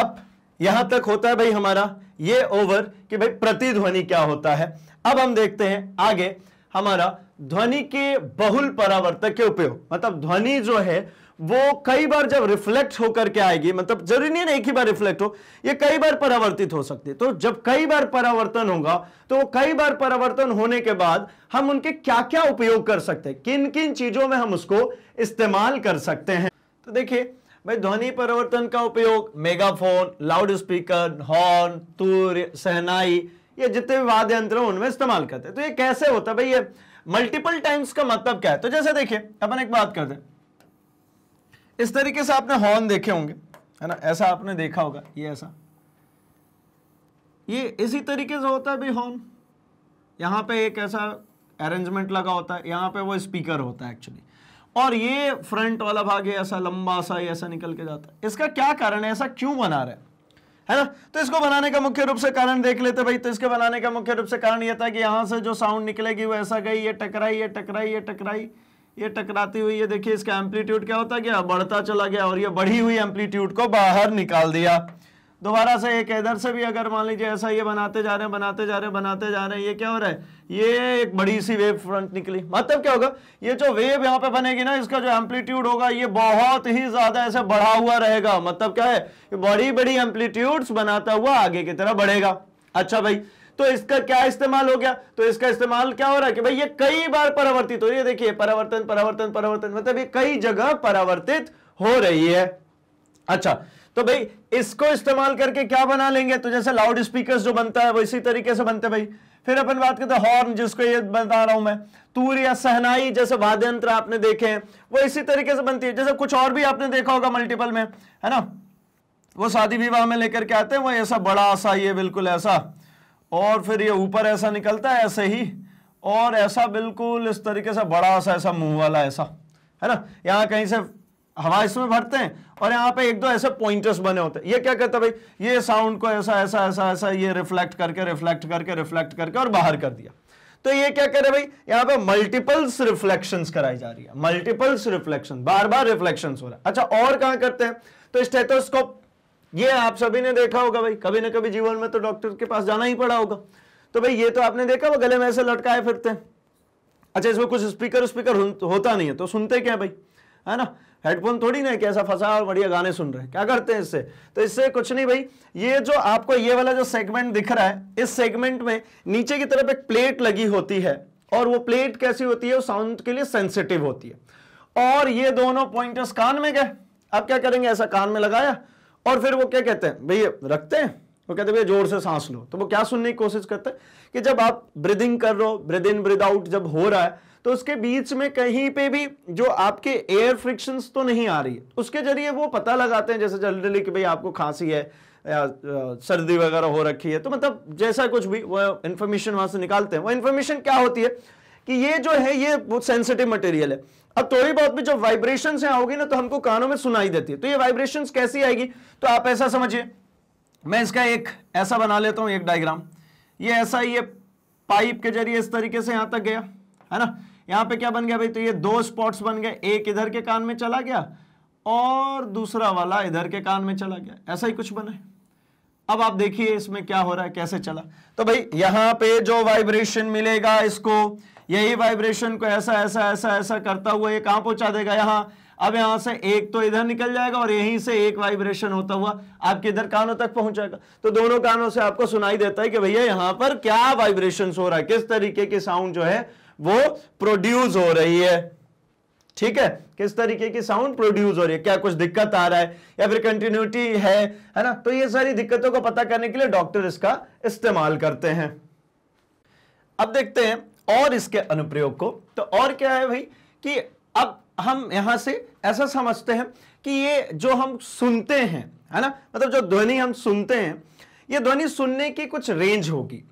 अब यहां तक होता है भाई हमारा ये ओवर कि भाई प्रतिध्वनि क्या होता है अब हम देखते हैं आगे हमारा ध्वनि के बहुल परावर्तक के उपयोग मतलब ध्वनि जो है वो कई बार जब रिफ्लेक्ट होकर के आएगी मतलब जरूरी नहीं है एक ही बार रिफ्लेक्ट हो ये कई बार परावर्तित हो सकती है तो जब कई बार परावर्तन होगा तो वो कई बार परावर्तन होने के बाद हम उनके क्या क्या उपयोग कर सकते हैं किन किन चीजों में हम उसको इस्तेमाल कर सकते हैं तो देखिए भाई ध्वनि परिवर्तन का उपयोग मेगाफोन लाउड स्पीकर हॉर्न तूर सहनाई ये जितने भी वाद्य यंत्र उनमें इस्तेमाल करते हैं तो ये कैसे होता है भाई ये मल्टीपल टाइम्स का मतलब क्या है तो जैसे देखिए अपन एक बात करते हैं इस तरीके से आपने हॉर्न देखे होंगे है ना ऐसा आपने देखा होगा ये ऐसा ये इसी तरीके से होता है भी हॉर्न यहां पे एक ऐसा अरेंजमेंट लगा होता है यहां पे वो स्पीकर होता है एक्चुअली और ये फ्रंट वाला भाग है ऐसा लंबा सा ऐसा निकल के जाता है इसका क्या कारण है ऐसा क्यों बना रहे है ना तो इसको बनाने का मुख्य रूप से कारण देख लेते भाई तो इसके बनाने का मुख्य रूप से कारण यह था कि यहां से जो साउंड निकलेगी वो ऐसा गई ये टकराई ये टकराई ये टकराई ये टकराती हुई ये देखिए इसका एम्पलीट्यूड क्या होता गया बढ़ता चला गया और ये बढ़ी हुई एम्पलीट्यूड को बाहर निकाल दिया दोबारा से एक इधर से भी अगर मान लीजिए ऐसा ये बनाते जा रहे हैं बनाते जा रहे हैं बनाते जा रहे हैं ये क्या हो रहा है ये एक बड़ी सी वेव फ्रंट निकली मतलब क्या होगा ये जो वेव यहाँ पे बनेगी ना इसका जो एम्पलीट्यूड होगा ये बहुत ही ज्यादा ऐसे बढ़ा हुआ रहेगा मतलब क्या है बड़ी बड़ी एम्पलीट्यूड बनाता हुआ आगे की तरह बढ़ेगा अच्छा भाई तो इसका क्या इस्तेमाल हो गया तो इसका इस्तेमाल क्या हो रहा है कि भाई ये कई बार परावर्तित हो रही है देखिए परावर्तन परावर्तन परावर्तन मतलब ये कई जगह परावर्तित हो रही है अच्छा तो भाई इसको इस्तेमाल करके क्या बना लेंगे तो जैसे लाउड स्पीकर जो बनता है वो इसी तरीके से बनते भाई फिर अपन बात करते हैं हॉर्न जिसको ये बता रहा हूं मैं तूर या सहनाई जैसे वाद्य यंत्र आपने देखे हैं वो इसी तरीके से बनती है जैसे कुछ और भी आपने देखा होगा मल्टीपल में है ना वो शादी विवाह में लेकर के आते हैं वो ऐसा बड़ा सा ये बिल्कुल ऐसा और फिर ये ऊपर ऐसा निकलता है ऐसे ही और ऐसा बिल्कुल इस तरीके से बड़ा सा ऐसा मुंह वाला ऐसा है ना यहाँ कहीं से हवा इसमें भरते हैं और यहाँ पे एक दो ऐसे पॉइंटर्स बने होते हैं ये क्या कहता है भाई ये साउंड को ऐसा ऐसा ऐसा ऐसा ये रिफ्लेक्ट करके रिफ्लेक्ट करके रिफ्लेक्ट करके और बाहर कर दिया तो ये क्या करे भाई यहाँ पे मल्टीपल्स रिफ्लेक्शन कराई जा रही है मल्टीपल्स रिफ्लेक्शन बार बार रिफ्लेक्शन हो रहा है अच्छा और कहा करते हैं तो स्टेटोस्कोप ये आप सभी ने देखा होगा भाई कभी ना कभी जीवन में तो डॉक्टर के पास जाना ही पड़ा होगा तो भाई ये तो आपने देखा वो गले में ऐसे लटकाए फिरते हैं अच्छा इसमें कुछ स्पीकर स्पीकर होता नहीं है तो सुनते क्या भाई है ना हेडफोन थोड़ी ना कि फंसा और बढ़िया गाने सुन रहे हैं क्या करते हैं इससे तो इससे कुछ नहीं भाई ये जो आपको ये वाला जो सेगमेंट दिख रहा है इस सेगमेंट में नीचे की तरफ एक प्लेट लगी होती है और वो प्लेट कैसी होती है वो साउंड के लिए सेंसिटिव होती है और ये दोनों पॉइंटर्स कान में गए अब क्या करेंगे ऐसा कान में लगाया और फिर वो क्या कहते हैं भैया रखते हैं वो कहते हैं भैया जोर से सांस लो तो वो क्या सुनने की कोशिश करते हैं कि जब आप ब्रीदिंग कर रहे हो ब्रिद इन ब्रिद आउट जब हो रहा है तो उसके बीच में कहीं पे भी जो आपके एयर फ्रिक्शन तो नहीं आ रही है उसके जरिए वो पता लगाते हैं जैसे जनरली कि भाई आपको खांसी है या सर्दी वगैरह हो रखी है तो मतलब जैसा कुछ भी वो इन्फॉर्मेशन वहां से निकालते हैं वो इन्फॉर्मेशन क्या होती है कि ये जो है ये बहुत सेंसिटिव मटेरियल है अब थोड़ी बहुत भी जब वाइब्रेशन आओगी ना तो हमको कानों में सुनाई देती है तो ये वाइब्रेशन कैसी आएगी तो आप ऐसा समझिए मैं इसका एक ऐसा बना लेता हूं एक डायग्राम ये ऐसा ये पाइप के जरिए इस तरीके से यहां तक गया है ना यहां पे क्या बन गया भाई तो ये दो स्पॉट्स बन गए एक इधर के कान में चला गया और दूसरा वाला इधर के कान में चला गया ऐसा ही कुछ बने अब आप देखिए इसमें क्या हो रहा है कैसे चला तो भाई यहां पे जो वाइब्रेशन मिलेगा इसको यही वाइब्रेशन को ऐसा ऐसा ऐसा ऐसा करता हुआ ये कहां पहुंचा देगा यहां अब यहां से एक तो इधर निकल जाएगा और यहीं से एक वाइब्रेशन होता हुआ आपके इधर कानों तक पहुंचेगा तो दोनों कानों से आपको सुनाई देता है कि भैया यहां पर क्या वाइब्रेशन हो रहा है किस तरीके की साउंड जो है वो प्रोड्यूस हो रही है ठीक है किस तरीके की साउंड प्रोड्यूस हो रही है क्या कुछ दिक्कत आ रहा है या फिर कंटिन्यूटी है है ना तो ये सारी दिक्कतों को पता करने के लिए डॉक्टर इसका इस्तेमाल करते हैं अब देखते हैं और इसके अनुप्रयोग को तो और क्या है भाई कि अब हम यहां से ऐसा समझते हैं कि ये जो हम सुनते हैं है ना मतलब जो ध्वनि हम सुनते हैं ये ध्वनि सुनने की कुछ रेंज होगी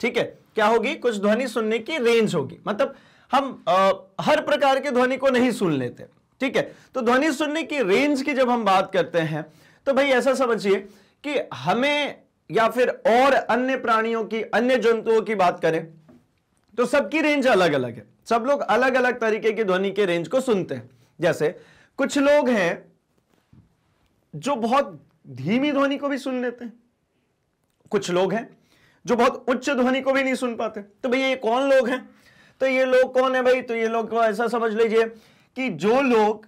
ठीक है क्या होगी कुछ ध्वनि सुनने की रेंज होगी मतलब हम आ, हर प्रकार के ध्वनि को नहीं सुन लेते ठीक है तो ध्वनि सुनने की रेंज की जब हम बात करते हैं तो भाई ऐसा समझिए कि हमें या फिर और अन्य प्राणियों की अन्य जंतुओं की बात करें तो सबकी रेंज अलग अलग है सब लोग अलग अलग तरीके की ध्वनि के रेंज को सुनते हैं जैसे कुछ लोग हैं जो बहुत धीमी ध्वनि को भी सुन लेते हैं कुछ लोग हैं जो बहुत उच्च ध्वनि को भी नहीं सुन पाते तो भैया ये कौन लोग हैं तो ये लोग कौन है भाई तो ये लोग को ऐसा समझ लीजिए कि जो लोग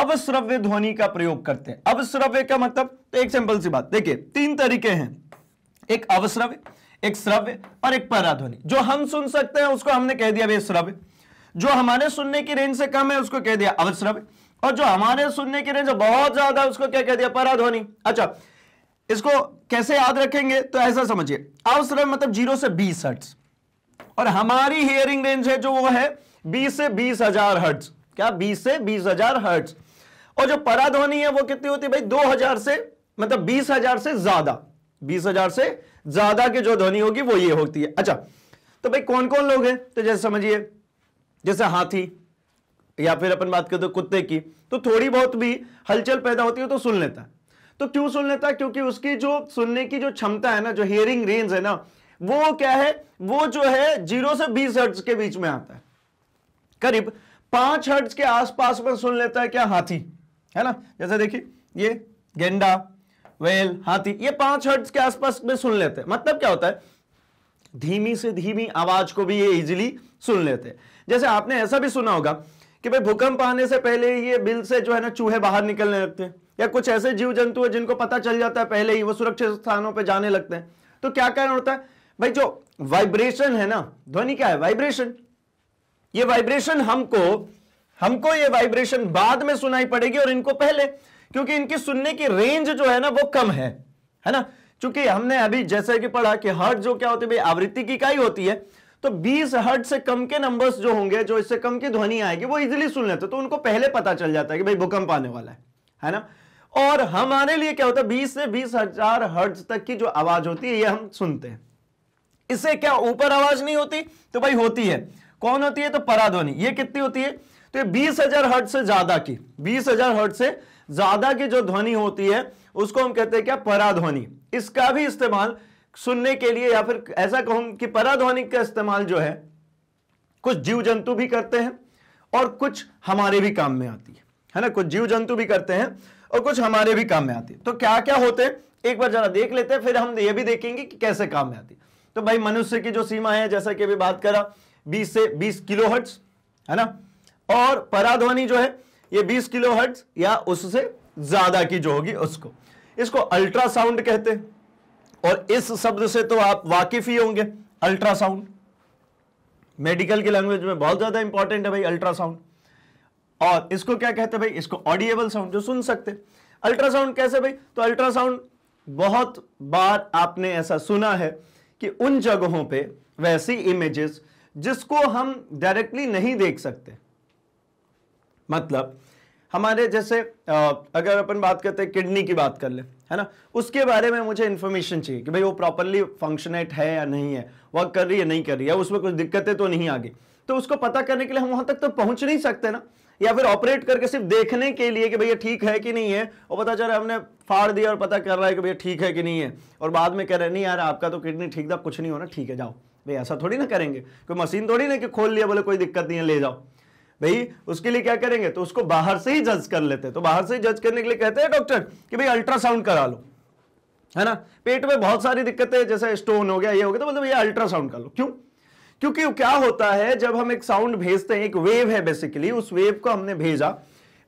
अवश्रव्य ध्वनि का प्रयोग करते हैं अवश्रव्य का मतलब तो एक सिंपल सी बात देखिए तीन तरीके हैं एक अवश्रव्य एक श्रव्य और एक पराध्वनि जो हम सुन सकते हैं उसको हमने कह दिया श्रव्य जो हमारे सुनने की रेंज से कम है उसको कह दिया अवश्रव्य और जो हमारे सुनने की रेंज बहुत ज्यादा उसको क्या कह दिया पराध्वनि अच्छा इसको कैसे याद रखेंगे तो ऐसा समझिए अवश्रव्य मतलब जीरो से बीस हर्ट्स और हमारी हियरिंग रेंज है जो वो है बीस से बीस हजार हर्ट्स क्या बीस से बीस हजार हर्ट्स और जो पराध्वनि है वो कितनी होती है भाई दो हजार से मतलब बीस हजार से ज्यादा बीस हजार से ज्यादा की जो ध्वनि होगी वो ये होती है अच्छा तो भाई कौन कौन लोग हैं तो जैसे समझिए जैसे हाथी या फिर अपन बात करते तो कुत्ते की तो थोड़ी बहुत भी हलचल पैदा होती है तो सुन लेता है तो क्यों सुन लेता है क्योंकि उसकी जो सुनने की जो क्षमता है ना जो हियरिंग रेंज है ना वो क्या है वो जो है जीरो से बीस हर्ट्ज के बीच में आता है करीब पांच हर्ट्ज के आसपास में सुन लेता है क्या हाथी है ना जैसे देखिए ये गेंडा वेल हाथी ये पांच हर्ट्स के आसपास में सुन लेते हैं मतलब क्या होता है धीमी से धीमी आवाज को भी ये इजिली सुन लेते हैं जैसे आपने ऐसा भी सुना होगा कि भाई भूकंप आने से पहले ये बिल से जो है ना चूहे बाहर निकलने लगते हैं या कुछ ऐसे जीव जंतु है जिनको पता चल जाता है पहले ही वो सुरक्षित स्थानों पर जाने लगते हैं तो क्या कारण होता है भाई जो वाइब्रेशन है ना ध्वनि क्या है वाइब्रेशन ये वाइब्रेशन हमको हमको ये वाइब्रेशन बाद में सुनाई पड़ेगी और इनको पहले क्योंकि इनकी सुनने की रेंज जो है ना वो कम है है ना क्योंकि हमने अभी जैसे कि पढ़ा कि हर्ट जो क्या होती है भाई आवृत्ति की इकाई होती है तो 20 हर्ट से कम के नंबर्स जो होंगे जो इससे कम की ध्वनि आएगी वो इजिली सुन लेते तो उनको पहले पता चल जाता है कि भाई भूकंप आने वाला है है ना और हमारे लिए क्या होता है बीस से बीस हजार तक की जो आवाज होती है ये हम सुनते हैं इससे क्या ऊपर आवाज नहीं होती तो भाई होती है कौन होती है तो पराध्वनि ये कितनी होती है तो ये बीस हजार हर्ट से ज्यादा की बीस हजार हर्ट से ज्यादा की जो ध्वनि होती है उसको हम कहते हैं क्या पराध्वनि इसका भी इस्तेमाल सुनने के लिए या फिर ऐसा कहूं कि पराध्वनि का इस्तेमाल जो है कुछ जीव जंतु भी करते हैं और कुछ हमारे भी काम में आती है है ना कुछ जीव जंतु भी करते हैं और कुछ हमारे भी काम में आती है तो क्या क्या होते हैं एक बार जरा देख लेते हैं फिर हम ये भी देखेंगे कि कैसे काम में आती है तो भाई मनुष्य की जो सीमा है जैसा कि अभी बात करा 20 से 20 किलो है ना और पराध्वनि जो है ये 20 किलो हर्ट या उससे ज्यादा की जो होगी उसको इसको अल्ट्रासाउंड कहते हैं और इस शब्द से तो आप वाकिफ ही होंगे अल्ट्रासाउंड मेडिकल की लैंग्वेज में बहुत ज्यादा इंपॉर्टेंट है भाई अल्ट्रासाउंड और इसको क्या कहते हैं भाई इसको ऑडिएबल साउंड जो सुन सकते अल्ट्रासाउंड कैसे भाई तो अल्ट्रासाउंड बहुत बार आपने ऐसा सुना है कि उन जगहों पे वैसी इमेजेस जिसको हम डायरेक्टली नहीं देख सकते मतलब हमारे जैसे अगर अपन बात करते हैं किडनी की बात कर ले है ना उसके बारे में मुझे इन्फॉर्मेशन चाहिए कि भाई वो प्रॉपरली फंक्शनेट है या नहीं है वर्क कर रही है नहीं कर रही है उसमें कुछ दिक्कतें तो नहीं आ गई तो उसको पता करने के लिए हम वहां तक तो पहुंच नहीं सकते ना या फिर ऑपरेट करके सिर्फ देखने के लिए कि भैया ठीक है कि नहीं है और पता चल रहा है हमने फाड़ दिया और पता कर रहा है कि भैया ठीक है कि नहीं है और बाद में कह रहे नहीं यार आपका तो किडनी ठीक था कुछ नहीं होना ठीक है जाओ भाई ऐसा थोड़ी ना करेंगे कोई मशीन थोड़ी ना कि खोल लिया बोले कोई दिक्कत नहीं है ले जाओ भाई उसके लिए क्या करेंगे तो उसको बाहर से ही जज कर लेते हैं तो बाहर से ही जज करने के लिए कहते हैं डॉक्टर कि भाई अल्ट्रासाउंड करा लो है ना पेट में बहुत सारी दिक्कतें जैसे स्टोन हो गया ये हो गया तो मतलब ये अल्ट्रासाउंड कर लो क्यों क्योंकि क्या होता है जब हम एक साउंड भेजते हैं एक वेव है बेसिकली उस वेव को हमने भेजा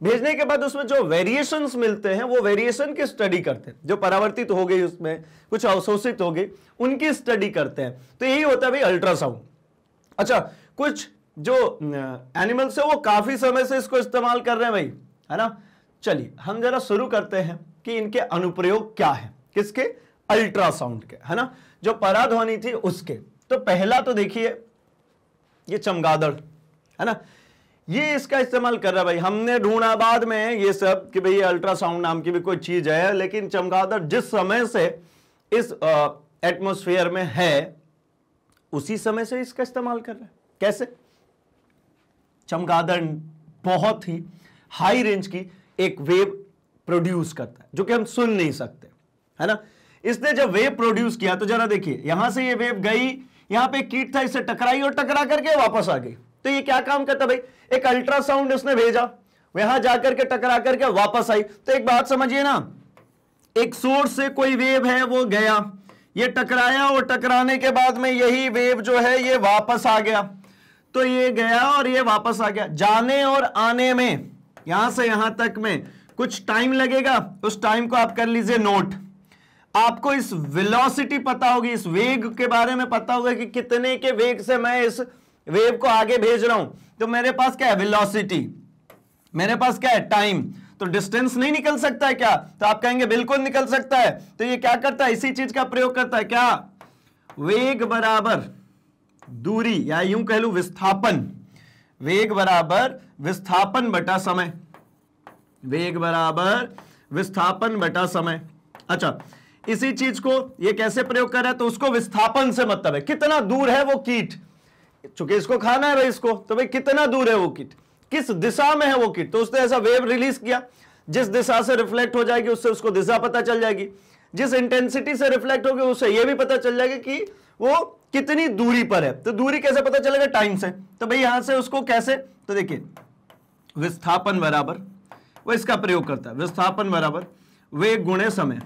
भेजने के बाद उसमें जो वेरिएशन मिलते हैं वो वेरिएशन की स्टडी करते हैं जो परावर्तित हो गई उसमें कुछ अवशोषित हो गई उनकी स्टडी करते हैं तो यही होता है भाई अल्ट्रासाउंड अच्छा कुछ जो एनिमल्स है वो काफी समय से इसको इस्तेमाल कर रहे हैं भाई है ना चलिए हम जरा शुरू करते हैं कि इनके अनुप्रयोग क्या है किसके अल्ट्रासाउंड के है ना जो पराध्वनि थी उसके तो पहला तो देखिए ये चमगादड़ है ना ये इसका इस्तेमाल कर रहा है भाई हमने ढूंढा बाद में ये सब कि भाई अल्ट्रासाउंड नाम की भी कोई चीज है लेकिन चमगादड़ जिस समय से इस एटमोस्फेयर में है उसी समय से इसका इस्तेमाल कर रहा है कैसे चमगादड़ बहुत ही हाई रेंज की एक वेव प्रोड्यूस करता है जो कि हम सुन नहीं सकते है ना इसने जब वेव प्रोड्यूस किया तो जरा देखिए यहां से ये वेव गई यहां पे कीट था इसे टकराई और टकरा करके वापस आ गई तो ये क्या काम करता भाई एक अल्ट्रासाउंड इसने भेजा यहां जाकर के टकरा करके वापस आई तो एक बात समझिए ना एक सोर्स से कोई वेव है वो गया ये टकराया और टकराने के बाद में यही वेव जो है ये वापस आ गया तो ये गया और ये वापस आ गया जाने और आने में यहां से यहां तक में कुछ टाइम लगेगा उस टाइम को आप कर लीजिए नोट आपको इस वेलोसिटी पता होगी इस वेग के बारे में पता होगा कि कितने के वेग से मैं इस वेव को आगे भेज रहा हूं तो मेरे पास क्या है वेलोसिटी मेरे पास क्या है टाइम तो डिस्टेंस नहीं निकल सकता है क्या तो आप कहेंगे बिल्कुल निकल सकता है तो ये क्या करता है इसी चीज का प्रयोग करता है क्या वेग बराबर दूरी या यूं कह लू विस्थापन वेग बराबर विस्थापन बटा समय वेग बराबर विस्थापन बटा समय अच्छा इसी चीज को ये कैसे प्रयोग कर रहा है तो उसको विस्थापन से मतलब है कितना दूर है वो कीट चूंकि इसको खाना है भाई इसको तो भाई कितना दूर है वो कीट किस दिशा में है वो कीट तो उसने ऐसा वेव रिलीज किया जिस दिशा से रिफ्लेक्ट हो जाएगी उससे उसको दिशा पता चल जाएगी जिस इंटेंसिटी से रिफ्लेक्ट होगी उससे यह भी पता चल जाएगा कि वो कितनी दूरी पर है तो दूरी कैसे पता चलेगा टाइम से तो भाई यहां से उसको कैसे तो देखिए विस्थापन बराबर वो इसका प्रयोग करता है विस्थापन बराबर वे गुणे समय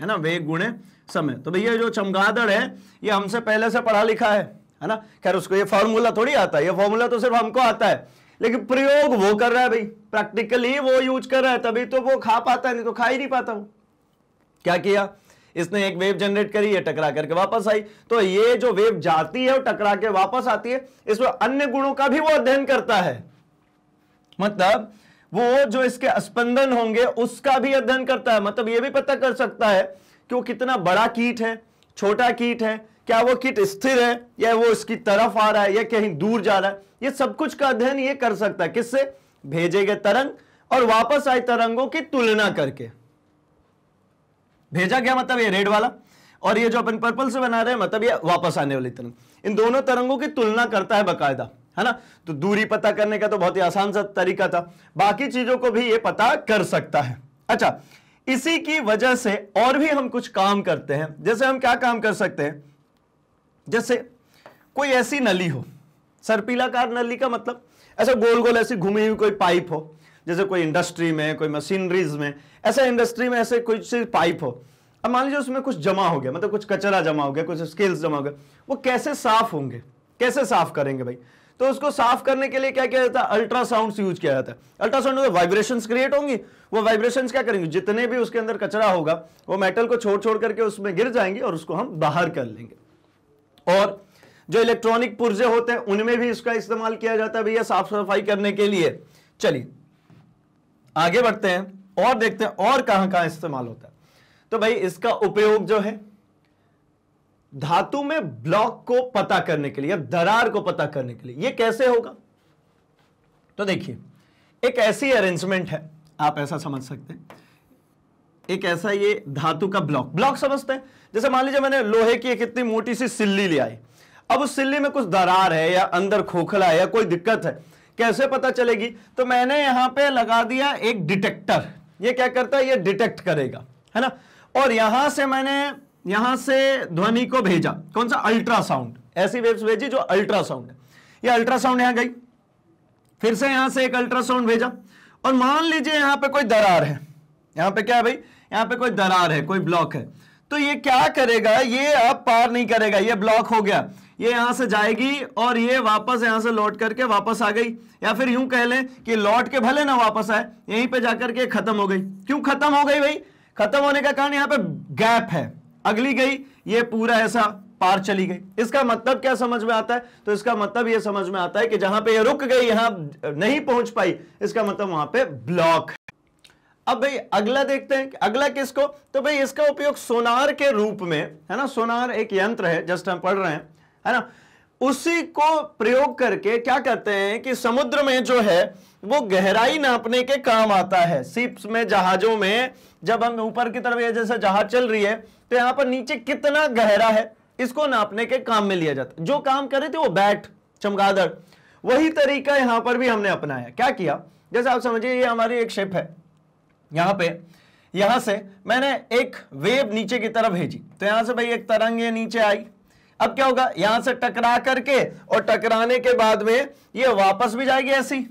है ना वे गुणे समय तो भैया जो चमगादड़ है ये हमसे पहले से पढ़ा लिखा है है ना खैर उसको ये फॉर्मूला थोड़ी आता है ये फॉर्मूला तो सिर्फ हमको आता है लेकिन प्रयोग वो कर रहा है भाई प्रैक्टिकली वो यूज कर रहा है तभी तो वो खा पाता है नहीं तो खा ही नहीं पाता वो क्या किया इसने एक वेव जनरेट करी ये टकरा करके वापस आई तो ये जो वेव जाती है और टकरा के वापस आती है इसमें अन्य गुणों का भी वो अध्ययन करता है मतलब वो जो इसके स्पंदन होंगे उसका भी अध्ययन करता है मतलब ये भी पता कर सकता है कि वो कितना बड़ा कीट है छोटा कीट है क्या वो कीट स्थिर है या वो इसकी तरफ आ रहा है या कहीं दूर जा रहा है ये सब कुछ का अध्ययन ये कर सकता है किससे भेजे गए तरंग और वापस आए तरंगों की तुलना करके भेजा गया मतलब ये रेड वाला और ये जो अपन पर्पल से बना रहे हैं मतलब ये वापस आने वाली तरंग इन दोनों तरंगों की तुलना करता है बकायदा है ना तो दूरी पता करने का तो बहुत ही आसान सा तरीका था बाकी चीजों को भी ये पता कर सकता है अच्छा इसी की वजह से और भी हम कुछ काम करते हैं जैसे हम क्या काम कर सकते हैं जैसे कोई ऐसी नली हो सर्पीलाकार नली का मतलब ऐसा गोल गोल ऐसी घुमी हुई कोई पाइप हो जैसे कोई इंडस्ट्री में कोई मशीनरीज में ऐसा इंडस्ट्री में ऐसे कुछ पाइप हो अब मान लीजिए उसमें कुछ जमा हो गया मतलब कुछ कचरा जमा हो गया कुछ स्केल्स जमा हो गया वो कैसे साफ होंगे कैसे साफ करेंगे भाई तो उसको साफ करने के लिए क्या किया जाता है अल्ट्रासाउंड यूज किया जाता है अल्ट्रासाउंड में क्रिएट होंगी वो वाइब्रेशन क्या करेंगे जितने भी उसके अंदर कचरा होगा वो मेटल को छोड़ छोड़ करके उसमें गिर जाएंगे और उसको हम बाहर कर लेंगे और जो इलेक्ट्रॉनिक पुर्जे होते हैं उनमें भी इसका इस्तेमाल किया जाता है भैया साफ सफाई करने के लिए चलिए आगे बढ़ते हैं और देखते हैं और कहां कहां इस्तेमाल होता है तो भाई इसका उपयोग जो है धातु में ब्लॉक को पता करने के लिए दरार को पता करने के लिए ये कैसे होगा तो देखिए एक ऐसी अरेंजमेंट है आप ऐसा समझ सकते हैं एक ऐसा ये धातु का ब्लॉक ब्लॉक समझते हैं जैसे मान लीजिए मैंने लोहे की एक इतनी मोटी सी सिल्ली ले आई अब उस सिल्ली में कुछ दरार है या अंदर खोखला है या कोई दिक्कत है कैसे पता चलेगी तो मैंने यहां पे लगा दिया एक डिटेक्टर ये क्या करता है ये डिटेक्ट करेगा है ना और यहां से मैंने यहां से ध्वनि को भेजा कौन सा अल्ट्रासाउंड ऐसी वेव्स भेजी जो अल्ट्रासाउंड है ये अल्ट्रासाउंड यहां गई फिर से यहां से एक अल्ट्रासाउंड भेजा और मान लीजिए यहां पे कोई दरार है यहां पे क्या है भाई यहां पे कोई दरार है कोई ब्लॉक है तो ये क्या करेगा ये अब पार नहीं करेगा ये ब्लॉक हो गया ये यहां से जाएगी और ये वापस यहां से लौट करके वापस आ गई या फिर यूं कह लें कि लौट के भले ना वापस आए यहीं पे जाकर के खत्म हो गई क्यों खत्म हो गई भाई खत्म होने का कारण यहां पे गैप है अगली गई ये पूरा ऐसा पार चली गई इसका मतलब क्या समझ में आता है तो इसका मतलब यह समझ में आता है कि जहां पर यह रुक गई यहां नहीं पहुंच पाई इसका मतलब वहां पर ब्लॉक अब भाई अगला देखते हैं अगला किसको तो भाई इसका उपयोग सोनार के रूप में है ना सोनार एक यंत्र है जस्ट हम पढ़ रहे हैं है ना उसी को प्रयोग करके क्या कहते हैं कि समुद्र में जो है वो गहराई नापने के काम आता है सिप्स में जहाजों में जब हम ऊपर की तरफ जैसे जहाज चल रही है तो यहां पर नीचे कितना गहरा है इसको नापने के काम में लिया जाता जो काम कर रहे थे वो बैट चमगादड़ वही तरीका यहां पर भी हमने अपनाया क्या किया जैसे आप समझिए ये हमारी एक शिप है यहां पे यहां से मैंने एक वेव नीचे की तरफ भेजी तो यहां से भाई एक तरंग ये नीचे आई अब क्या होगा यहां से टकरा करके और टकराने के बाद में ये वापस भी जाएगी ऐसी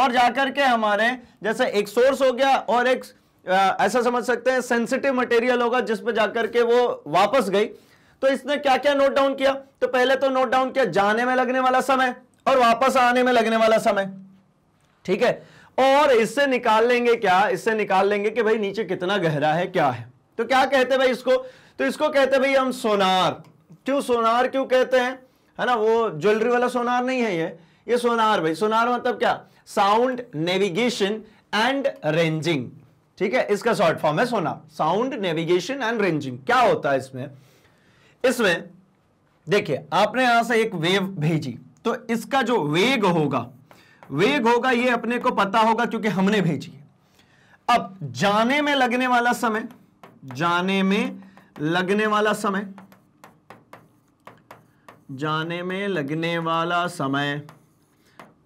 और जाकर के हमारे जैसे एक सोर्स हो गया और एक ऐसा समझ सकते हैं सेंसिटिव मटेरियल होगा पर जाकर के वो वापस गई तो इसने क्या क्या नोट डाउन किया तो पहले तो नोट डाउन किया जाने में लगने वाला समय और वापस आने में लगने वाला समय ठीक है और इससे निकाल लेंगे क्या इससे निकाल लेंगे कि भाई नीचे कितना गहरा है क्या है तो क्या कहते भाई इसको तो इसको कहते भाई हम सोनार क्यों सोनार क्यों कहते हैं है ना वो ज्वेलरी वाला सोनार नहीं है ये ये सोनार भाई सोनार मतलब क्या साउंड नेविगेशन एंड रेंजिंग ठीक है इसका शॉर्ट फॉर्म है sonar sound navigation and ranging क्या होता है इसमें इसमें देखिए आपने यहां से एक वेव भेजी तो इसका जो वेग होगा वेग होगा ये अपने को पता होगा क्योंकि हमने भेजी है अब जाने में लगने वाला समय जाने में लगने वाला समय जाने में लगने वाला समय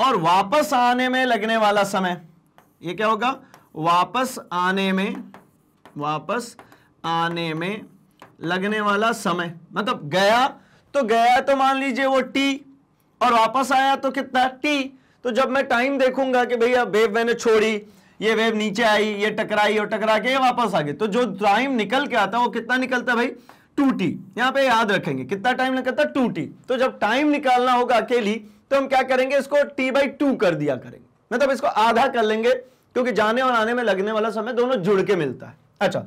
और वापस आने में लगने वाला समय ये क्या होगा वापस आने में वापस आने में लगने वाला समय मतलब गया तो गया तो मान लीजिए वो टी और वापस आया तो कितना टी तो जब मैं टाइम देखूंगा कि भैया वेव मैंने छोड़ी ये वेव नीचे आई ये टकराई और टकरा के ये वापस आ गई तो जो टाइम निकल के आता है वो कितना निकलता है भाई टू टी यहां पर याद रखेंगे कितना टाइम लगता था टू टी तो जब टाइम निकालना होगा अकेली तो हम क्या करेंगे इसको टी बाई टू कर दिया करेंगे मतलब इसको आधा कर लेंगे क्योंकि जाने और आने में लगने वाला समय दोनों जुड़ के मिलता है अच्छा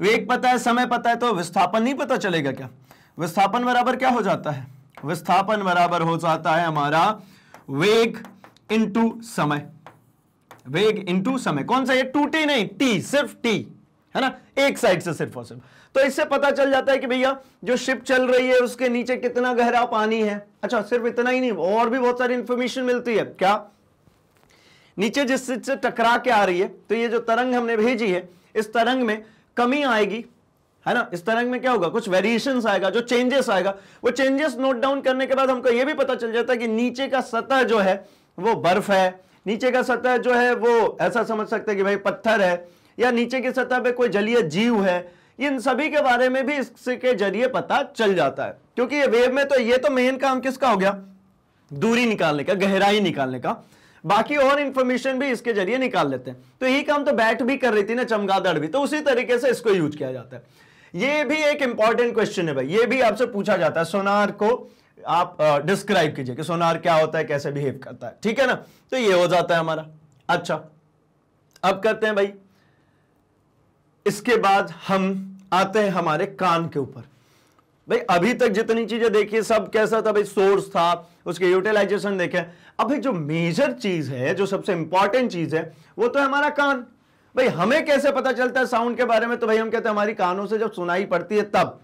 वेग पता है समय पता है तो विस्थापन नहीं पता चलेगा क्या विस्थापन बराबर क्या हो जाता है विस्थापन बराबर हो जाता है हमारा वेग इंटू समय वेग इंटू समय कौन सा ये टूटी नहीं टी सिर्फ टी है ना एक साइड से सिर्फ और सिर्फ तो इससे पता चल जाता है कि भैया जो शिप चल रही है उसके नीचे कितना गहरा पानी है अच्छा सिर्फ इतना ही नहीं और भी बहुत सारी इंफॉर्मेशन मिलती है क्या नीचे जिस चीज से टकरा के आ रही है तो ये जो तरंग हमने भेजी है इस तरंग में कमी आएगी है ना इस तरंग में क्या होगा कुछ वेरिएशन आएगा जो चेंजेस आएगा वो चेंजेस नोट डाउन करने के बाद हमको ये भी पता चल जाता है कि नीचे का सतह जो है वो बर्फ है नीचे का सतह जो है वो ऐसा समझ सकते हैं कि भाई पत्थर है या नीचे की सतह पे कोई जलीय जीव है इन सभी के बारे में भी इसके जरिए पता चल जाता है क्योंकि ये वेव में तो ये तो मेन काम किसका हो गया दूरी निकालने का गहराई निकालने का बाकी और इंफॉर्मेशन भी इसके जरिए निकाल लेते हैं तो यही काम तो बैट भी कर रही थी ना चमगादड़ भी तो उसी तरीके से इसको यूज किया जाता है ये भी एक इंपॉर्टेंट क्वेश्चन है भाई ये भी आपसे पूछा जाता है सोनार को आप डिस्क्राइब कीजिए कि सोनार क्या होता है कैसे बिहेव करता है ठीक है ना तो ये हो जाता है हमारा अच्छा अब करते हैं भाई इसके बाद हम आते हैं हमारे कान के ऊपर भाई अभी तक जितनी चीजें देखी सब कैसा था भाई सोर्स था उसके यूटिलाइजेशन देखे अभी जो मेजर चीज है जो सबसे इंपॉर्टेंट चीज है वो तो है हमारा कान भाई हमें कैसे पता चलता है साउंड के बारे में तो भाई हम कहते हैं हमारी कानों से जब सुनाई पड़ती है तब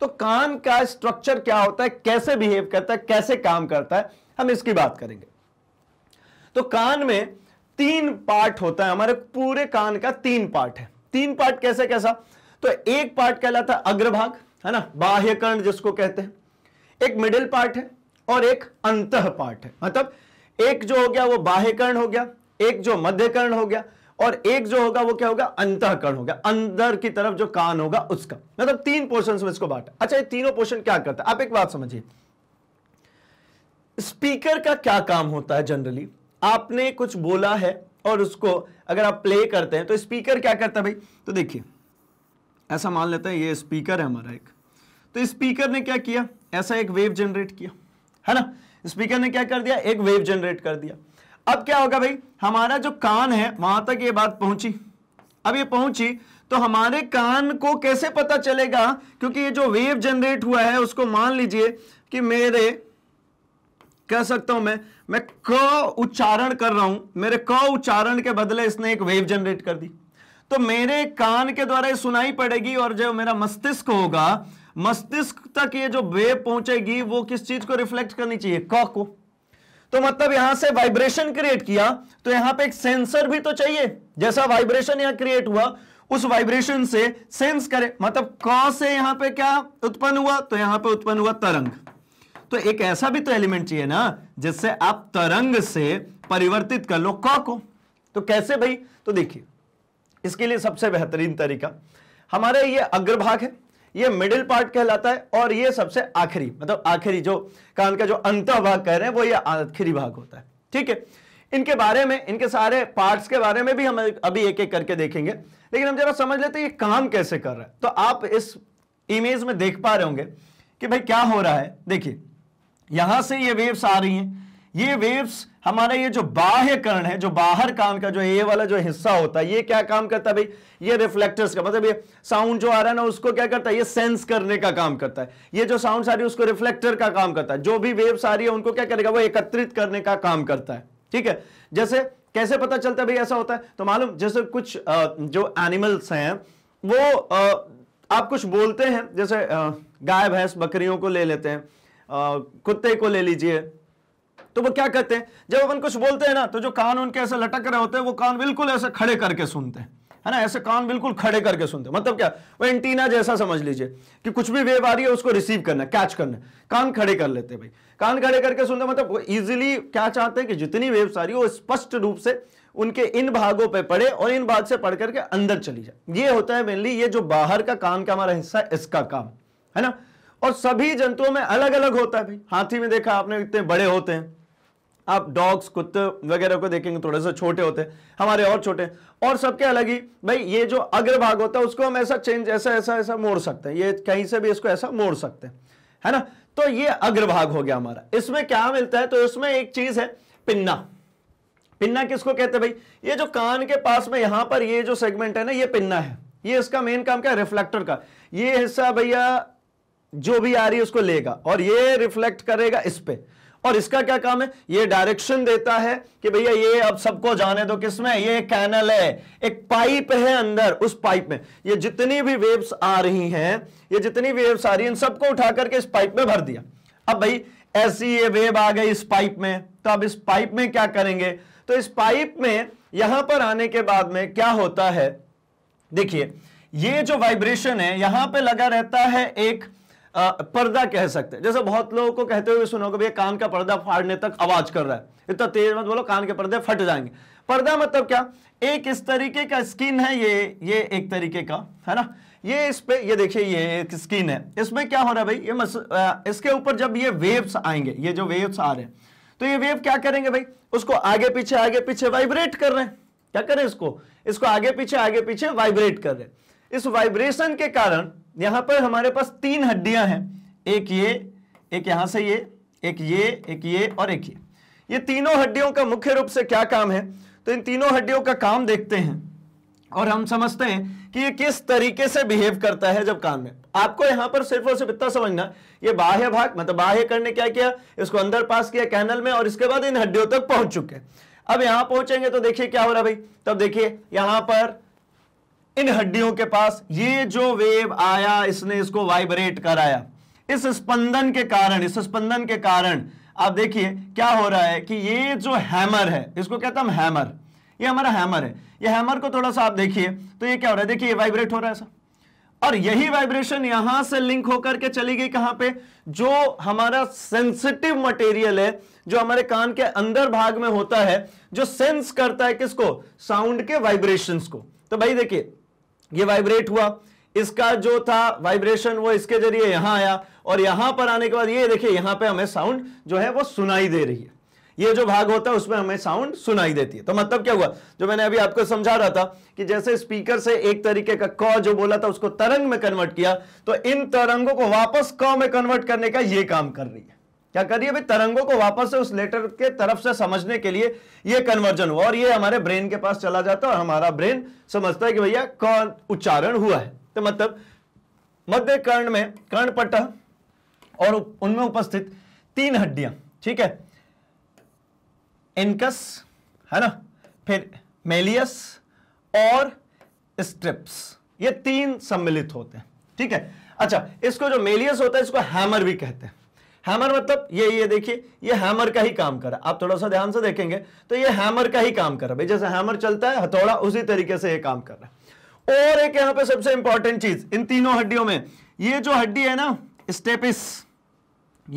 तो कान का स्ट्रक्चर क्या होता है कैसे बिहेव करता है कैसे काम करता है हम इसकी बात करेंगे तो कान में तीन पार्ट होता है हमारे पूरे कान का तीन पार्ट है तीन पार्ट कैसे कैसा तो एक पार्ट कहलाता है अग्रभाग है ना बाह्य कर्ण जिसको कहते हैं एक मिडिल पार्ट है और एक अंत पार्ट है मतलब एक जो हो गया वो बाह्य कर्ण हो गया एक जो मध्य कर्ण हो गया और एक जो होगा वो क्या होगा हो गया अंदर की तरफ जो कान होगा उसका मतलब तीन पोर्शन में इसको बांटा अच्छा ये तीनों पोर्शन क्या करता है आप एक बात समझिए स्पीकर का क्या काम होता है जनरली आपने कुछ बोला है और उसको अगर आप प्ले करते हैं तो स्पीकर क्या करता है भाई तो देखिए ऐसा मान लेते हैं ये स्पीकर है हमारा एक तो स्पीकर ने क्या किया ऐसा एक वेव जनरेट किया है ना स्पीकर ने क्या कर दिया एक वेव जनरेट कर दिया अब क्या होगा भाई हमारा जो कान है वहां तक ये बात पहुंची अब ये पहुंची तो हमारे कान को कैसे पता चलेगा क्योंकि ये जो वेव जनरेट हुआ है उसको मान लीजिए कि मेरे कह सकता हूं मैं मैं क उच्चारण कर रहा हूं मेरे क उच्चारण के बदले इसने एक वेव जनरेट कर दी तो मेरे कान के द्वारा सुनाई पड़ेगी और जो मेरा मस्तिष्क होगा मस्तिष्क तक ये जो वेव पहुंचेगी वो किस चीज को रिफ्लेक्ट करनी चाहिए कॉ को तो मतलब यहां से वाइब्रेशन क्रिएट किया तो यहां पे एक सेंसर भी तो चाहिए जैसा वाइब्रेशन यहां क्रिएट हुआ उस वाइब्रेशन से सेंस करे मतलब क से यहां पे क्या उत्पन्न हुआ तो यहां पे उत्पन्न हुआ तरंग तो एक ऐसा भी तो एलिमेंट चाहिए ना जिससे आप तरंग से परिवर्तित कर लो कॉ को तो कैसे भाई तो देखिए इसके लिए सबसे बेहतरीन तरीका हमारे ये अग्रभाग है ये मिडिल पार्ट कहलाता है और ये सबसे आखिरी मतलब आखिरी जो कान का जो अंत भाग कह रहे हैं वो ये आखिरी भाग होता है ठीक है इनके बारे में इनके सारे पार्ट्स के बारे में भी हम अभी एक एक करके देखेंगे लेकिन हम जरा समझ लेते हैं ये काम कैसे कर रहा है तो आप इस इमेज में देख पा रहे होंगे कि भाई क्या हो रहा है देखिए यहां से ये वेव्स आ रही हैं ये वेव्स हमारा ये जो बाह्य कर्ण है जो बाहर काम का जो ये वाला जो हिस्सा होता है ये क्या काम करता है भाई ये रिफ्लेक्टर्स का मतलब ये साउंड जो आ रहा है ना उसको क्या करता है ये सेंस करने का काम करता है ये जो साउंड आ रही है उसको रिफ्लेक्टर का काम करता है जो भी वेव्स आ रही है उनको क्या करेगा वो एकत्रित करने का काम करता है ठीक है जैसे कैसे पता चलता है भाई ऐसा होता है तो मालूम जैसे कुछ जो एनिमल्स हैं वो आप कुछ बोलते हैं जैसे गाय भैंस बकरियों को ले लेते हैं कुत्ते को ले लीजिए तो वो क्या कहते हैं जब अपन कुछ बोलते हैं ना तो जो कान उनके ऐसे लटक रहे होते हैं वो कान बिल्कुल ऐसे खड़े करके सुनते हैं है ना ऐसे कान बिल्कुल खड़े करके सुनते हैं मतलब क्या वो एंटीना जैसा समझ लीजिए कि कुछ भी वेव आ रही है उसको रिसीव करना कैच करना कान खड़े कर लेते हैं भाई कान खड़े करके सुनते मतलब इजिली क्या चाहते हैं कि जितनी वेव आ रही है वो स्पष्ट रूप से उनके इन भागों पे पड़े और इन भाग से पढ़ करके अंदर चली जाए ये होता है मेनली ये जो बाहर का कान का हमारा हिस्सा है इसका काम है ना और सभी जंतुओं में अलग अलग होता है भाई हाथी में देखा आपने इतने बड़े होते हैं आप डॉग्स कुत्ते वगैरह को देखेंगे थोड़े से छोटे होते हैं हमारे और छोटे और सबके अलग ही भाई ये जो अग्रभाग होता है उसको हम ऐसा चेंज ऐसा ऐसा ऐसा मोड़ सकते हैं ये कहीं से भी इसको ऐसा मोड़ सकते हैं है ना तो ये अग्रभाग हो गया हमारा इसमें क्या मिलता है तो इसमें एक चीज है पिन्ना पिन्ना किसको कहते हैं भाई ये जो कान के पास में यहां पर ये जो सेगमेंट है ना ये पिन्ना है ये इसका मेन काम क्या है रिफ्लेक्टर का ये हिस्सा भैया जो भी आ रही है उसको लेगा और ये रिफ्लेक्ट करेगा इस पर और इसका क्या काम है ये डायरेक्शन देता है कि भैया ये अब सबको जाने दो किसमें ये कैनल है एक पाइप है अंदर उस पाइप में ये जितनी भी वेव्स आ रही हैं ये जितनी वेव्स आ रही हैं इन सबको उठा करके इस पाइप में भर दिया अब भाई ऐसी ये वेव आ गई इस पाइप में तो अब इस पाइप में क्या करेंगे तो इस पाइप में यहां पर आने के बाद में क्या होता है देखिए ये जो वाइब्रेशन है यहां पर लगा रहता है एक पर्दा कह सकते हैं जैसे बहुत लोगों को कहते हुए सुनो कि भैया कान का पर्दा फाड़ने तक आवाज कर रहा है इतना तेज मत बोलो कान के पर्दे फट जाएंगे पर्दा मतलब क्या एक इस तरीके का स्किन है ये ये एक तरीके का है ना ये इस पे ये देखिए ये एक स्किन है इसमें क्या हो रहा है भाई ये मस, आ, इसके ऊपर जब ये वेव्स आएंगे ये जो वेव्स आ रहे हैं तो ये वेव क्या करेंगे भाई उसको आगे पीछे आगे पीछे वाइब्रेट कर रहे हैं क्या करें इसको इसको आगे पीछे आगे पीछे वाइब्रेट कर रहे हैं इस वाइब्रेशन के कारण यहां पर हमारे पास तीन हड्डियां हैं एक ये एक यहां से ये एक ये एक ये और एक ये ये तीनों हड्डियों का मुख्य रूप से क्या काम है तो इन तीनों हड्डियों का काम देखते हैं और हम समझते हैं कि ये किस तरीके से बिहेव करता है जब कान में आपको यहां पर सिर्फ और सिर्फ इतना समझना ये बाह्य भाग मतलब बाह्य करने क्या किया इसको अंदर पास किया कैनल में और इसके बाद इन हड्डियों तक पहुंच चुके अब यहां पहुंचेंगे तो देखिए क्या हो रहा भाई तब देखिए यहां पर इन हड्डियों के पास ये जो वेव आया इसने इसको वाइब्रेट कराया इस स्पंदन के कारण इस स्पंदन के कारण आप देखिए क्या हो रहा है कि ये जो हैमर है इसको कहते हम हैमर ये हमारा हैमर है ये हैमर को थोड़ा सा आप देखिए तो ये क्या हो रहा है देखिए ये वाइब्रेट हो रहा है ऐसा और यही वाइब्रेशन यहां से लिंक होकर के चली गई कहां पे जो हमारा सेंसिटिव मटेरियल है जो हमारे कान के अंदर भाग में होता है जो सेंस करता है किसको साउंड के वाइब्रेशंस को तो भाई देखिए ये वाइब्रेट हुआ इसका जो था वाइब्रेशन वो इसके जरिए यहां आया और यहां पर आने के बाद ये देखिए यहां पे हमें साउंड जो है वो सुनाई दे रही है ये जो भाग होता है उसमें हमें साउंड सुनाई देती है तो मतलब क्या हुआ जो मैंने अभी आपको समझा रहा था कि जैसे स्पीकर से एक तरीके का क जो बोला था उसको तरंग में कन्वर्ट किया तो इन तरंगों को वापस क में कन्वर्ट करने का ये काम कर रही है क्या करिए भाई तरंगों को वापस से उस लेटर के तरफ से समझने के लिए ये कन्वर्जन हुआ और ये हमारे ब्रेन के पास चला जाता है और हमारा ब्रेन समझता है कि भैया कौन उच्चारण हुआ है तो मतलब मध्य कर्ण में कर्णपट और उनमें उपस्थित तीन हड्डियां ठीक है इनकस है ना फिर मेलियस और स्ट्रिप्स ये तीन सम्मिलित होते हैं ठीक है अच्छा इसको जो मेलियस होता है इसको हैमर भी कहते हैं हैमर मतलब ये ये देखिए ये हैमर का ही काम कर रहा है आप थोड़ा सा ध्यान से देखेंगे तो ये हैमर का ही काम कर रहा है भाई जैसे हैमर चलता है हथौड़ा उसी तरीके से ये काम कर रहा है और एक यहां पे सबसे इंपॉर्टेंट चीज इन तीनों हड्डियों में ये जो हड्डी है ना स्टेपिस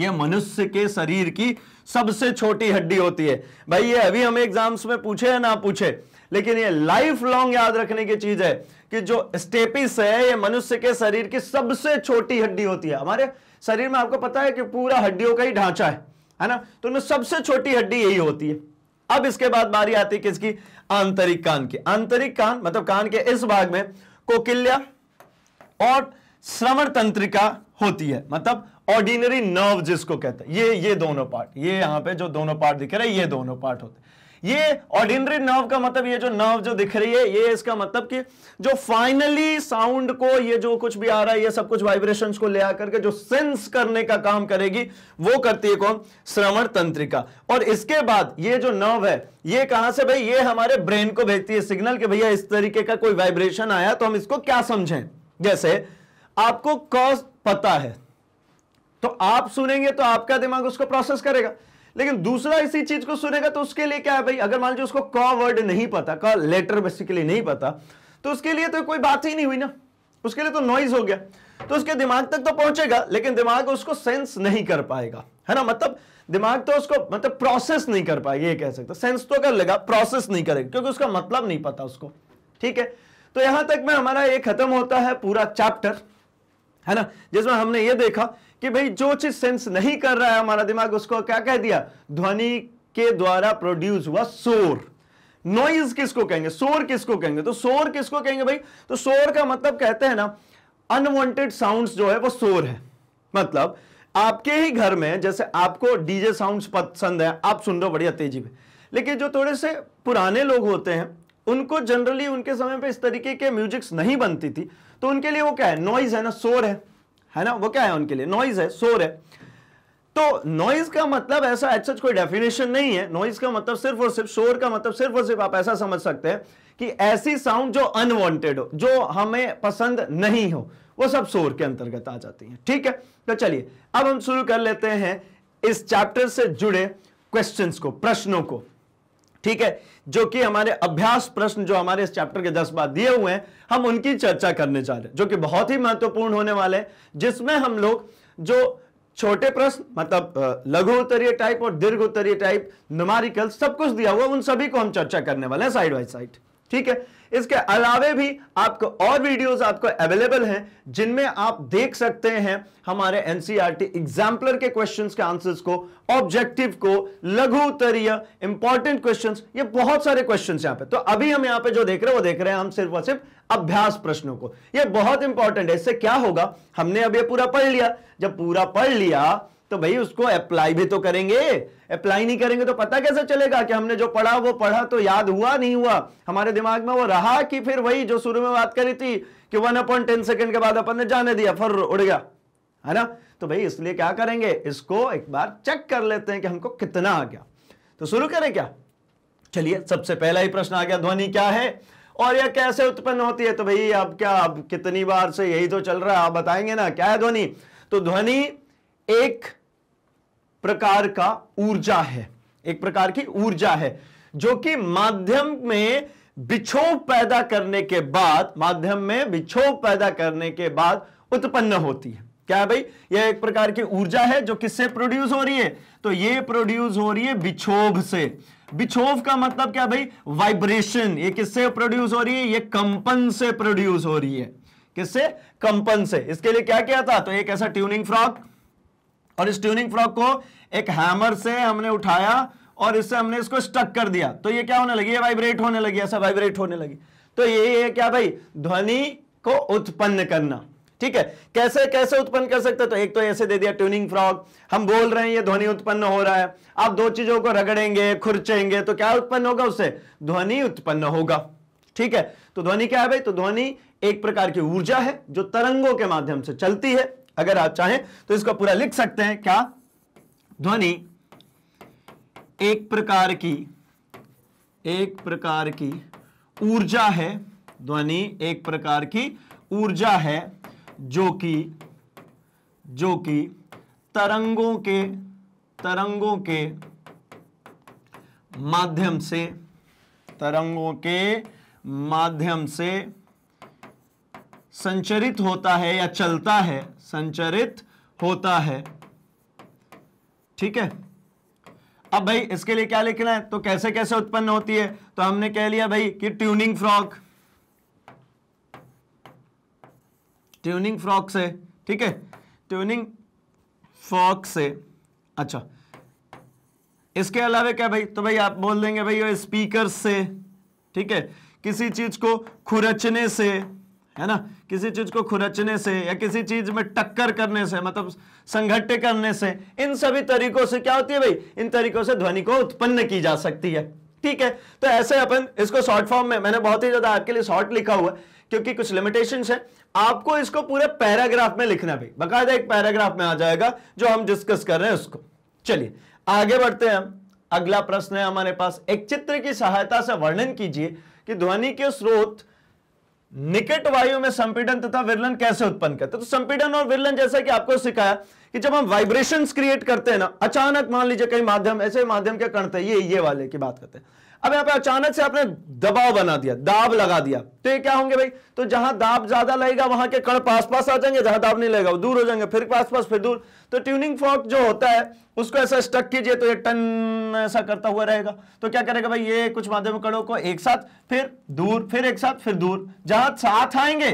ये मनुष्य के शरीर की सबसे छोटी हड्डी होती है भाई ये अभी हमें एग्जाम्स में पूछे या ना पूछे लेकिन ये लाइफ लॉन्ग याद रखने की चीज है कि जो स्टेपिस है ये मनुष्य के शरीर की सबसे छोटी हड्डी होती है हमारे शरीर में आपको पता है कि पूरा हड्डियों का ही ढांचा है है ना तो उनमें सबसे छोटी हड्डी यही होती है अब इसके बाद बारी आती है किसकी आंतरिक कान की आंतरिक कान मतलब कान के इस भाग में कोकिल्या और श्रवण तंत्रिका होती है मतलब ऑर्डिनरी नर्व जिसको कहते हैं ये ये दोनों पार्ट ये यहां पे जो दोनों पार्ट दिख रहे हैं ये दोनों पार्ट होते हैं ये ऑर्डिनरी नर्व का मतलब ये जो नर्व जो दिख रही है ये इसका मतलब कि जो फाइनली साउंड को ये जो कुछ भी आ रहा है ये सब कुछ वाइब्रेशन को ले आकर के जो सेंस करने का काम करेगी वो करती है कौन श्रवण तंत्रिका और इसके बाद ये जो नर्व है ये कहां से भाई ये हमारे ब्रेन को भेजती है सिग्नल कि भैया इस तरीके का कोई वाइब्रेशन आया तो हम इसको क्या समझें जैसे आपको कॉज पता है तो आप सुनेंगे तो आपका दिमाग उसको प्रोसेस करेगा लेकिन दूसरा इसी चीज को सुनेगा तो उसके लिए क्या है भाई अगर मान लीजिए उसको क वर्ड नहीं पता क लेटर बेसिकली नहीं पता तो उसके लिए तो कोई बात ही नहीं हुई ना उसके लिए तो नॉइज हो गया तो उसके दिमाग तक तो पहुंचेगा लेकिन दिमाग उसको सेंस नहीं कर पाएगा है ना मतलब दिमाग तो उसको मतलब प्रोसेस नहीं कर पाएगा ये कह सकते सेंस तो कर लेगा प्रोसेस नहीं करेगा क्योंकि उसका मतलब नहीं पता उसको ठीक है तो यहां तक में हमारा ये खत्म होता है पूरा चैप्टर है ना जिसमें हमने ये देखा कि भाई जो चीज सेंस नहीं कर रहा है हमारा दिमाग उसको क्या कह दिया ध्वनि के द्वारा प्रोड्यूस हुआ शोर नॉइज किसको कहेंगे शोर किसको कहेंगे तो शोर किसको कहेंगे भाई तो शोर का मतलब कहते हैं ना अनवांटेड साउंड्स जो है वो शोर है मतलब आपके ही घर में जैसे आपको डीजे साउंड्स पसंद है आप सुन रहे हो बढ़िया तेजी में लेकिन जो थोड़े से पुराने लोग होते हैं उनको जनरली उनके समय पे इस तरीके के म्यूजिक्स नहीं बनती थी तो उनके लिए वो क्या है नॉइज है ना शोर है है ना वो क्या है उनके लिए नॉइज है शोर है तो नॉइज का मतलब ऐसा एच सच कोई डेफिनेशन नहीं है नॉइज का मतलब सिर्फ और सिर्फ शोर का मतलब सिर्फ और सिर्फ आप ऐसा समझ सकते हैं कि ऐसी साउंड जो अनवांटेड हो जो हमें पसंद नहीं हो वो सब शोर के अंतर्गत आ जाती है ठीक है तो चलिए अब हम शुरू कर लेते हैं इस चैप्टर से जुड़े क्वेश्चंस को प्रश्नों को ठीक है जो कि हमारे अभ्यास प्रश्न जो हमारे इस चैप्टर के दस बार दिए हुए हैं हम उनकी चर्चा करने जा रहे हैं जो कि बहुत ही महत्वपूर्ण होने वाले हैं जिसमें हम लोग जो छोटे प्रश्न मतलब लघु उत्तरीय टाइप और दीर्घ उत्तरीय टाइप नुमारिकल सब कुछ दिया हुआ उन सभी को हम चर्चा करने वाले हैं साइड बाई साइड ठीक है इसके अलावे भी आपको और वीडियोस आपको अवेलेबल हैं जिनमें आप देख सकते हैं हमारे एनसीईआरटी एग्जाम्पलर e के क्वेश्चंस के आंसर्स को ऑब्जेक्टिव को लघु उत्तरीय इंपॉर्टेंट क्वेश्चन ये बहुत सारे क्वेश्चन यहां पर तो अभी हम यहां पर जो देख रहे हैं वो देख रहे हैं हम सिर्फ और सिर्फ अभ्यास प्रश्नों को यह बहुत इंपॉर्टेंट है इससे क्या होगा हमने अब यह पूरा पढ़ लिया जब पूरा पढ़ लिया तो भाई उसको अप्लाई भी तो करेंगे अप्लाई नहीं करेंगे तो पता कैसे चलेगा कि हमने जो पढ़ा वो पढ़ा तो याद हुआ नहीं हुआ हमारे दिमाग में वो रहा कि फिर वही जो शुरू में बात करी थी कि वन अपॉइंट टेन सेकेंड के बाद अपन ने जाने दिया फर उड़ गया है ना तो भाई इसलिए क्या करेंगे इसको एक बार चेक कर लेते हैं कि हमको कितना आ गया तो शुरू करें क्या चलिए सबसे पहला ही प्रश्न आ गया ध्वनि क्या है और यह कैसे उत्पन्न होती है तो भाई अब क्या अब कितनी बार से यही तो चल रहा है आप बताएंगे ना क्या है ध्वनि तो ध्वनि एक प्रकार का ऊर्जा है एक प्रकार की ऊर्जा है जो कि माध्यम में बिछोव पैदा करने के बाद माध्यम में विक्षोभ पैदा करने के बाद उत्पन्न होती है क्या है भाई यह एक प्रकार की ऊर्जा है जो किससे प्रोड्यूस हो रही है तो यह प्रोड्यूस हो रही है बिछोव से बिछोभ का मतलब क्या भाई वाइब्रेशन ये किससे प्रोड्यूस हो रही है यह कंपन से प्रोड्यूस हो रही है किससे कंपन से इसके लिए क्या किया था तो एक ऐसा ट्यूनिंग फ्रॉक और इस ट्यूनिंग फ्रॉक को एक हैमर से हमने उठाया और इससे हमने इसको स्टक कर दिया तो ये क्या होने लगी ये वाइब्रेट होने लगी ऐसा वाइब्रेट होने लगी तो ये है क्या भाई ध्वनि को उत्पन्न करना ठीक है कैसे कैसे उत्पन्न कर सकते तो एक तो ऐसे दे दिया ट्यूनिंग फ्रॉग हम बोल रहे हैं ये ध्वनि उत्पन्न हो रहा है आप दो चीजों को रगड़ेंगे खुरचेंगे तो क्या उत्पन्न होगा उससे ध्वनि उत्पन्न होगा ठीक है तो ध्वनि क्या है भाई तो ध्वनि एक प्रकार की ऊर्जा है जो तरंगों के माध्यम से चलती है अगर आप चाहें तो इसको पूरा लिख सकते हैं क्या ध्वनि एक प्रकार की एक प्रकार की ऊर्जा है ध्वनि एक प्रकार की ऊर्जा है जो कि जो कि तरंगों के तरंगों के माध्यम से तरंगों के माध्यम से संचरित होता है या चलता है संचरित होता है ठीक है अब भाई इसके लिए क्या लिखना है तो कैसे कैसे उत्पन्न होती है तो हमने कह लिया भाई कि ट्यूनिंग फ्रॉक ट्यूनिंग फ्रॉक से ठीक है ट्यूनिंग फ्रॉक से अच्छा इसके अलावा क्या भाई तो भाई आप बोल देंगे भाई स्पीकर से ठीक है किसी चीज को खुरचने से है ना किसी चीज को खुरचने से या किसी चीज में टक्कर करने से मतलब संघट्य करने से इन सभी तरीकों से क्या होती है भाई इन तरीकों से ध्वनि को उत्पन्न की जा सकती है ठीक है तो ऐसे अपन इसको शॉर्ट फॉर्म में मैंने बहुत ही ज्यादा आपके लिए शॉर्ट लिखा हुआ है क्योंकि कुछ लिमिटेशन है आपको इसको पूरे पैराग्राफ में लिखना भी बकायदा एक पैराग्राफ में आ जाएगा जो हम डिस्कस कर रहे हैं उसको चलिए आगे बढ़ते हैं हम अगला प्रश्न है हमारे पास एक चित्र की सहायता से वर्णन कीजिए कि ध्वनि के स्रोत निकट वायु में संपीडन तथा विरलन कैसे उत्पन्न करते तो संपीडन और विरलन जैसा कि आपको सिखाया कि जब हम वाइब्रेशन क्रिएट करते हैं ना अचानक मान लीजिए कई माध्यम ऐसे माध्यम के कण थे ये ये वाले की बात करते हैं अब यहां पे अचानक से आपने दबाव बना दिया दाब लगा दिया तो ये क्या होंगे भाई तो जहां दाब ज्यादा लगेगा वहां के कण पास पास आ जाएंगे जहां दाब नहीं लगेगा वो दूर हो जाएंगे फिर पास पास फिर दूर तो ट्यूनिंग फॉक जो होता है उसको ऐसा स्टक कीजिए तो ये टन ऐसा करता हुआ रहेगा तो क्या करेगा भाई ये कुछ माध्यम कणों को एक साथ फिर दूर फिर एक साथ फिर दूर जहां साथ आएंगे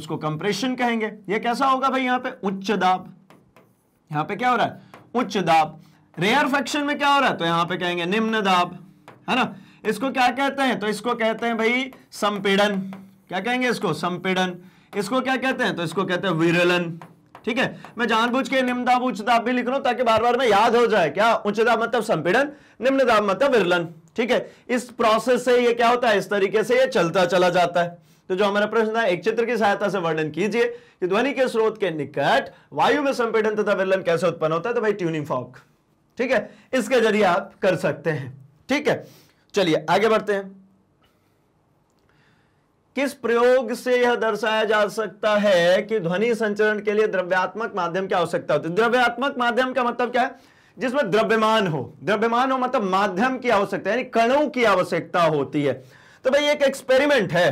उसको कंप्रेशन कहेंगे ये कैसा होगा भाई यहां पे उच्च दाब यहां पे क्या हो रहा है उच्च दाब रेयर फ्रैक्शन में क्या हो रहा है तो यहां पे कहेंगे निम्न दाब है ना इसको क्या कहते हैं तो इसको कहते हैं भाई संपीड़न क्या कहेंगे इसको संपीड़न इसको क्या कहते हैं तो इसको कहते हैं विरलन ठीक है मैं जानबूझ के निम्न दाब भी लिख रहा हूं ताकि बार बार में याद हो जाए क्या उच्च मतलब संपीड़न निम्न दाब मतलब विरलन ठीक है इस प्रोसेस से ये क्या होता है इस तरीके से ये चलता चला जाता है तो जो हमारा प्रश्न था एक चित्र की सहायता से वर्णन कीजिए कि ध्वनि के स्रोत के निकट वायु में संपीड़न तथा विरलन कैसे उत्पन्न होता है तो भाई ट्यूनिंग फॉक ठीक है इसके जरिए आप कर सकते हैं ठीक है चलिए आगे बढ़ते हैं किस प्रयोग से यह दर्शाया जा सकता है कि ध्वनि संचरण के लिए द्रव्यात्मक माध्यम की आवश्यकता होती है द्रव्यात्मक माध्यम का मतलब क्या है जिसमें द्रव्यमान हो द्रव्यमान हो मतलब माध्यम की आवश्यकता यानी कणों की आवश्यकता होती है तो भाई एक एक्सपेरिमेंट है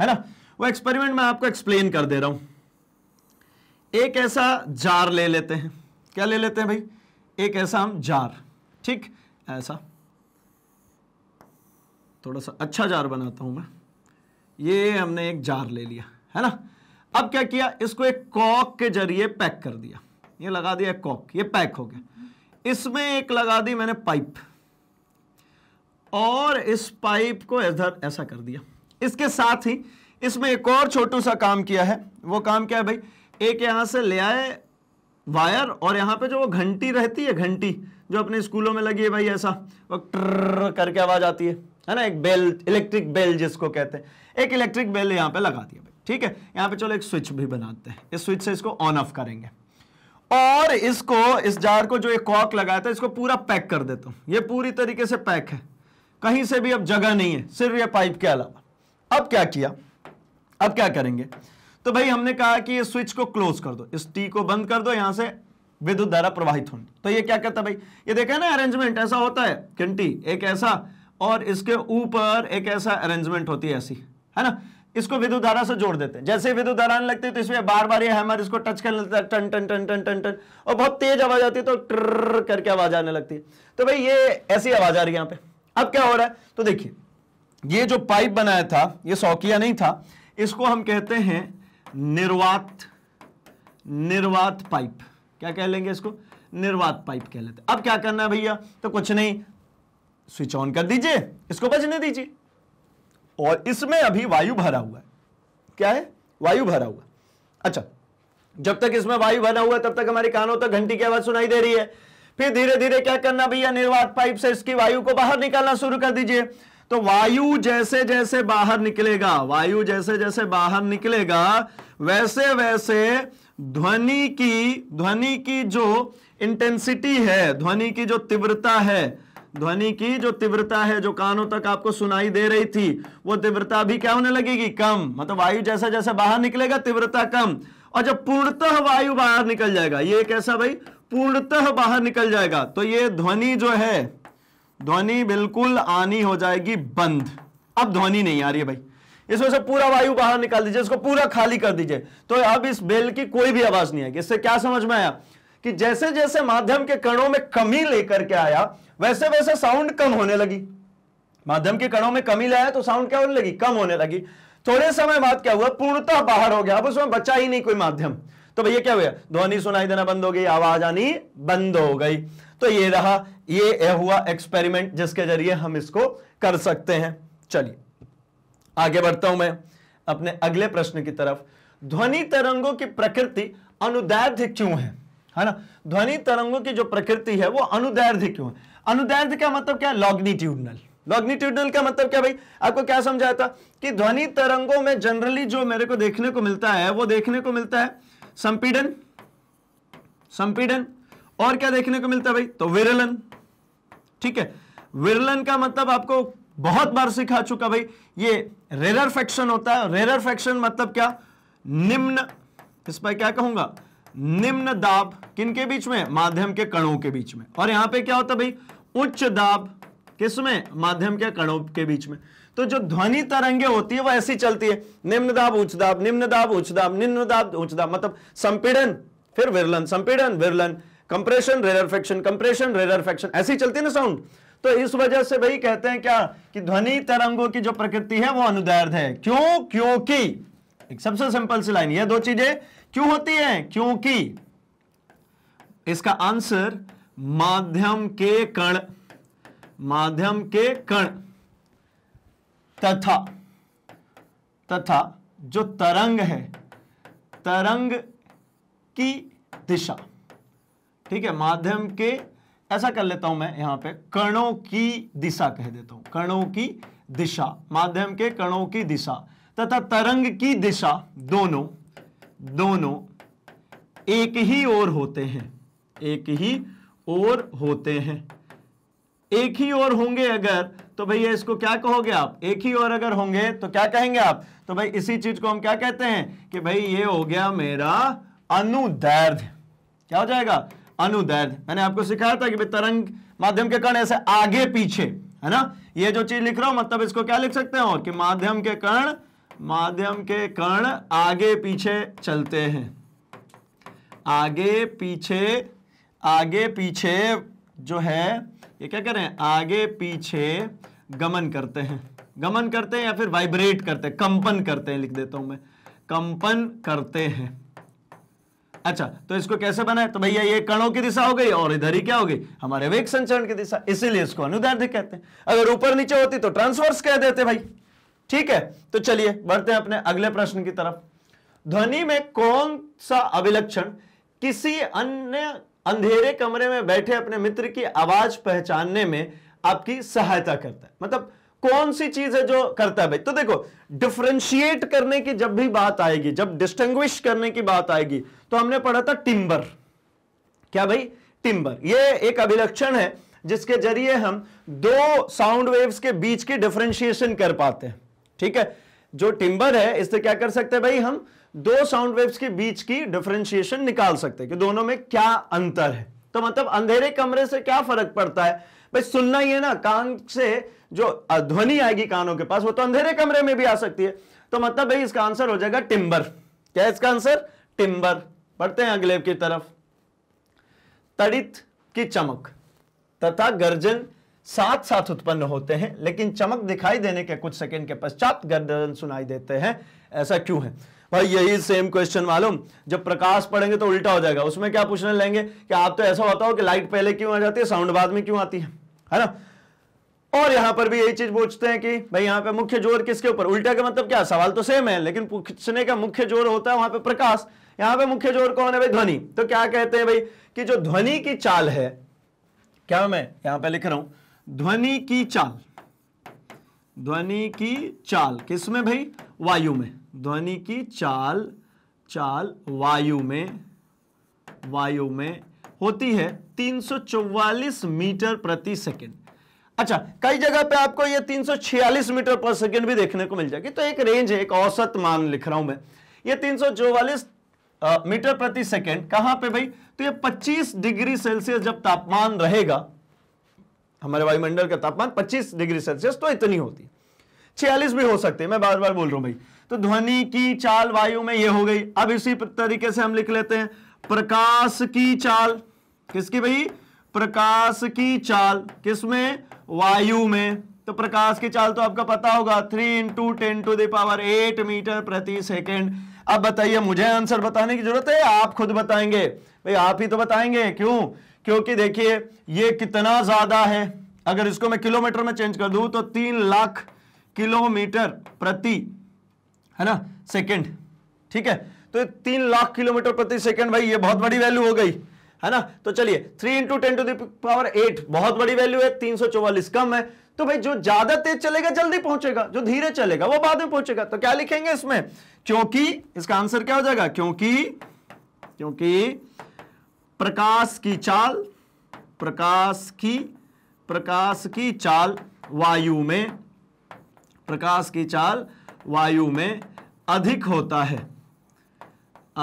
है ना वो एक्सपेरिमेंट मैं आपको एक्सप्लेन कर दे रहा हूं एक ऐसा जार ले लेते हैं क्या ले लेते हैं भाई एक ऐसा हम जार ठीक ऐसा थोड़ा सा अच्छा जार बनाता हूँ मैं ये हमने एक जार ले लिया है ना अब क्या किया इसको एक कॉक के जरिए पैक कर दिया ये लगा दिया कॉक ये पैक हो गया इसमें एक लगा दी मैंने पाइप और इस पाइप को इधर ऐसा कर दिया इसके साथ ही इसमें एक और छोटू सा काम किया है वो काम क्या है भाई एक यहां से ले आए वायर और यहां पे जो वो घंटी रहती है घंटी जो अपने स्कूलों में लगी है भाई ऐसा वो ट्र करके आवाज़ आती है है ना एक बेल इलेक्ट्रिक बेल जिसको कहते हैं एक इलेक्ट्रिक बेल यहां पे लगा दिया भाई ठीक है यहां पे चलो एक स्विच भी बनाते हैं इस स्विच से इसको ऑन ऑफ करेंगे और इसको इस जार को जो एक कॉक लगाया था इसको पूरा पैक कर देता हूं ये पूरी तरीके से पैक है कहीं से भी अब जगह नहीं है सिर्फ ये पाइप के अलावा अब क्या किया अब क्या करेंगे तो भाई हमने कहा कि ये स्विच को क्लोज कर दो इस टी को बंद कर दो यहां से विद्युत धारा प्रवाहित होनी तो ये क्या कहता भाई ये देखा ना अरेंजमेंट ऐसा होता है किंटी एक ऐसा और इसके ऊपर एक ऐसा अरेंजमेंट होती है ऐसी है ना इसको विद्युत धारा से जोड़ देते हैं जैसे विद्युत धारा लगती है तो इसमें बार बार ये हैमर इसको टच कर लेता है टन टन टन टन टन टन और बहुत तेज आवाज आती है तो ट्र करके आवाज आने लगती है तो भाई ये ऐसी आवाज आ रही है यहां पे अब क्या हो रहा है तो देखिए ये जो पाइप बनाया था ये सौकिया नहीं था इसको हम कहते हैं निर्वात निर्वात पाइप क्या कह लेंगे इसको निर्वात पाइप कह लेते अब क्या करना है भैया तो कुछ नहीं स्विच ऑन कर दीजिए इसको बजने दीजिए और इसमें अभी वायु भरा हुआ है क्या है वायु भरा हुआ अच्छा जब तक इसमें वायु भरा हुआ तब तक हमारे कानों तक घंटी की आवाज सुनाई दे रही है फिर धीरे धीरे क्या करना भैया निर्वात पाइप से इसकी वायु को बाहर निकालना शुरू कर दीजिए तो वायु जैसे जैसे बाहर निकलेगा वायु जैसे जैसे बाहर निकलेगा वैसे वैसे ध्वनि की ध्वनि की जो इंटेंसिटी है ध्वनि की जो तीव्रता है ध्वनि की जो तीव्रता है जो कानों तक आपको सुनाई दे रही थी वो तीव्रता भी क्या होने लगेगी कम मतलब वायु जैसा जैसा बाहर निकलेगा तीव्रता कम और जब पूर्णतः वायु बाहर निकल जाएगा ये कैसा भाई पूर्णतः बाहर निकल जाएगा तो ये ध्वनि जो है ध्वनि बिल्कुल आनी हो जाएगी बंद अब ध्वनि नहीं आ रही है भाई इस वजह से पूरा वायु बाहर निकाल दीजिए इसको पूरा खाली कर दीजिए तो अब इस बेल की कोई भी आवाज नहीं आएगी इससे क्या समझ में आया कि जैसे जैसे माध्यम के कणों में कमी लेकर के आया वैसे वैसे साउंड कम होने लगी माध्यम के कणों में कमी लाया तो साउंड क्या होने लगी कम होने लगी थोड़े समय बाद क्या हुआ पूर्णतः बाहर हो गया अब उसमें बचा ही नहीं कोई माध्यम तो भैया क्या हुआ ध्वनि सुनाई देना बंद हो गई आवाज आनी बंद हो गई तो ये रहा ये हुआ एक्सपेरिमेंट जिसके जरिए हम इसको कर सकते हैं चलिए आगे बढ़ता हूं मैं अपने अगले प्रश्न की तरफ ध्वनि तरंगों की प्रकृति अनुदैर्ध्य क्यों है है ना ध्वनि तरंगों की जो प्रकृति है वो अनुदैर्ध्य क्यों है अनुदैर्ध्य का मतलब क्या लॉग्निट्यूडनल लॉग्निट्यूडनल का मतलब क्या भाई आपको क्या समझाया था कि ध्वनि तरंगों में जनरली जो मेरे को देखने को मिलता है वो देखने को मिलता है संपीडन संपीडन और क्या देखने को मिलता है भाई तो विरलन ठीक है विरलन का मतलब आपको बहुत बार सिखा चुका भाई ये रेरर फैक्शन होता है रेरर फैक्शन मतलब क्या निम्न इस पर क्या कहूंगा निम्न दाब किनके बीच में माध्यम के कणों के बीच में और यहां पे क्या होता भाई उच्च दाब किसमें माध्यम के कणों के बीच में तो जो ध्वनि तरंगे होती है वह ऐसी चलती है निम्न दाब उच्च दाब निम्न दाब उच्च दाब निम्न दाब उच्च दाब मतलब संपीड़न फिर विरलन संपीड़न विरलन कंप्रेशन रेरफेक्शन कंप्रेशन रेरफेक्शन ऐसी चलती है ना साउंड तो इस वजह से भाई कहते हैं क्या कि ध्वनि तरंगों की जो प्रकृति है वो अनुदैर्ध है क्यों क्योंकि एक सबसे सिंपल सी लाइन ये दो चीजें क्यों होती है क्योंकि इसका आंसर माध्यम के कण माध्यम के कण तथा तथा जो तरंग है तरंग की दिशा ठीक है माध्यम के ऐसा कर लेता हूं मैं यहां पे कणों की दिशा कह देता हूं कणों की दिशा माध्यम के कणों की दिशा तथा तरंग की दिशा दोनों दोनों एक ही ओर होते हैं एक ही ओर होते हैं एक ही ओर होंगे अगर तो भैया इसको क्या कहोगे आप एक ही ओर अगर होंगे तो क्या कहेंगे आप तो भाई इसी चीज को हम क्या कहते हैं कि भाई ये हो गया मेरा अनुदैर्ध क्या हो जाएगा अनुदैर्ध मैंने आपको सिखाया था कि भाई तरंग माध्यम के कण ऐसे आगे पीछे है ना ये जो चीज लिख रहा हूं मतलब इसको क्या लिख सकते हो कि माध्यम के कण माध्यम के कण आगे पीछे चलते हैं आगे पीछे आगे पीछे जो है ये क्या करें आगे पीछे गमन करते हैं गमन करते हैं या फिर वाइब्रेट करते हैं कंपन करते हैं लिख देता हूं मैं कंपन करते हैं अच्छा तो इसको कैसे बनाए तो भैया ये कणों की दिशा हो गई और इधर ही क्या हो गई हमारे वेग संचरण की दिशा इसीलिए इसको अनुदार्ध कहते हैं अगर ऊपर नीचे होती तो ट्रांसवर्स कह देते भाई ठीक है तो चलिए बढ़ते हैं अपने अगले प्रश्न की तरफ ध्वनि में कौन सा अभिलक्षण किसी अन्य अंधेरे कमरे में बैठे अपने मित्र की आवाज पहचानने में आपकी सहायता करता है मतलब कौन सी चीज है जो करता है भाई तो देखो डिफ्रेंशिएट करने की जब भी बात आएगी जब डिस्टिंग्विश करने की बात आएगी तो हमने पढ़ा था टिम्बर क्या भाई टिम्बर ये एक अभिलक्षण है जिसके जरिए हम दो साउंड वेव्स के बीच की डिफ्रेंशिएशन कर पाते हैं ठीक है जो टिम्बर है इससे क्या कर सकते हैं भाई हम दो साउंड वेव्स के बीच की डिफ्रेंशिएशन निकाल सकते हैं कि दोनों में क्या अंतर है तो मतलब अंधेरे कमरे से क्या फर्क पड़ता है भाई सुनना ही है ना कान से जो ध्वनि आएगी कानों के पास वो तो अंधेरे कमरे में भी आ सकती है तो मतलब भाई इसका आंसर हो जाएगा टिम्बर क्या इसका आंसर टिम्बर पढ़ते हैं अगले की तरफ तड़ित की चमक तथा गर्जन साथ साथ उत्पन्न होते हैं लेकिन चमक दिखाई देने के कुछ सेकंड के पश्चात गर्दन सुनाई देते हैं ऐसा क्यों है भाई यही सेम क्वेश्चन मालूम जब प्रकाश पड़ेंगे तो उल्टा हो जाएगा उसमें क्या पूछने लेंगे कि आप तो ऐसा होता हो कि लाइट पहले क्यों आ जाती है साउंड बाद में क्यों आती है है ना और यहां पर भी यही चीज पूछते हैं कि भाई यहां पे मुख्य जोर किसके ऊपर उल्टा का मतलब क्या सवाल तो सेम है लेकिन पूछने का मुख्य जोर होता है वहां पे प्रकाश यहां पे मुख्य जोर कौन है भाई ध्वनि तो क्या कहते हैं भाई कि जो ध्वनि की चाल है क्या मैं यहां पे लिख रहा हूं ध्वनि की चाल ध्वनि की चाल किस में भाई वायु में ध्वनि की चाल चाल वायु में वायु में होती है 344 मीटर प्रति सेकंड अच्छा कई जगह पे आपको ये 346 मीटर पर सेकंड भी देखने को मिल जाएगी तो एक रेंज है एक औसत मान लिख रहा हूं मैं ये 344 मीटर प्रति सेकंड कहां पे भाई तो ये 25 डिग्री सेल्सियस जब तापमान रहेगा हमारे वायुमंडल का तापमान 25 डिग्री सेल्सियस तो इतनी होती है छियालीस भी हो सकते हैं मैं बार बार बोल रहा हूं भाई तो ध्वनि की चाल वायु में यह हो गई अब इसी तरीके से हम लिख लेते हैं प्रकाश की चाल किसकी भाई प्रकाश की चाल किसमें वायु में तो प्रकाश की चाल तो आपका पता होगा three into ten to the power eight metre प्रति सेकेंड अब बताइए मुझे आंसर बताने की जरूरत है आप खुद बताएंगे भाई आप ही तो बताएंगे क्यों क्योंकि देखिए ये कितना ज्यादा है अगर इसको मैं किलोमीटर में चेंज कर दू तो तीन लाख किलोमीटर प्रति है ना सेकेंड ठीक है तो तीन लाख किलोमीटर प्रति सेकेंड भाई ये बहुत बड़ी वैल्यू हो गई है ना तो चलिए three into ten to the power eight बहुत बड़ी वैल्यू है तीन सौ चौवालीस कम है तो भाई जो ज्यादा तेज चलेगा जल्दी पहुंचेगा जो धीरे चलेगा वो बाद में पहुंचेगा तो क्या लिखेंगे इसमें क्योंकि इसका आंसर क्या हो जाएगा क्योंकि क्योंकि प्रकाश की चाल प्रकाश की प्रकाश की चाल वायु में प्रकाश की चाल वायु में अधिक होता है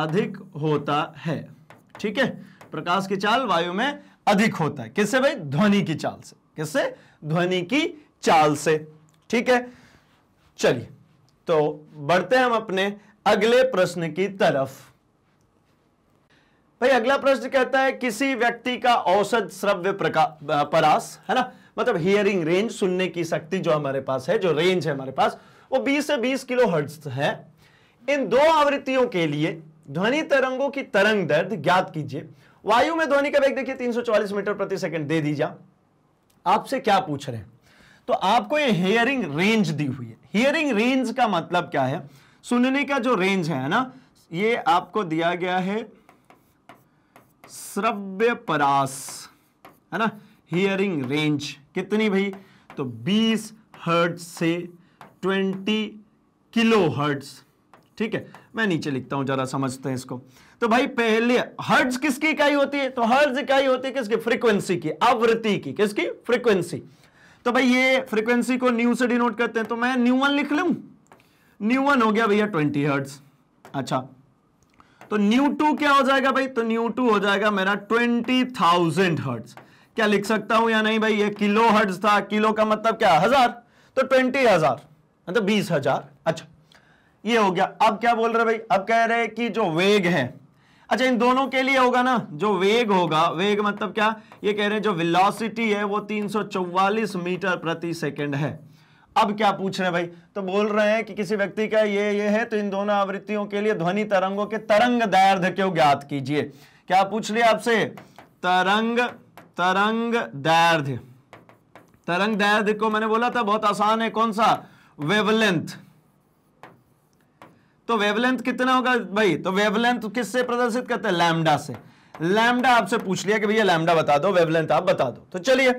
अधिक होता है ठीक है प्रकाश की चाल वायु में अधिक होता है किससे भाई ध्वनि की चाल से किससे ध्वनि की चाल से ठीक है चलिए तो बढ़ते हैं हम अपने अगले प्रश्न की तरफ भाई अगला प्रश्न कहता है किसी व्यक्ति का औसत श्रव्य परास है ना मतलब हियरिंग रेंज सुनने की शक्ति जो हमारे पास है जो रेंज है हमारे पास वो 20 से 20 किलो हर्ट्ज है इन दो आवृत्तियों के लिए ध्वनि तरंगों की तरंग दर्द ज्ञात कीजिए वायु में ध्वनि का वेग देखिए 344 मीटर प्रति सेकंड दे दीजिए आपसे क्या पूछ रहे हैं तो आपको ये हियरिंग रेंज दी हुई है हियरिंग रेंज का मतलब क्या है सुनने का जो रेंज है ना ये आपको दिया गया है श्रव्य परास है ना हियरिंग रेंज कितनी भाई तो 20 हर्ट्ज से 20 किलो हर्ट्ज ठीक है मैं नीचे लिखता हूं जरा समझते हैं इसको तो भाई पहले हर्ट्ज किसकी इकाई होती है तो हर्ट्ज इकाई होती है किसकी फ्रीक्वेंसी की आवृत्ति की किसकी फ्रीक्वेंसी तो भाई ये फ्रीक्वेंसी को न्यू से डिनोट करते हैं तो मैं न्यू वन लिख लू न्यू वन हो गया भैया ट्वेंटी हर्ट्ज अच्छा तो न्यू टू क्या हो जाएगा भाई तो न्यू टू हो जाएगा मेरा ट्वेंटी थाउजेंड हर्ट्स क्या लिख सकता हूं या नहीं भाई ये किलो हर्ट्स था किलो का मतलब क्या हजार तो ट्वेंटी हजार मतलब बीस हजार अच्छा ये हो गया अब क्या बोल रहे भाई अब कह रहे कि जो वेग है अच्छा इन दोनों के लिए होगा ना जो वेग होगा वेग मतलब क्या ये कह रहे हैं जो विलोसिटी है वो तीन मीटर प्रति सेकेंड है अब क्या पूछ रहे हैं भाई तो बोल रहे हैं कि किसी व्यक्ति का ये ये है तो इन दोनों आवृत्तियों के लिए ध्वनि तरंगों के तरंग दैर्ध्य क्यों ज्ञात कीजिए क्या पूछ लिया आपसे तरंग तरंग दैर्ध्य तरंग दैर्ध्य को मैंने बोला था बहुत आसान है कौन सा वेवलेंथ तो वेवलेंथ कितना होगा भाई तो वेवलेंथ किससे प्रदर्शित करते हैं लैमडा से लैमडा आपसे पूछ लिया कि भैया लैमडा बता दो वेवलेंथ आप बता दो तो चलिए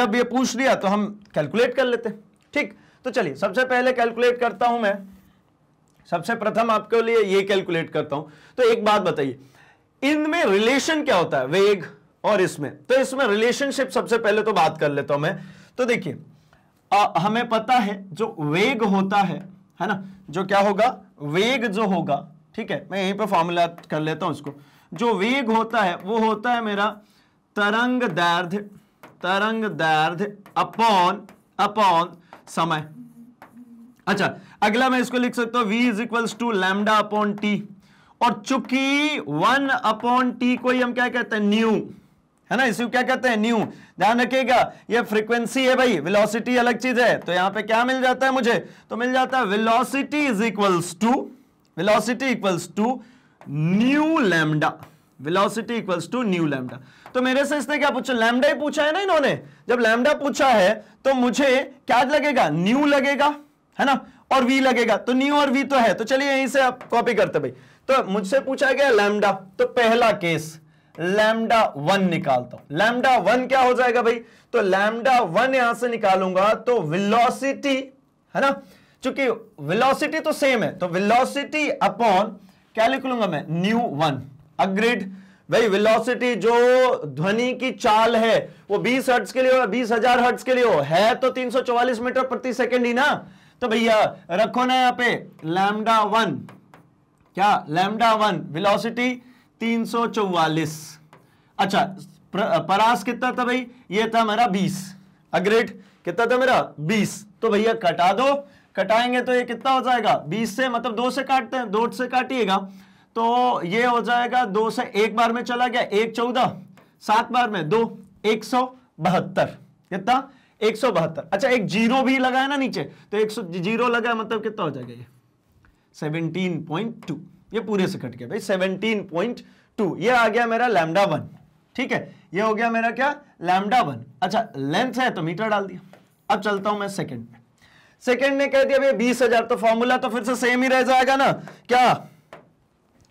जब ये पूछ लिया तो हम कैलकुलेट कर लेते ठीक तो चलिए सबसे पहले कैलकुलेट करता हूं मैं सबसे प्रथम आपके लिए ये कैलकुलेट करता हूं तो एक बात बताइए इनमें रिलेशन क्या होता है वेग और इसमें तो इसमें रिलेशनशिप सबसे पहले तो बात कर लेता हूं मैं तो देखिए हमें पता है जो वेग होता है है ना जो क्या होगा वेग जो होगा ठीक है मैं यहीं पर फॉर्मूला कर लेता हूं इसको जो वेग होता है वो होता है मेरा तरंग दैर्ध तरंग दैर्ध अपॉन अपॉन समय अच्छा अगला मैं इसको लिख सकता हूं V is equals to lambda upon T और चूंकि वन अपॉन टी को ही हम क्या कहते हैं न्यू है ना इसको क्या कहते हैं न्यू ध्यान रखिएगा ये फ्रीक्वेंसी है भाई वेलोसिटी अलग चीज है तो यहां पे क्या मिल जाता है मुझे तो मिल जाता है velocity is equals to velocity equals to nu lambda velocity equals to nu lambda तो मेरे से इसने क्या पूछा लैमडा ही पूछा है ना इन्होंने जब लैमडा पूछा है तो मुझे क्या लगेगा न्यू लगेगा है ना और वी लगेगा तो न्यू और वी तो है तो चलिए यहीं से आप कॉपी करते भाई तो मुझसे पूछा गया लैमडा तो पहला केस लैमडा वन निकालता हूं लैमडा वन क्या हो जाएगा भाई तो लैमडा वन यहां से निकालूंगा तो विलोसिटी है ना चूंकि विलोसिटी तो सेम है तो विलोसिटी अपॉन क्या लिख लूंगा मैं न्यू वन अग्रिड भाई वेलोसिटी जो ध्वनि की चाल है वो 20 हर्ट्स के लिए बीस हजार हर्ट्स के लिए है तो 344 मीटर प्रति सेकंड ही ना तो भैया रखो ना यहां पे लैमडा वन क्या लैमडा वन वेलोसिटी 344 अच्छा परास कितना था भाई ये था मेरा 20 अग्रेड कितना था मेरा 20 तो भैया कटा दो कटाएंगे तो ये कितना हो जाएगा 20 से मतलब दो से काटते हैं दो से काटिएगा तो ये हो जाएगा दो से एक बार में चला गया एक चौदह सात बार में दो एक सौ बहत्तर कितना एक सौ बहत्तर अच्छा एक जीरो भी लगाया ना नीचे तो एक सौ जीरो लगाया मतलब कितना हो जाएगा ये सेवनटीन पॉइंट टू ये पूरे से कट गया भाई सेवनटीन पॉइंट टू ये आ गया मेरा लैमडा वन ठीक है ये हो गया मेरा क्या लैमडा वन अच्छा लेंथ है तो मीटर डाल दिया अब चलता हूं मैं सेकेंड में सेकेंड ने कह दिया भाई बीस हजार तो फॉर्मूला तो फिर से सेम ही रह जाएगा ना क्या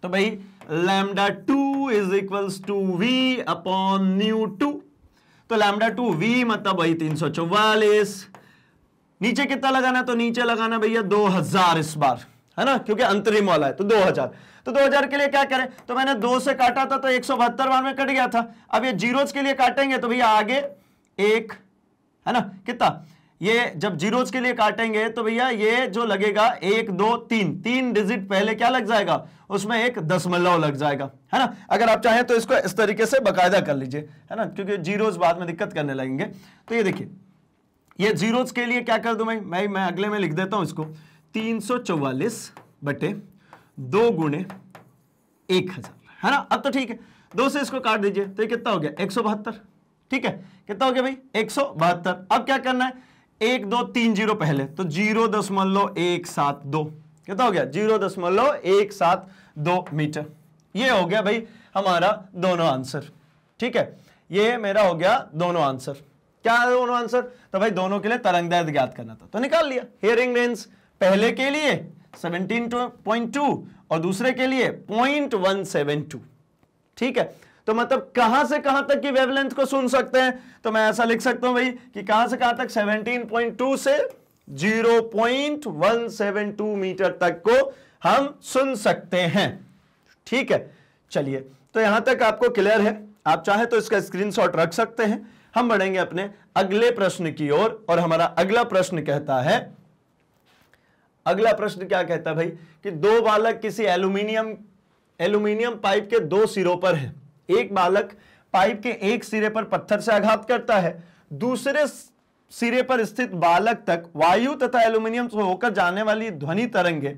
तो भाई lambda two is equal to V upon nu two तो लैमडा टू वी मतलब भाई तीन सौ चौवालीस नीचे कितना लगाना तो नीचे लगाना भैया दो हजार इस बार है ना क्योंकि अंतरिम वाला है तो दो हजार तो दो हजार के लिए क्या करें तो मैंने दो से काटा था तो एक सौ बहत्तर बार में कट गया था अब ये जीरो के लिए काटेंगे तो भैया आगे एक है ना कितना ये जब जीरोज के लिए काटेंगे तो भैया ये जो लगेगा एक दो तीन तीन डिजिट पहले क्या लग जाएगा उसमें एक दशमलव लग जाएगा है ना अगर आप चाहें तो इसको इस तरीके से बकायदा कर लीजिए है ना क्योंकि जीरोज बाद में दिक्कत करने लगेंगे तो ये देखिए ये जीरोज के लिए क्या कर दू मैं मैं मैं अगले में लिख देता हूं इसको तीन सौ चौवालीस बटे दो गुणे एक हजार है ना अब तो ठीक है दो से इसको काट दीजिए तो ये कितना हो गया एक ठीक है कितना हो गया भाई एक अब क्या करना है एक दो तीन जीरो पहले तो जीरो दशमलव एक सात दो कितना तो हो गया जीरो दशमलव एक सात दो मीटर ये हो गया भाई हमारा दोनों आंसर ठीक है ये मेरा हो गया दोनों आंसर क्या है दोनों आंसर तो भाई दोनों के लिए तरंग दर्द ज्ञात करना था तो निकाल लिया हेयरिंग रेंज पहले के लिए 17.2 और दूसरे के लिए 0.172 ठीक है तो मतलब कहां से कहां तक की वेवलेंथ को सुन सकते हैं तो मैं ऐसा लिख सकता हूं भाई कि कहां से कहां तक 17.2 से 0.172 मीटर तक को हम सुन सकते हैं ठीक है चलिए तो यहां तक आपको क्लियर है आप चाहे तो इसका स्क्रीनशॉट रख सकते हैं हम बढ़ेंगे अपने अगले प्रश्न की ओर और, और हमारा अगला प्रश्न कहता है अगला प्रश्न क्या कहता है भाई कि दो बालक किसी एल्यूमिनियम एल्यूमिनियम पाइप के दो सिरों पर हैं एक बालक पाइप के एक सिरे पर पत्थर से आघात करता है दूसरे सिरे पर स्थित बालक तक वायु तथा एल्यूमिनियम से होकर जाने वाली ध्वनि तरंगे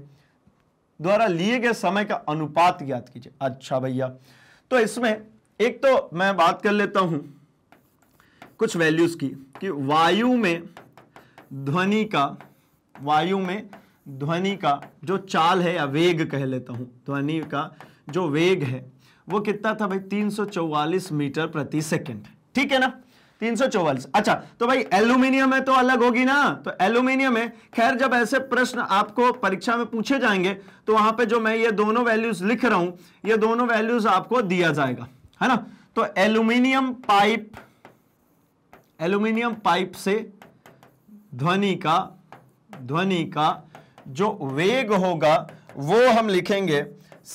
द्वारा लिए गए समय का अनुपात ज्ञात कीजिए अच्छा भैया तो इसमें एक तो मैं बात कर लेता हूं कुछ वैल्यूज की कि वायु में ध्वनि का वायु में ध्वनि का जो चाल है या वेग कह लेता हूं ध्वनि का जो वेग है वो कितना था भाई 344 मीटर प्रति सेकंड ठीक है ना 344 अच्छा तो भाई एल्यूमिनियम है तो अलग होगी ना तो एल्यूमिनियम है खैर जब ऐसे प्रश्न आपको परीक्षा में पूछे जाएंगे तो वहां पे जो मैं ये दोनों वैल्यूज लिख रहा हूं ये दोनों वैल्यूज आपको दिया जाएगा है ना तो एल्यूमिनियम पाइप एल्यूमिनियम पाइप से ध्वनि का ध्वनि का जो वेग होगा वो हम लिखेंगे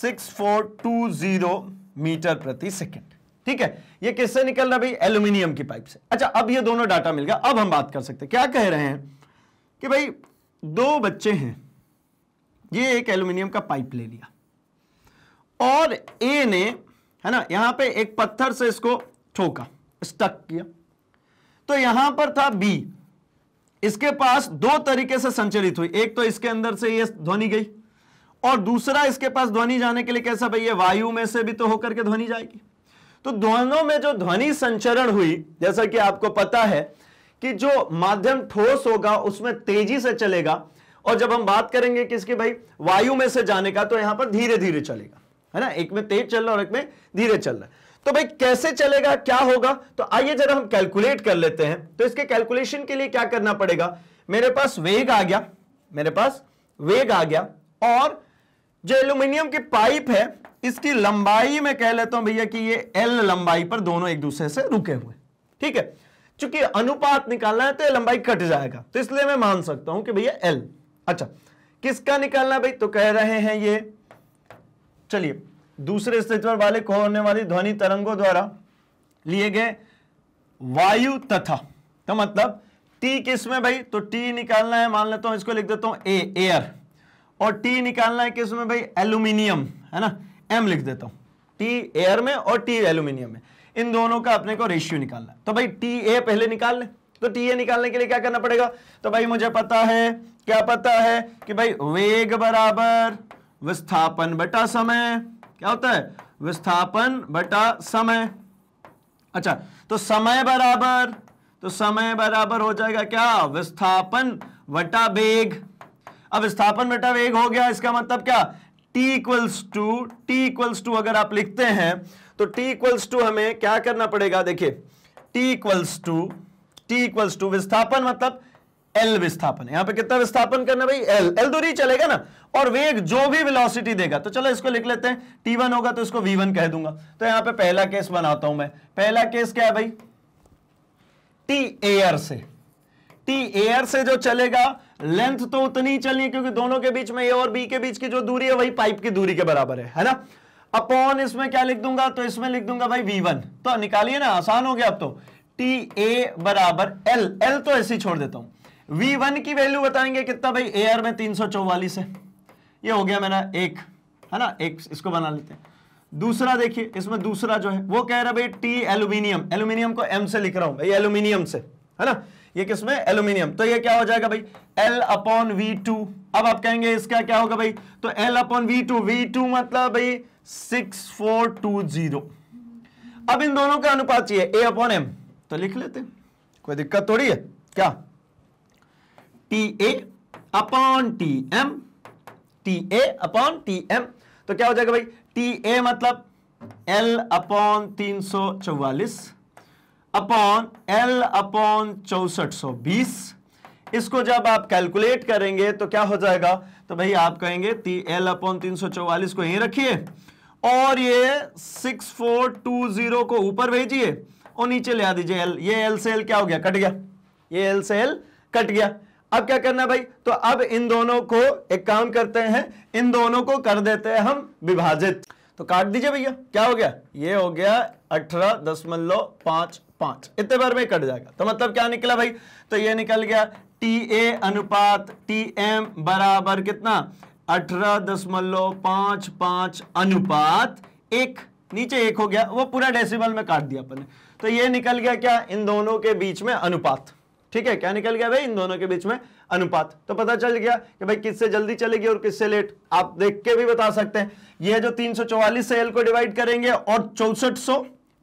six four two zero metre प्रति सेकेंड ठीक है ये किससे निकल रहा भाई एल्यूमिनियम की पाइप से अच्छा अब ये दोनों डाटा मिल गया अब हम बात कर सकते हैं क्या कह रहे हैं कि भाई दो बच्चे हैं ये एक एल्यूमिनियम का पाइप ले लिया और ए ने है ना यहां पे एक पत्थर से इसको ठोका स्टक किया तो यहां पर था बी इसके पास दो तरीके से संचरित हुई एक तो इसके अंदर से ये ध्वनि गई और दूसरा इसके पास ध्वनि जाने के लिए कैसा भाई वायु में से भी तो होकर के ध्वनि जाएगी तो दोनों में जो ध्वनि संचरण हुई जैसा कि आपको पता है कि जो माध्यम ठोस होगा उसमें तेजी से चलेगा और जब हम बात करेंगे किसके भाई वायु में से जाने का तो यहां पर धीरे धीरे चलेगा है ना एक में तेज चल रहा है और एक में धीरे चल रहा है तो भाई कैसे चलेगा क्या होगा तो आइए जरा हम कैलकुलेट कर लेते हैं तो इसके कैलकुलेशन के लिए क्या करना पड़ेगा मेरे पास वेग आ गया मेरे पास वेग आ गया और जो एल्यूमिनियम की पाइप है इसकी लंबाई में कह लेता हूं भैया कि ये एल लंबाई पर दोनों एक दूसरे से रुके हुए ठीक है चूंकि अनुपात निकालना है तो ये लंबाई कट जाएगा तो इसलिए मैं मान सकता हूं कि भैया एल अच्छा किसका निकालना भाई तो कह रहे हैं ये चलिए दूसरे स्थिति वाले को होने वाली ध्वनि तरंगों द्वारा लिए गए वायु तथा तो मतलब टी किस में भाई तो टी निकालना है मान लेता हूं इसको लिख देता हूं ए एयर और टी निकालना है किसमें भाई एल्यूमिनियम है ना एम लिख देता हूं टी एयर में और टी एल्यूमिनियम में इन दोनों का अपने को रेशियो निकालना है तो भाई टी ए पहले निकाल ले तो टी ए निकालने के लिए क्या करना पड़ेगा तो भाई मुझे पता है क्या पता है कि भाई वेग बराबर विस्थापन बटा समय क्या होता है विस्थापन बटा समय अच्छा तो समय बराबर तो समय बराबर हो जाएगा क्या विस्थापन बटा वेग अब स्थापन बेटा वेग हो गया इसका मतलब क्या T equals to T equals to अगर आप लिखते हैं तो टी इक्वल्स टू हमें क्या करना पड़ेगा देखिए T equals to T equals to विस्थापन मतलब एल विस्थापन यहां पे कितना विस्थापन करना भाई एल एल दूरी चलेगा ना और वेग जो भी वेलोसिटी देगा तो चलो इसको लिख लेते हैं टी वन होगा तो इसको वी वन कह दूंगा तो यहां पे पहला केस बनाता हूं मैं पहला केस क्या है भाई टी एयर से टी एयर से जो चलेगा लेंथ तो उतनी ही चलनी है क्योंकि दोनों के बीच में ए और बी के बीच की जो दूरी है वही पाइप की दूरी के बराबर है है ना अपॉन इसमें क्या लिख दूंगा तो इसमें लिख दूंगा भाई V1 तो निकालिए ना आसान हो गया अब तो टी ए बराबर एल एल तो ऐसे ही छोड़ देता हूं V1 की वैल्यू बताएंगे कितना भाई एयर में तीन है ये हो गया मेरा एक है ना एक इसको बना लेते हैं दूसरा देखिए इसमें दूसरा जो है वो कह रहा है भाई टी एल्यूमिनियम एल्यूमिनियम को एम से लिख रहा हूं भाई एल्यूमिनियम से है ना ये किसमें एल्यूमिनियम तो ये क्या हो जाएगा भाई एल अपॉन वी टू अब आप कहेंगे इसका क्या होगा भाई तो L upon V two V two मतलब भाई सिक्स फोर टू जीरो अब इन दोनों का अनुपात चाहिए ए अपॉन एम तो लिख लेते कोई दिक्कत थोड़ी है क्या T A upon T M T A upon T M तो क्या हो जाएगा भाई टी ए मतलब एल अपॉन तीन सौ चौवालीस अपॉन एल अपॉन चौसठ सौ बीस इसको जब आप कैलकुलेट करेंगे तो क्या हो जाएगा तो भाई आप कहेंगे ती, एल अपॉन तीन सौ चौवालीस को यहीं रखिए और ये सिक्स फोर टू जीरो को ऊपर भेजिए और नीचे ले आ दीजिए एल ये एल से एल क्या हो गया कट गया ये एल से एल कट गया अब क्या करना भाई तो अब इन दोनों को एक काम करते हैं इन दोनों को कर देते हैं हम विभाजित तो काट दीजिए भैया क्या हो गया ये हो गया अठारह दशमलव पांच पांच इतने बार में कट जाएगा तो मतलब क्या निकला भाई तो ये निकल गया टी ए अनुपात टी एम बराबर कितना अठारह दशमलव पांच पांच अनुपात एक नीचे एक हो गया वो पूरा डेसिमल में काट दिया अपने तो ये निकल गया क्या इन दोनों के बीच में अनुपात ठीक है क्या निकल गया भाई इन दोनों के बीच में अनुपात तो पता चल गया कि भाई किससे जल्दी चलेगी और किससे लेट आप देख के भी बता सकते हैं यह जो 344 से एल को डिवाइड करेंगे और चौसठ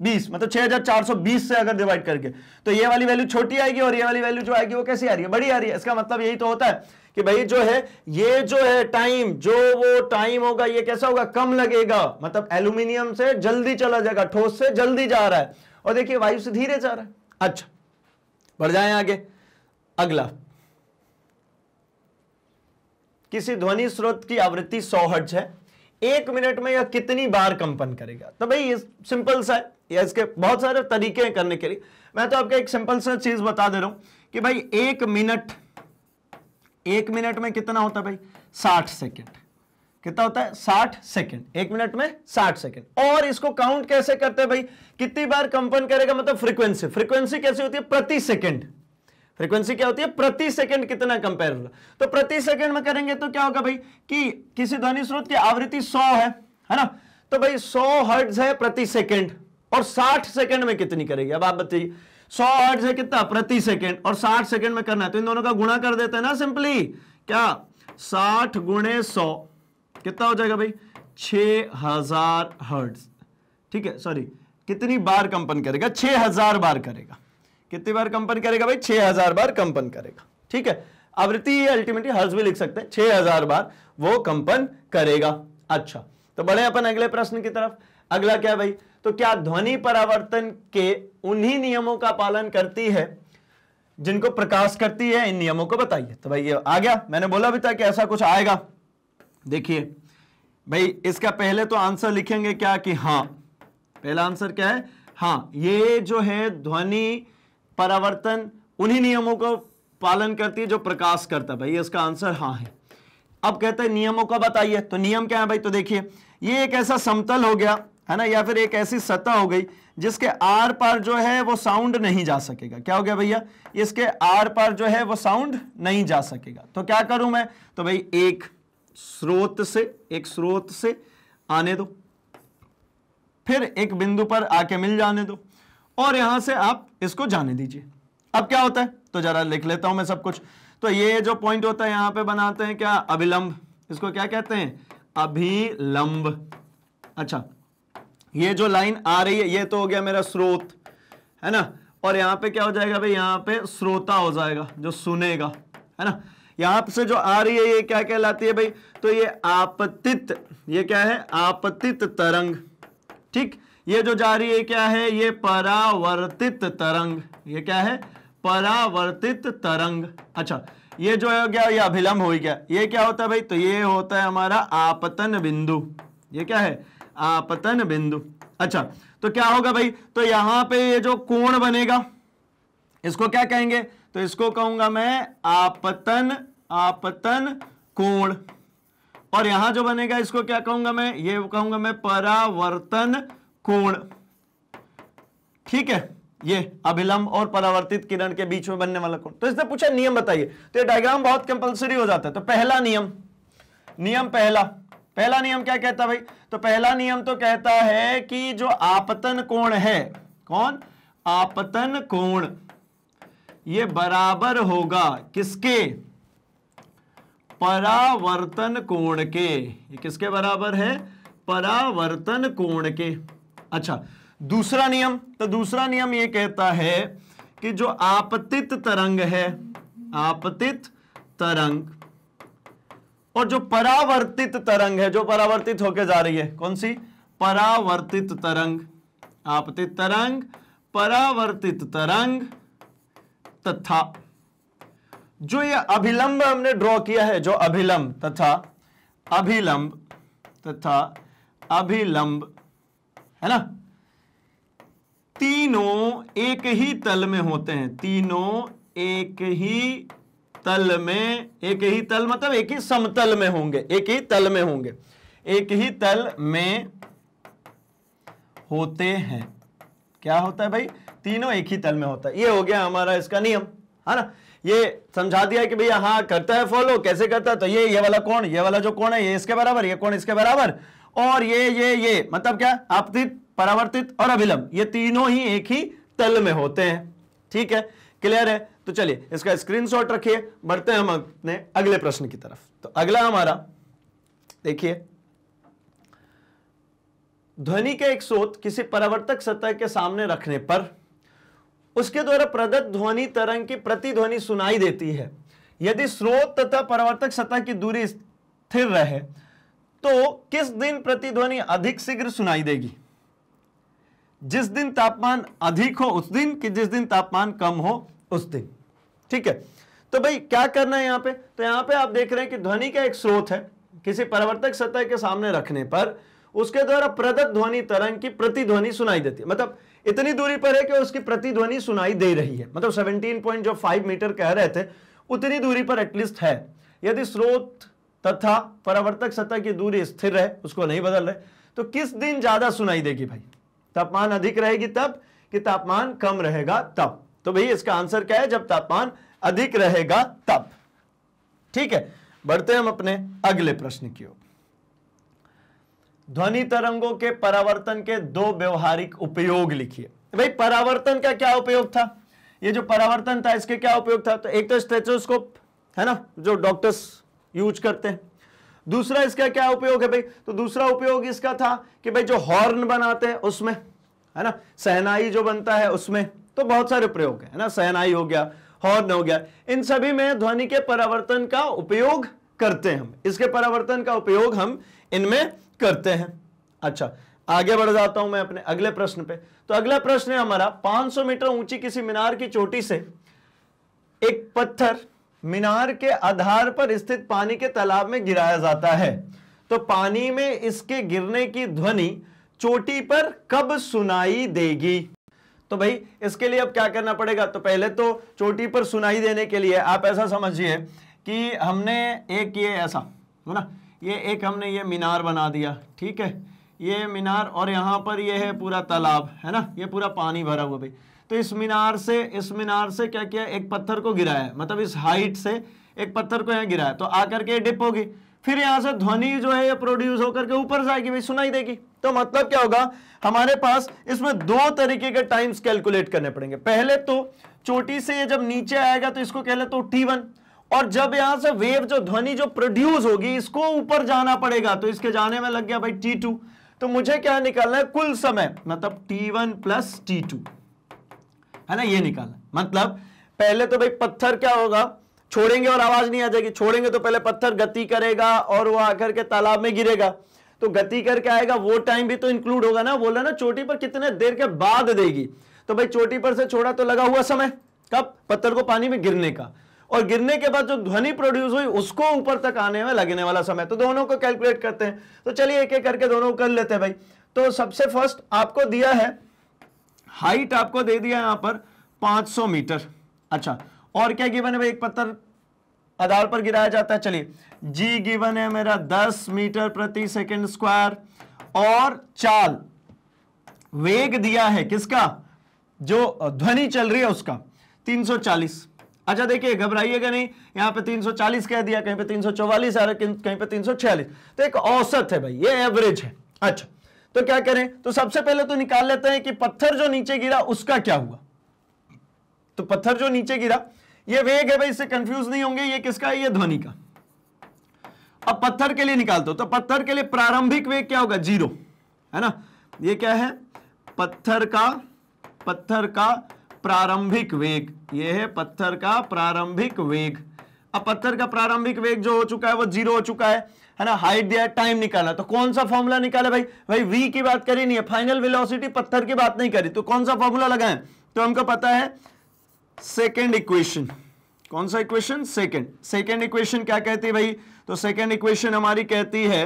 बीस मतलब छह हजार चार सौ बीस से अगर डिवाइड करके तो ये वाली वैल्यू छोटी आएगी और ये वाली वैल्यू जो आएगी वो कैसी आ रही है बड़ी आ रही है इसका मतलब यही तो होता है कि भाई जो है ये जो है टाइम जो वो टाइम होगा ये कैसा होगा कम लगेगा मतलब एल्यूमिनियम से जल्दी चला जाएगा ठोस से जल्दी जा रहा है और देखिए वायु से धीरे जा रहा है अच्छा बढ़ जाए आगे अगला किसी ध्वनि स्रोत की आवृत्ति सौ हर्ट्ज है एक मिनट में यह कितनी बार कंपन करेगा तो भाई ये सिंपल सा है या इसके बहुत सारे तरीके हैं करने के लिए मैं तो आपको एक सिंपल सा चीज बता दे रहा हूं कि भाई एक मिनट एक मिनट में कितना होता है भाई साठ सेकेंड कितना होता है साठ सेकेंड एक मिनट में साठ सेकेंड और इसको काउंट कैसे करते हैं भाई कितनी बार कंपन करेगा मतलब फ्रीक्वेंसी फ्रीक्वेंसी कैसी होती है प्रति सेकेंड फ्रीक्वेंसी क्या होती है प्रति सेकंड कितना कंपेयर होगा तो प्रति सेकंड में करेंगे तो क्या होगा भाई कि किसी ध्वनि स्रोत की आवृत्ति 100 है है ना तो भाई 100 हर्ट्ज है प्रति सेकंड और 60 सेकंड में कितनी करेगी अब आप बताइए 100 हर्ट से कितना प्रति सेकंड और 60 सेकंड में करना है तो इन दोनों का गुणा कर देते हैं ना सिंपली क्या 60 गुणे सौ कितना हो जाएगा भाई 6000 हर्ट्स ठीक है सॉरी कितनी बार कंपन करेगा 6000 बार करेगा कितनी बार कंपन करेगा भाई 6000 बार कंपन करेगा ठीक है आवृत्ति अल्टीमेटली हर्ज भी लिख सकते हैं छह बार वो कंपन करेगा अच्छा तो बढ़े अपन अगले प्रश्न की तरफ अगला क्या भाई तो क्या ध्वनि परावर्तन के उन्हीं नियमों का पालन करती है जिनको प्रकाश करती है इन नियमों को बताइए तो भाई ये आ गया मैंने बोला भी था कि ऐसा कुछ आएगा देखिए भाई इसका पहले तो आंसर लिखेंगे क्या कि हां पहला आंसर क्या है हां ये जो है ध्वनि परावर्तन उन्हीं नियमों को पालन करती है जो प्रकाश करता है भाई इसका आंसर हाँ है अब कहते हैं नियमों का बताइए तो नियम क्या है भाई तो देखिए ये एक ऐसा समतल हो गया है ना या फिर एक ऐसी सतह हो गई जिसके आर पर जो है वो साउंड नहीं जा सकेगा क्या हो गया भैया इसके आर पर जो है वो साउंड नहीं जा सकेगा तो क्या करूं मैं तो भाई एक स्रोत से एक स्रोत से आने दो फिर एक बिंदु पर आके मिल जाने दो और यहां से आप इसको जाने दीजिए अब क्या होता है तो जरा लिख लेता हूं मैं सब कुछ तो ये जो पॉइंट होता है यहां पे बनाते हैं क्या अभिलंब इसको क्या कहते हैं अभिलंब अच्छा ये जो लाइन आ रही है ये तो हो गया मेरा स्रोत है ना और यहां पे क्या हो जाएगा भाई यहाँ पे श्रोता हो जाएगा जो सुनेगा है ना यहां से जो आ रही है ये क्या कहलाती है भाई तो ये आपतित ये क्या है आपतित तरंग ठीक ये जो जा रही है क्या है ये परावर्तित तरंग ये क्या है परावर्तित तरंग अच्छा ये जो है क्या ये अभिलंब हो गया ये क्या होता है भाई तो ये होता है हमारा आपतन बिंदु ये क्या है आपतन बिंदु अच्छा तो क्या होगा भाई तो यहां पे ये जो कोण बनेगा इसको क्या कहेंगे तो इसको कहूंगा मैं आपतन आपतन कोण और यहां जो बनेगा इसको क्या कहूंगा मैं ये कहूंगा मैं परावर्तन कोण ठीक है ये अभिलंब और परावर्तित किरण के बीच में बनने वाला कोण तो इसने पूछा नियम बताइए तो ये डायग्राम बहुत कंपलसरी हो जाता है तो पहला नियम नियम पहला पहला नियम क्या कहता भाई तो पहला नियम तो कहता है कि जो आपतन कोण है कौन आपतन कोण ये बराबर होगा किसके परावर्तन कोण के ये किसके बराबर है परावर्तन कोण के अच्छा दूसरा नियम तो दूसरा नियम ये कहता है कि जो आपतित तरंग है आपतित तरंग और जो परावर्तित तरंग है जो परावर्तित होकर जा रही है कौन सी परावर्तित तरंग आपतित तरंग परावर्तित तरंग तथा जो ये अभिलंब हमने ड्रॉ किया है जो अभिलंब तथा अभिलंब तथा अभिलंब है ना तीनों एक ही तल में होते हैं तीनों एक ही तल में एक ही तल मतलब एक ही समतल में होंगे एक ही तल में होंगे एक ही तल में होते हैं क्या होता है भाई तीनों एक ही तल में होता है ये हो गया हमारा इसका नियम है ना ये समझा दिया कि भैया हाँ करता है फॉलो कैसे करता है तो ये ये वाला कौन ये वाला जो कौन है ये इसके बराबर ये कौन इसके बराबर और ये ये ये मतलब क्या आपतित परावर्तित और अभिलंब ये तीनों ही एक ही तल में होते हैं ठीक है क्लियर है तो चलिए इसका स्क्रीनशॉट रखिए बढ़ते हैं हम अपने अगले प्रश्न की तरफ तो अगला हमारा देखिए ध्वनि के एक स्रोत किसी परावर्तक सतह के सामने रखने पर उसके द्वारा प्रदत्त ध्वनि तरंग की प्रतिध्वनि सुनाई देती है यदि स्रोत तथा परावर्तक सतह की दूरी स्थिर रहे तो किस दिन प्रतिध्वनि अधिक शीघ्र सुनाई देगी जिस दिन तापमान अधिक हो उस दिन कि जिस दिन तापमान कम हो उस दिन ठीक है तो भाई क्या करना है यहां पे तो यहां पे आप देख रहे हैं कि ध्वनि का एक स्रोत है किसी परिवर्तक सतह के सामने रखने पर उसके द्वारा प्रदत्त ध्वनि तरंग की प्रतिध्वनि सुनाई देती है मतलब इतनी दूरी पर है कि उसकी प्रतिध्वनि सुनाई दे रही है मतलब सेवनटीन पॉइंट जो फाइव मीटर कह रहे थे उतनी दूरी पर एटलीस्ट है यदि स्रोत तथा परावर्तक सतह की दूरी स्थिर रहे उसको नहीं बदल रहे तो किस दिन ज्यादा सुनाई देगी भाई तापमान अधिक रहेगी तब कि तापमान कम रहेगा तब तो भाई इसका आंसर क्या है जब तापमान अधिक रहेगा तब ठीक है बढ़ते हम अपने अगले प्रश्न की ओर ध्वनि तरंगों के परावर्तन के दो व्यवहारिक उपयोग लिखिए भाई परावर्तन का क्या उपयोग था ये जो परावर्तन था इसके क्या उपयोग था तो एक तो स्टेचोस्कोप है ना जो डॉक्टर्स यूज करते हैं दूसरा इसका क्या उपयोग है भाई तो दूसरा उपयोग इसका था कि भाई जो हॉर्न बनाते हैं उसमें है ना सहनाई जो बनता है उसमें तो बहुत सारे प्रयोग है ना सहनाई हो गया हॉर्न हो गया इन सभी में ध्वनि के परावर्तन का उपयोग करते हैं हम इसके परावर्तन का उपयोग हम इनमें करते हैं अच्छा आगे बढ़ जाता हूं मैं अपने अगले प्रश्न पे तो अगला प्रश्न है हमारा 500 मीटर ऊंची किसी मीनार की चोटी से एक पत्थर मीनार के आधार पर स्थित पानी के तालाब में गिराया जाता है तो पानी में इसके गिरने की ध्वनि चोटी पर कब सुनाई देगी तो भाई इसके लिए अब क्या करना पड़ेगा तो पहले तो चोटी पर सुनाई देने के लिए आप ऐसा समझिए कि हमने एक ये ऐसा है ना ये एक हमने ये मीनार बना दिया ठीक है ये मीनार और यहाँ पर ये है पूरा तालाब है ना ये पूरा पानी भरा हुआ भाई तो इस मीनार से इस मीनार से क्या किया एक पत्थर को गिराया मतलब इस हाइट से एक पत्थर को यहाँ गिराया तो आकर के डिप होगी फिर यहां से ध्वनि जो है ये प्रोड्यूस होकर के ऊपर जाएगी भाई सुनाई देगी तो मतलब क्या होगा हमारे पास इसमें दो तरीके के टाइम्स कैलकुलेट करने पड़ेंगे पहले तो चोटी से ये जब नीचे आएगा तो इसको कह तो टी वन और जब यहां से वेव जो ध्वनि जो प्रोड्यूस होगी इसको ऊपर जाना पड़ेगा तो इसके जाने में लग गया भाई टी टू तो मुझे क्या निकालना है कुल समय मतलब T one plus T two है ना ये निकालना मतलब पहले तो भाई पत्थर क्या होगा छोड़ेंगे और आवाज नहीं आ जाएगी छोड़ेंगे तो पहले पत्थर गति करेगा और वो आकर के तालाब में गिरेगा तो गति करके आएगा वो टाइम भी तो इंक्लूड होगा ना बोला ना चोटी पर कितने देर के बाद देगी तो भाई चोटी पर से छोड़ा तो लगा हुआ समय कब पत्थर को पानी में गिरने का और गिरने के बाद जो ध्वनि प्रोड्यूस हुई उसको ऊपर तक आने में लगने वाला समय तो दोनों को कैलकुलेट करते हैं तो चलिए एक एक करके दोनों कर लेते हैं भाई तो सबसे फर्स्ट आपको दिया है हाइट आपको दे दिया यहां पर 500 मीटर अच्छा और क्या गिवन है एक पत्थर आधार पर गिराया जाता है चलिए जी गिवन है मेरा 10 मीटर प्रति सेकेंड स्क्वायर और चाल वेग दिया है किसका जो ध्वनि चल रही है उसका 340 अच्छा देखिए घबराइएगा नहीं यहां पे 340 कह दिया कहीं पे 344 सौ चौवालीस कहीं पे 346 तो एक औसत है भाई ये एवरेज है अच्छा तो क्या करें तो सबसे पहले तो निकाल लेते हैं कि पत्थर जो नीचे गिरा उसका क्या हुआ तो पत्थर जो नीचे गिरा ये वेग है भाई इससे कंफ्यूज नहीं होंगे ये किसका है ये ध्वनि का अब पत्थर के लिए निकालते हो तो पत्थर के लिए प्रारंभिक वेग क्या होगा जीरो है ना ये क्या है पत्थर का पत्थर का प्रारंभिक वेग ये है पत्थर का प्रारंभिक वेग अब पत्थर का प्रारंभिक वेग जो हो चुका है वो जीरो हो चुका है है ना हाइट दिया टाइम निकाला तो कौन सा फॉर्मूला निकाला भाई भाई वी की बात करी नहीं है फाइनल वेलोसिटी पत्थर की बात नहीं करी तो कौन सा फॉर्मूला लगाए तो हमको पता है सेकेंड इक्वेशन कौन सा इक्वेशन सेकेंड सेकेंड इक्वेशन क्या कहती है भाई तो सेकेंड इक्वेशन हमारी कहती है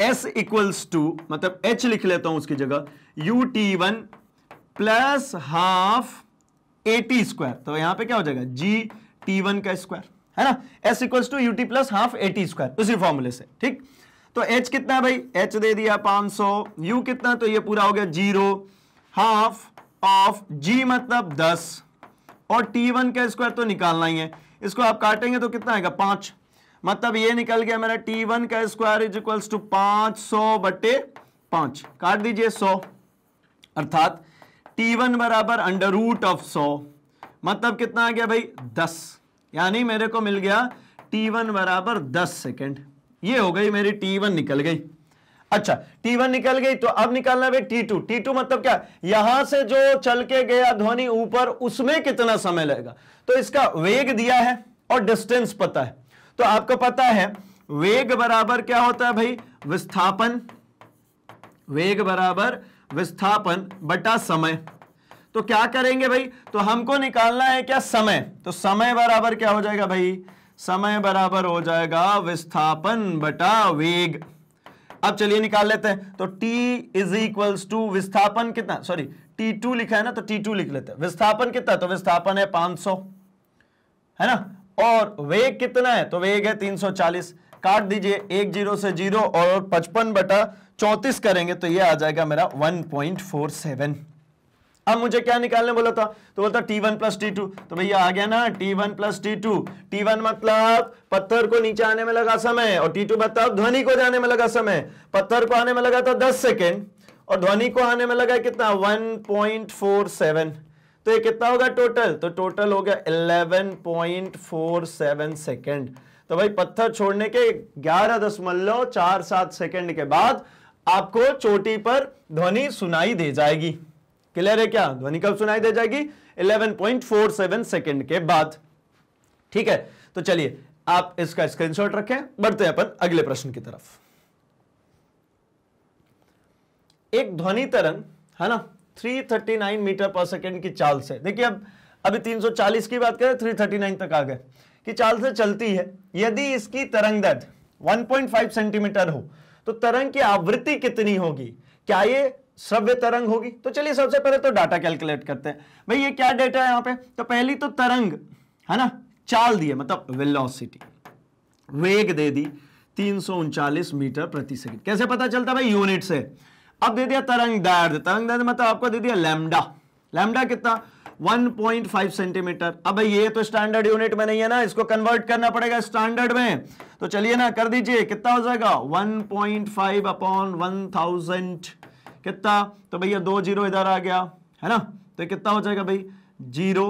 एस इक्वल्स टू मतलब एच लिख लेता हूं उसकी जगह U T one plus half A T square तो यहां पे क्या हो जाएगा जी टी वन का स्क्वायर है ना S equals to U T plus half A T square उसी फॉर्मूले से ठीक तो एच कितना है भाई एच दे दिया 500 यू कितना तो ये पूरा हो गया जीरो हाफ ऑफ जी मतलब 10 और टी वन का स्क्वायर तो निकालना ही है इसको आप काटेंगे तो कितना आएगा पांच मतलब ये निकल गया मेरा टी वन का स्क्वायर इज इक्वल्स टू पांच सौ बटे पांच काट दीजिए सौ अर्थात टी वन बराबर अंडर रूट ऑफ सौ मतलब कितना आ गया भाई दस यानी मेरे को मिल गया टी वन बराबर दस सेकेंड ये हो गई मेरी टी वन निकल गई अच्छा T1 निकल गई तो अब निकालना भाई T2 T2 मतलब क्या यहां से जो चल के गया ध्वनि ऊपर उसमें कितना समय लगेगा तो इसका वेग दिया है और डिस्टेंस पता है तो आपको पता है वेग बराबर क्या होता है भाई विस्थापन वेग बराबर विस्थापन बटा समय तो क्या करेंगे भाई तो हमको निकालना है क्या समय तो समय बराबर क्या हो जाएगा भाई समय बराबर हो जाएगा विस्थापन बटा वेग अब चलिए निकाल लेते हैं तो t इज इक्वल्स टू विस्थापन कितना सॉरी t2 लिखा है ना तो t2 लिख लेते हैं विस्थापन कितना तो विस्थापन है 500 है ना और वेग कितना है तो वेग है 340 काट दीजिए एक जीरो से जीरो और पचपन बटा चौंतीस करेंगे तो ये आ जाएगा मेरा 1.47 अब मुझे क्या निकालने बोला था तो बोलता T one plus T two तो भैया आ गया ना T one plus T two T one मतलब पत्थर को नीचे आने में लगा समय और टू मतलब ध्वनि को जाने में लगा समय पत्थर को आने में लगा था दस सेकेंड और ध्वनि को आने में लगा कितना सेवन तो ये कितना होगा टोटल तो टोटल हो गया पॉइंट फोर सेवन सेकेंड तो भाई पत्थर छोड़ने के ग्यारह दशमलव चार सात सेकेंड के बाद आपको चोटी पर ध्वनि सुनाई दे जाएगी क्लियर है क्या ध्वनि कब सुनाई दे जाएगी 11.47 सेकंड के बाद ठीक है तो चलिए आप इसका स्क्रीनशॉट रखें बढ़ते हैं अपन अगले प्रश्न की तरफ एक ध्वनि तरंग है ना 339 मीटर पर सेकंड की चाल से देखिए अब अभी 340 की बात करें 339 तक आ गए कि चाल से चलती है यदि इसकी तरंग दर्द वन सेंटीमीटर हो तो तरंग की आवृत्ति कितनी होगी क्या ये सभ्य तरंग होगी तो चलिए सबसे पहले तो डाटा कैलकुलेट करते हैं भाई ये क्या डाटा है यहां पे तो पहली तो तरंग है ना चाल दी है मतलब वेलोसिटी वेग दे दी तीन मीटर प्रति सेकंड कैसे पता चलता भाई यूनिट से अब दे दिया तरंग दर्द तरंग दर्द मतलब आपको दे दिया लैम्डा लैम्डा कितना 1.5 सेंटीमीटर अब ये तो स्टैंडर्ड यूनिट में नहीं है ना इसको कन्वर्ट करना पड़ेगा स्टैंडर्ड में तो चलिए ना कर दीजिए कितना हो जाएगा 1.5 अपॉन 1000 कितना तो भैया दो जीरो इधर आ गया है ना तो कितना हो जाएगा भाई जीरो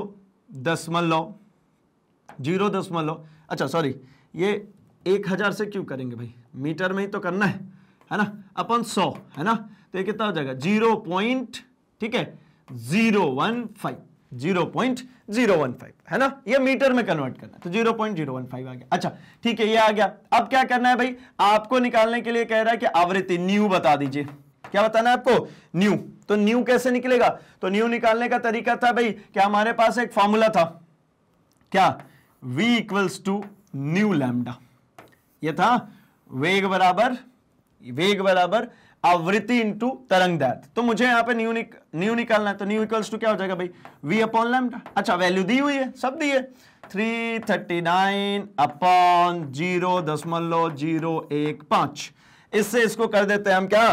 दशमलव जीरो दशमलव अच्छा सॉरी ये एक हज़ार से क्यों करेंगे भाई मीटर में ही तो करना है है ना अपन सौ है ना तो ये कितना हो जाएगा जीरो पॉइंट ठीक है zero one five zero point zero one five है ना ये मीटर में कन्वर्ट करना है तो zero point zero one five आ गया अच्छा ठीक है ये आ गया अब क्या करना है भाई आपको निकालने के लिए कह रहा है कि आवृत्ति न्यू बता दीजिए क्या बताना है आपको न्यू तो न्यू कैसे निकलेगा तो न्यू निकालने का तरीका था भाई क्या हमारे पास एक फॉर्मूला था क्या v equals to nu lambda यह था वेग बराबर वेग बराबर आवृत्ति इंटू तरंग दैत तो मुझे यहां पे न्यू न्यू निकालना है तो न्यू इक्वल्स टू क्या हो जाएगा भाई v अपॉन लैमडा अच्छा वैल्यू दी हुई है सब दी है three thirty nine upon zero दशमलव जीरो एक पांच इससे इसको कर देते हैं हम क्या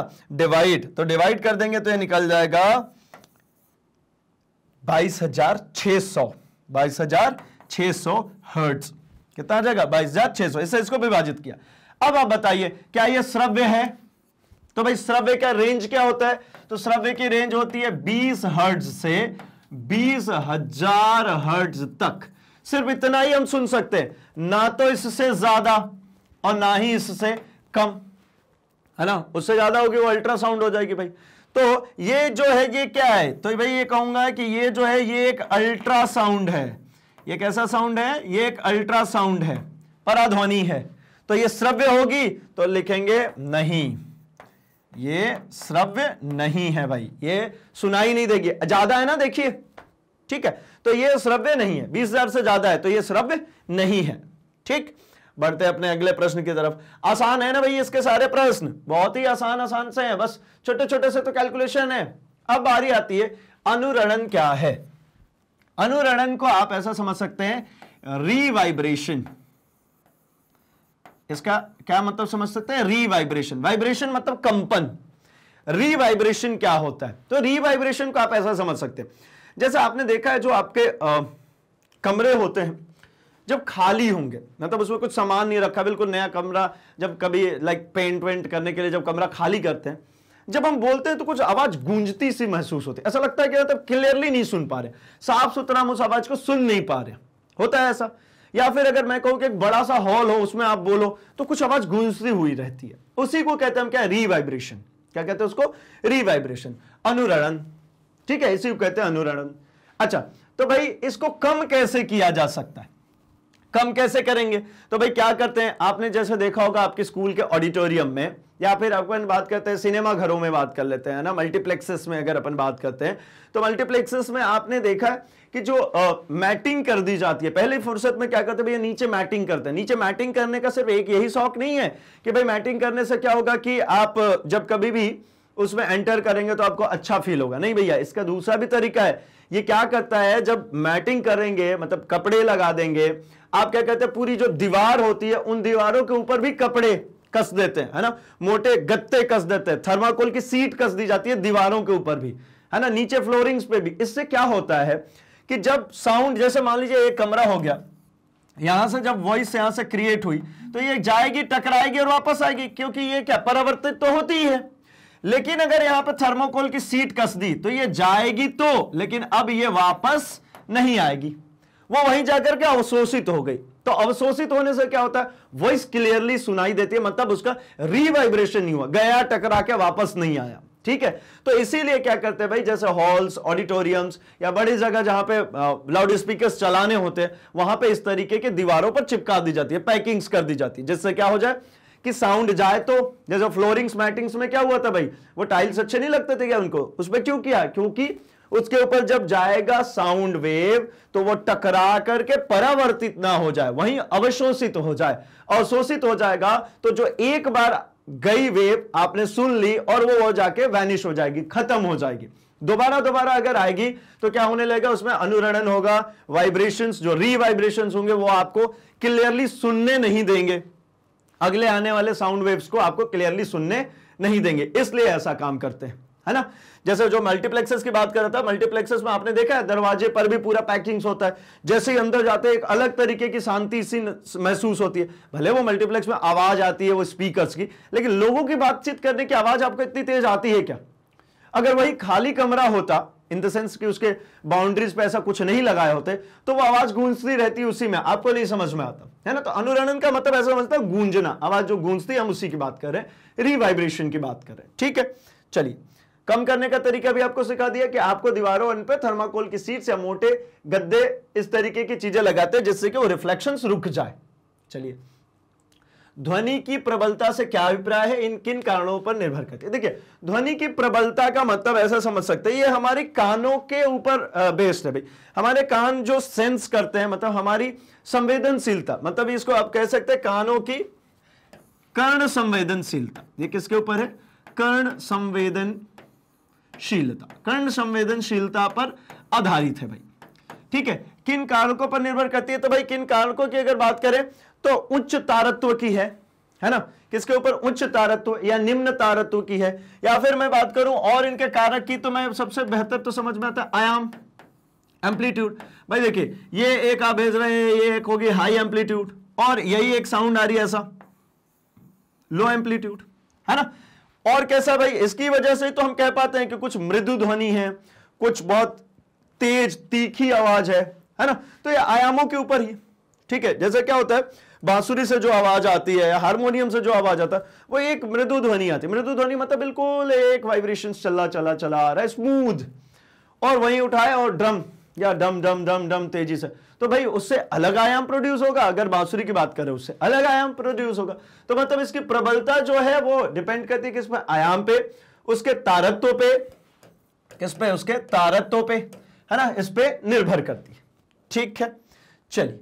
डिवाइड तो डिवाइड कर देंगे तो ये निकल जाएगा बाईस हजार छह सौ बाईस हजार छह सौ हर्ट कितना आ जाएगा बाईस हजार छह सौ इससे इसको विभाजित किया अब आप बताइए क्या यह श्रव्य है तो भाई श्रव्य का रेंज क्या होता है तो श्रव्य की रेंज होती है बीस हर्ट से बीस हजार हर्ट्ज तक सिर्फ इतना ही हम सुन सकते हैं ना तो इससे ज्यादा और ना ही इससे कम है ना उससे ज्यादा होगी वो अल्ट्रासाउंड हो जाएगी भाई तो ये जो है ये क्या है तो भाई ये कहूंगा कि ये जो है ये एक अल्ट्रासाउंड है ये कैसा साउंड है ये एक अल्ट्रासाउंड है पराध्वनि है तो ये श्रव्य होगी तो लिखेंगे नहीं ये श्रव्य नहीं है भाई ये सुनाई नहीं देगी ज्यादा है ना देखिए ठीक है तो ये श्रव्य नहीं है बीस हजार से ज्यादा है तो ये श्रव्य नहीं है ठीक बढ़ते अपने अगले प्रश्न की तरफ आसान है ना भाई इसके सारे प्रश्न बहुत ही आसान आसान से हैं बस छोटे छोटे से तो कैलकुलेशन है अब बारी आती है अनुरणन क्या है अनुरणन को आप ऐसा समझ सकते हैं रीवाइब्रेशन इसका क्या मतलब समझ सकते हैं रीवाइब्रेशन वाइब्रेशन मतलब कंपन रीवाइब्रेशन क्या होता है तो रीवाइब्रेशन को आप ऐसा समझ सकते हैं जैसे आपने देखा है जो आपके आ, कमरे होते हैं जब खाली होंगे मतलब उसमें कुछ सामान नहीं रखा बिल्कुल नया कमरा जब कभी लाइक पेंट वेंट करने के लिए जब कमरा खाली करते हैं जब हम बोलते हैं तो कुछ आवाज गूंजती सी महसूस होती है ऐसा लगता है कि मतलब क्लियरली नहीं सुन पा रहे साफ सुथरा हम उस आवाज को सुन नहीं पा रहे होता है ऐसा या फिर अगर मैं कहूं कि एक बड़ा सा हॉल हो उसमें आप बोलो तो कुछ आवाज गूंजती हुई रहती है उसी को कहते हैं हम क्या रीवाइब्रेशन क्या कहते हैं उसको रीवाइब्रेशन अनुरणन ठीक है इसी को कहते हैं अनुरणन अच्छा तो भाई इसको कम कैसे किया जा सकता है कम कैसे करेंगे तो भाई क्या करते हैं आपने जैसे देखा होगा आपके स्कूल के ऑडिटोरियम में या फिर अपन बात करते हैं सिनेमा घरों में बात कर लेते हैं ना मल्टीप्लेक्सेस में अगर अपन बात करते हैं तो मल्टीप्लेक्सेस में आपने देखा है कि जो आ, मैटिंग कर दी जाती है पहले फुर्सत में क्या करते हैं भैया नीचे मैटिंग करते हैं नीचे मैटिंग करने का सिर्फ एक यही शौक नहीं है कि भाई मैटिंग करने से क्या होगा कि आप जब कभी भी उसमें एंटर करेंगे तो आपको अच्छा फील होगा नहीं भैया इसका दूसरा भी तरीका है ये क्या करता है जब मैटिंग करेंगे मतलब कपड़े लगा देंगे आप क्या कहते हैं पूरी जो दीवार होती है उन दीवारों के ऊपर भी कपड़े कस देते हैं है ना मोटे गत्ते कस देते हैं थर्माकोल की सीट कस दी जाती है दीवारों के ऊपर भी है ना नीचे फ्लोरिंग्स पे भी इससे क्या होता है कि जब साउंड जैसे मान लीजिए एक कमरा हो गया यहां से जब वॉइस यहां से क्रिएट हुई तो ये जाएगी टकराएगी और वापस आएगी क्योंकि ये क्या परावर्तित तो होती ही है लेकिन अगर यहां पर थर्मोकोल की सीट कस दी तो ये जाएगी तो लेकिन अब ये वापस नहीं आएगी वो वहीं जाकर के अवशोषित हो गई तो अवशोषित होने से क्या होता है वॉइस क्लियरली सुनाई देती है मतलब उसका रिवाइब्रेशन नहीं हुआ गया टकरा के वापस नहीं आया ठीक है तो इसीलिए क्या करते हैं भाई जैसे हॉल्स ऑडिटोरियम्स या बड़ी जगह जहां पे लाउड स्पीकर चलाने होते हैं वहां पे इस तरीके की दीवारों पर चिपका दी जाती है पैकिंग्स कर दी जाती है जिससे क्या हो जाए कि साउंड जाए तो जैसे फ्लोरिंग्स मैटिंग्स में क्या हुआ था भाई वो टाइल्स अच्छे नहीं लगते थे क्या उनको उसमें क्यों किया क्योंकि उसके ऊपर जब जाएगा साउंड वेव तो वो टकरा करके परावर्तित ना हो जाए वहीं अवशोषित हो जाए अवशोषित हो जाएगा तो जो एक बार गई वेव आपने सुन ली और वो हो जाके वैनिश हो जाएगी खत्म हो जाएगी दोबारा दोबारा अगर आएगी तो क्या होने लगेगा उसमें अनुरणन होगा वाइब्रेशंस जो री होंगे वो आपको क्लियरली सुनने नहीं देंगे अगले आने वाले साउंड वेव्स को आपको क्लियरली सुनने नहीं देंगे इसलिए ऐसा काम करते हैं है ना जैसे जो मल्टीप्लेक्सेस की बात कर रहा था मल्टीप्लेक्सेस में आपने देखा है दरवाजे पर भी पूरा पैकिंग्स होता है जैसे ही अंदर जाते हैं एक अलग तरीके की शांति सी महसूस होती है भले वो मल्टीप्लेक्स में आवाज आती है वो स्पीकर्स की लेकिन लोगों की बातचीत करने की आवाज आपको इतनी तेज आती है क्या अगर वही खाली कमरा होता इन द सेंस कि उसके बाउंड्रीज पे ऐसा कुछ नहीं लगाए होते तो वो आवाज गूंजती रहती उसी में आपको नहीं समझ में आता है ना तो अनुरणन का मतलब ऐसा समझता गूंजना आवाज जो गूंजती हम उसी की बात कर रहे हैं री की बात कर रहे हैं ठीक है चलिए कम करने का तरीका भी आपको सिखा दिया कि आपको दीवारों पर थर्माकोल की सीट या मोटे गद्दे इस तरीके की चीजें लगाते हैं जिससे कि वो रिफ्लेक्शन रुक जाए चलिए ध्वनि की प्रबलता से क्या अभिप्राय है इन किन कारणों पर निर्भर करती है देखिए ध्वनि की प्रबलता का मतलब ऐसा समझ सकते हैं ये हमारी कानों के ऊपर बेस्ड है भाई हमारे कान जो सेंस करते हैं मतलब हमारी संवेदनशीलता मतलब इसको आप कह सकते हैं कानों की कर्ण संवेदनशीलता ये किसके ऊपर है कर्ण संवेदन संवेदनशीलता कर्ण संवेदनशीलता पर आधारित है भाई ठीक है किन कारकों पर निर्भर करती है तो भाई किन कारकों की अगर बात करें तो उच्च तारत्व की है है ना किसके ऊपर उच्च तारत्व या निम्न तारत्व की है या फिर मैं बात करूं और इनके कारक की तो मैं सबसे बेहतर तो समझ में आता है आयाम एम्पलीट्यूड भाई देखिए ये एक आप भेज रहे हैं ये एक होगी हाई एम्पलीट्यूड और यही एक साउंड आ रही है ऐसा लो एम्पलीट्यूड है ना और कैसा भाई इसकी वजह से तो हम कह पाते हैं कि कुछ मृदु ध्वनि है कुछ बहुत तेज तीखी आवाज है है ना तो ये आयामों के ऊपर ही ठीक है जैसे क्या होता है बांसुरी से जो आवाज आती है हारमोनियम से जो आवाज आता है वो एक मृदु ध्वनि आती है मृदु ध्वनि मतलब बिल्कुल एक वाइब्रेशन चला चला चला आ रहा है स्मूथ और वहीं उठाए और ड्रम या डम डम डम डम तेजी से तो भाई उससे अलग आयाम प्रोड्यूस होगा अगर बांसुरी की बात करें उससे अलग आयाम प्रोड्यूस होगा तो मतलब इसकी प्रबलता जो है वो डिपेंड करती है किसमें आयाम पे उसके तारत्व पे किस पे उसके तारत्व पे है ना इस पर निर्भर करती है ठीक है चलिए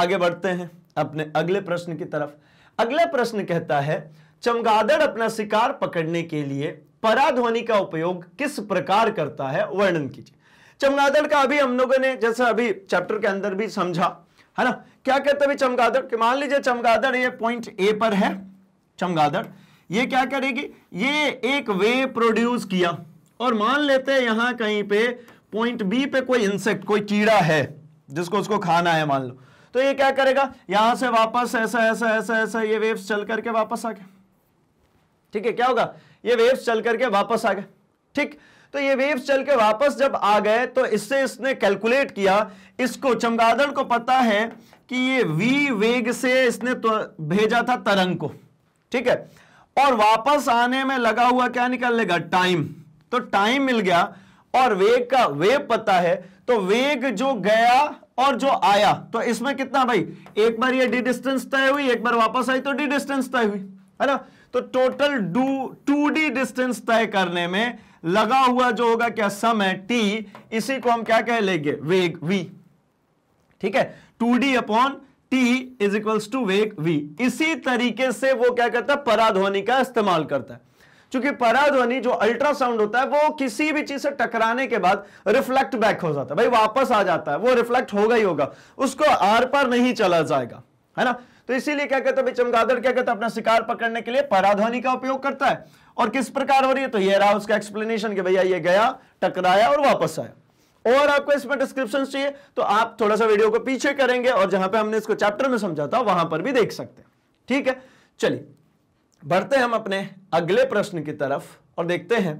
आगे बढ़ते हैं अपने अगले प्रश्न की तरफ अगला प्रश्न कहता है चमगादड़ अपना शिकार पकड़ने के लिए पराध्वनि का उपयोग किस प्रकार करता है वर्णन कीजिए चमगादड़ का अभी हम लोगों ने जैसे अभी चैप्टर के अंदर भी समझा है ना क्या कहते हैं चमगादड़ मान लीजिए चमगादड़ ये पॉइंट ए पर है चमगादड़ ये क्या करेगी ये एक वे प्रोड्यूस किया और मान लेते हैं यहां कहीं पे पॉइंट बी पे कोई इंसेक्ट कोई कीड़ा है जिसको उसको खाना है मान लो तो ये क्या करेगा यहां से वापस ऐसा ऐसा ऐसा ऐसा ये वेव्स चल करके वापस आ गए ठीक है क्या होगा ये वेव्स चल करके वापस आ गए ठीक तो ये वेव्स चल के वापस जब आ गए तो इससे इसने कैलकुलेट किया इसको चमगादड़ को पता है कि ये वी वेग से इसने तो भेजा था तरंग को ठीक है और वापस आने में लगा हुआ क्या निकल लेगा टाइम तो टाइम मिल गया और वेग का वेव पता है तो वेग जो गया और जो आया तो इसमें कितना भाई एक बार ये डी डिस्टेंस तय हुई एक बार वापस आई तो डी डिस्टेंस तय हुई है ना तो टोटल डू टू डी डिस्टेंस तय करने में लगा हुआ जो होगा क्या समय टी इसी को हम क्या कह लेंगे वेग वी ठीक है two D upon T is equals to वेग वी इसी तरीके से वो क्या करता है पराध्वनि का इस्तेमाल करता है क्योंकि पराध्वनि जो अल्ट्रासाउंड होता है वो किसी भी चीज से टकराने के बाद रिफ्लेक्ट बैक हो जाता है भाई वापस आ जाता है वो रिफ्लेक्ट होगा ही होगा उसको आर पर नहीं चला जाएगा है ना तो इसीलिए क्या कहता है चमगादड़ क्या कहता है अपना शिकार पकड़ने के लिए पराध्वनि का उपयोग करता है और किस प्रकार हो रही है तो ये रहा उसका एक्सप्लेनेशन कि भैया ये गया टकराया और वापस आया और आपको इसमें डिस्क्रिप्शन चाहिए तो आप थोड़ा सा वीडियो को पीछे करेंगे और जहां पे हमने इसको चैप्टर में समझा था वहां पर भी देख सकते हैं ठीक है चलिए बढ़ते हम अपने अगले प्रश्न की तरफ और देखते हैं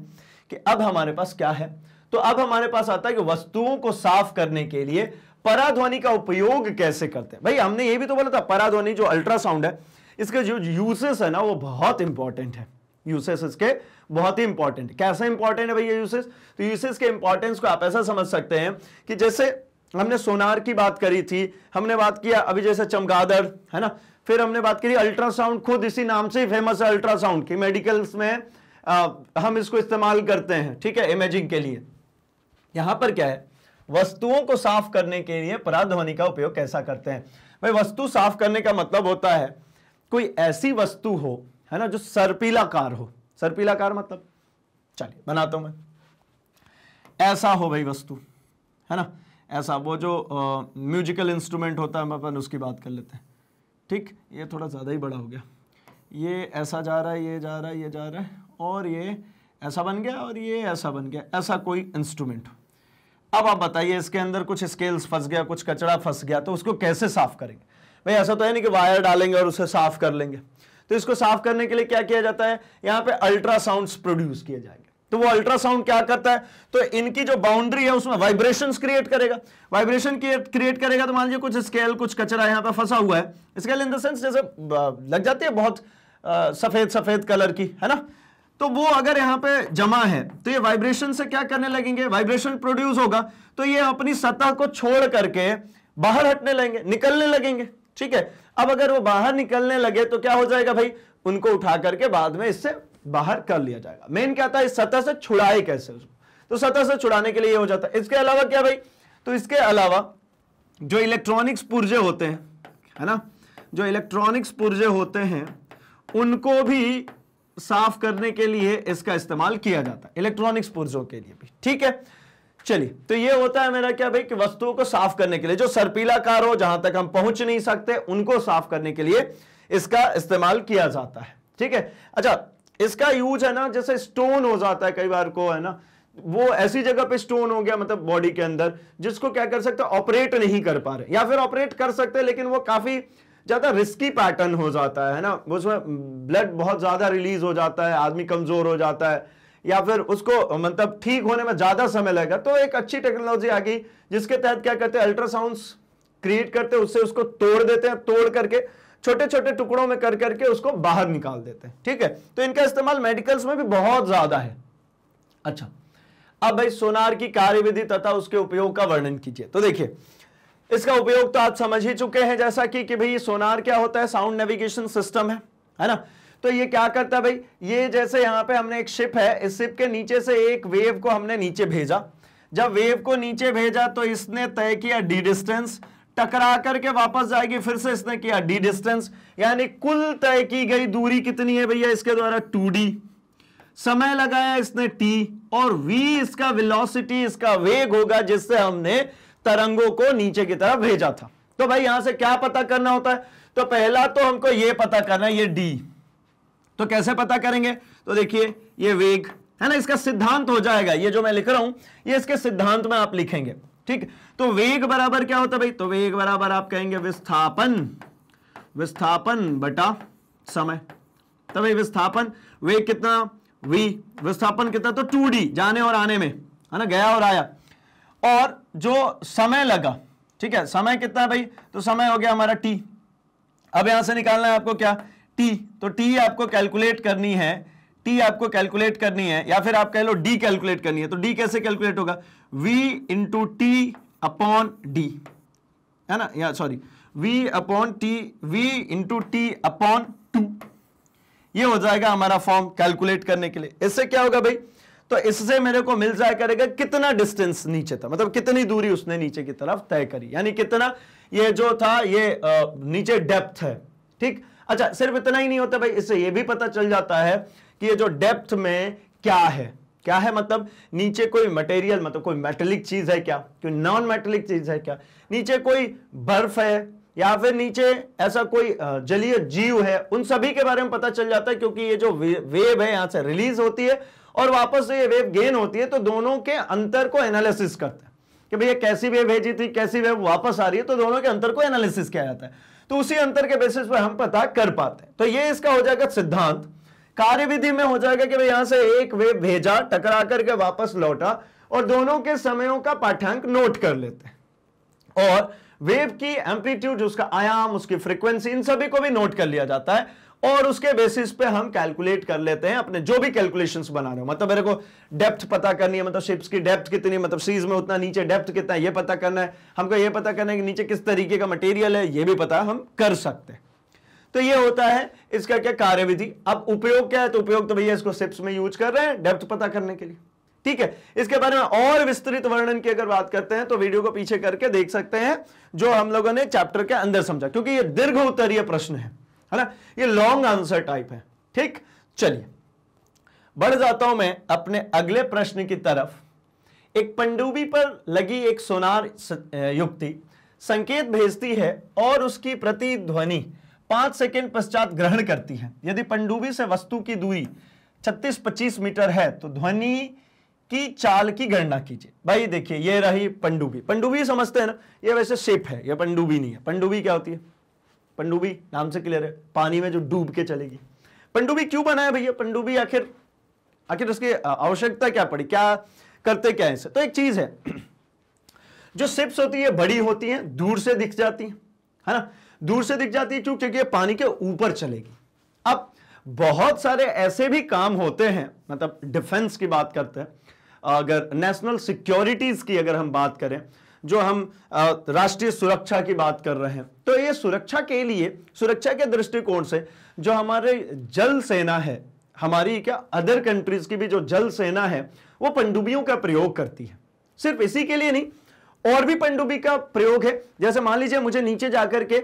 कि अब हमारे पास क्या है तो अब हमारे पास आता है कि वस्तुओं को साफ करने के लिए पराध्वनि का उपयोग कैसे करते हैं भाई हमने ये भी तो बोला था पराध्वनि जो अल्ट्रासाउंड है इसके जो यूजेस है ना वो बहुत इंपॉर्टेंट है यूसेस इसके बहुत ही इंपॉर्टेंट कैसे इंपॉर्टेंट है भैया यूसेस तो यूसेस के इंपॉर्टेंस को आप ऐसा समझ सकते हैं कि जैसे हमने सोनार की बात करी थी हमने बात किया अभी जैसे चमगादड़ है ना फिर हमने बात करी अल्ट्रासाउंड खुद इसी नाम से ही फेमस है अल्ट्रासाउंड की मेडिकल्स में आ, हम इसको इस्तेमाल करते हैं ठीक है इमेजिंग के लिए यहां पर क्या है वस्तुओं को साफ करने के लिए पराध्वनि का उपयोग कैसा करते हैं भाई वस्तु साफ करने का मतलब होता है कोई ऐसी वस्तु हो है ना जो सर्पीलाकार हो सर्पीलाकार मतलब चलिए बनाता हूं मैं ऐसा हो भाई वस्तु है ना ऐसा वो जो म्यूजिकल इंस्ट्रूमेंट होता है अपन उसकी बात कर लेते हैं ठीक ये थोड़ा ज़्यादा ही बड़ा हो गया ये ऐसा जा रहा है ये जा रहा है ये जा रहा है और ये ऐसा बन गया और ये ऐसा बन गया ऐसा कोई इंस्ट्रूमेंट अब आप बताइए इसके अंदर कुछ स्केल्स फंस गया कुछ कचरा फंस गया तो उसको कैसे साफ करेंगे भाई ऐसा तो है नहीं कि वायर डालेंगे और उसे साफ कर लेंगे तो इसको साफ करने के लिए क्या किया जाता है यहां पे अल्ट्रासाउंड प्रोड्यूस किए जाएंगे तो वो अल्ट्रासाउंड क्या करता है तो इनकी जो बाउंड्री है उसमें वाइब्रेशन क्रिएट करेगा वाइब्रेशन क्रिएट करेगा तो मान लीजिए कुछ स्केल कुछ कचरा यहां पर फंसा हुआ है स्केल इन द सेंस जैसे लग जाती है बहुत आ, सफेद सफेद कलर की है ना तो वो अगर यहां पे जमा है तो ये वाइब्रेशन से क्या करने लगेंगे वाइब्रेशन प्रोड्यूस होगा तो ये अपनी सतह को छोड़ करके बाहर हटने लगेंगे निकलने लगेंगे ठीक है अब अगर वो बाहर निकलने लगे तो क्या हो जाएगा भाई उनको उठा करके बाद में इससे बाहर कर लिया जाएगा मेन क्या था इस सतह से छुड़ाए कैसे उसको तो सतह से छुड़ाने के लिए हो जाता है इसके अलावा क्या भाई तो इसके अलावा जो इलेक्ट्रॉनिक्स पुर्जे होते हैं है ना जो इलेक्ट्रॉनिक्स पुर्जे होते हैं उनको भी साफ करने के लिए इसका इस्तेमाल किया जाता है इलेक्ट्रॉनिक्स पुर्जों के लिए भी ठीक है चलिए तो ये होता है मेरा क्या भाई कि वस्तुओं को साफ करने के लिए जो कार हो जहां तक हम पहुंच नहीं सकते उनको साफ करने के लिए इसका इस्तेमाल किया जाता है ठीक है अच्छा इसका यूज है ना जैसे स्टोन हो जाता है कई बार को है ना वो ऐसी जगह पे स्टोन हो गया मतलब बॉडी के अंदर जिसको क्या कर सकते ऑपरेट नहीं कर पा रहे या फिर ऑपरेट कर सकते लेकिन वो काफी ज्यादा रिस्की पैटर्न हो जाता है ना उसमें ब्लड बहुत ज्यादा रिलीज हो जाता है आदमी कमजोर हो जाता है या फिर उसको मतलब ठीक होने में ज़्यादा समय लगेगा तो एक अच्छी टेक्नोलॉजी आ गई जिसके तहत क्या करते हैं अल्ट्रासाउंड क्रिएट करते हैं उससे उसको तोड़ देते हैं तोड़ करके छोटे छोटे टुकड़ों में कर करके उसको बाहर निकाल देते हैं ठीक है तो इनका इस्तेमाल मेडिकल्स में भी बहुत ज़्यादा है अच्छा अब भाई सोनार की कार्यविधि तथा उसके उपयोग का वर्णन कीजिए तो देखिए इसका उपयोग तो आप समझ ही चुके हैं जैसा कि कि भाई सोनार क्या होता है साउंड नेविगेशन सिस्टम है है ना तो ये क्या करता है भाई ये जैसे यहां पे हमने एक शिप है इस शिप के नीचे से एक वेव को हमने नीचे भेजा जब वेव को नीचे भेजा तो इसने तय किया डी डिस्टेंस टकरा करके वापस जाएगी फिर से इसने किया डी डिस्टेंस यानी कुल तय की गई दूरी कितनी है भैया इसके द्वारा टू समय लगाया इसने टी और वी इसका वेलोसिटी इसका वेग होगा जिससे हमने तरंगों को नीचे की तरफ भेजा था तो भाई यहां से क्या पता करना होता है तो पहला तो हमको यह पता करना है ये डी तो कैसे पता करेंगे तो देखिए ये वेग है ना इसका सिद्धांत हो जाएगा ये जो मैं लिख रहा हूं ये इसके सिद्धांत में आप लिखेंगे ठीक तो वेग बराबर क्या होता भाई तो वेग बराबर आप कहेंगे विस्थापन विस्थापन बटा समय तो भाई विस्थापन वेग कितना वी विस्थापन कितना तो टू डी जाने और आने में है ना गया और आया और जो समय लगा ठीक है समय कितना भाई तो समय हो गया हमारा टी अब यहां से निकालना है आपको क्या टी तो टी आपको कैलकुलेट करनी है टी आपको कैलकुलेट करनी है या फिर आप कह लो डी कैलकुलेट करनी है तो डी कैसे कैलकुलेट होगा V into T upon D है ना या sorry V upon T V into T upon two ये हो जाएगा हमारा फॉर्म कैलकुलेट करने के लिए इससे क्या होगा भाई तो इससे मेरे को मिल जाया करेगा कितना डिस्टेंस नीचे था मतलब कितनी दूरी उसने नीचे की तरफ तय करी यानी कितना ये जो था ये नीचे डेप्थ है ठीक अच्छा सिर्फ इतना ही नहीं होता भाई इससे यह भी पता चल जाता है कि ये जो डेप्थ में क्या है क्या है मतलब नीचे कोई मटेरियल मतलब कोई मेटेलिक चीज है क्या कोई नॉन मेटेलिक चीज है क्या नीचे कोई बर्फ है या फिर नीचे ऐसा कोई जलीय जीव है उन सभी के बारे में पता चल जाता है क्योंकि ये जो वेव है यहां से रिलीज होती है और वापस से ये वेव गेन होती है तो दोनों के अंतर को एनालिसिस करते हैं कि भैया कैसी वेव भेजी थी कैसी वेव वापस आ रही है तो दोनों के अंतर को एनालिसिस किया जाता है तो उसी अंतर के बेसिस पर हम पता कर पाते हैं तो ये इसका हो जाएगा सिद्धांत कार्य विधि में हो जाएगा कि भाई यहां से एक वेब भेजा टकरा करके वापस लौटा और दोनों के समयों का पाठ्यांक नोट कर लेते हैं और वेव की एम्पलीट्यूड उसका आयाम उसकी फ्रीक्वेंसी इन सभी को भी नोट कर लिया जाता है और उसके बेसिस पे हम कैलकुलेट कर लेते हैं अपने जो भी कैलकुलेशन बना रहे हो मतलब मेरे को डेप्थ पता करनी है मतलब शिप्स की डेप्थ कितनी मतलब सीज में उतना नीचे डेप्थ कितना है ये पता करना है हमको ये पता करना है कि नीचे किस तरीके का मटेरियल है ये भी पता हम कर सकते हैं तो ये होता है इसका क्या कार्यविधि अब उपयोग क्या है तो उपयोग तो भैया इसको शिप्स में यूज कर रहे हैं डेप्थ पता करने के लिए ठीक है इसके बारे में और विस्तृत वर्णन की अगर बात करते हैं तो वीडियो को पीछे करके देख सकते हैं जो हम लोगों ने चैप्टर के अंदर समझा क्योंकि ये दीर्घ उत्तरीय प्रश्न है है ना ये लॉन्ग आंसर टाइप है ठीक चलिए बढ़ जाता हूं मैं अपने अगले प्रश्न की तरफ एक पंडुबी पर लगी एक सोनार युक्ति संकेत भेजती है और उसकी प्रतिध्वनि पांच सेकेंड पश्चात ग्रहण करती है यदि पंडुबी से वस्तु की दूरी 36-25 मीटर है तो ध्वनि की चाल की गणना कीजिए भाई देखिए ये रही पंडुबी पंडुबी समझते हैं ना ये वैसे शेप है ये पंडुबी नहीं है पंडुबी क्या होती है पंडुबी नाम से क्लियर है पानी में जो डूब के चलेगी पंडुबी क्यों बनाया भैया पंडुबी आखिर आखिर उसकी आवश्यकता क्या पड़ी क्या करते क्या है तो एक चीज है जो सिप्स होती है बड़ी होती है दूर से दिख जाती है है ना दूर से दिख जाती है क्यों क्योंकि पानी के ऊपर चलेगी अब बहुत सारे ऐसे भी काम होते हैं मतलब डिफेंस की बात करते हैं अगर नेशनल सिक्योरिटीज की अगर हम बात करें जो हम राष्ट्रीय सुरक्षा की बात कर रहे हैं तो ये सुरक्षा के लिए सुरक्षा के दृष्टिकोण से जो हमारे जल सेना है हमारी क्या अदर कंट्रीज की भी जो जल सेना है वो पंडुबियों का प्रयोग करती है सिर्फ इसी के लिए नहीं और भी पंडुबी का प्रयोग है जैसे मान लीजिए मुझे नीचे जाकर के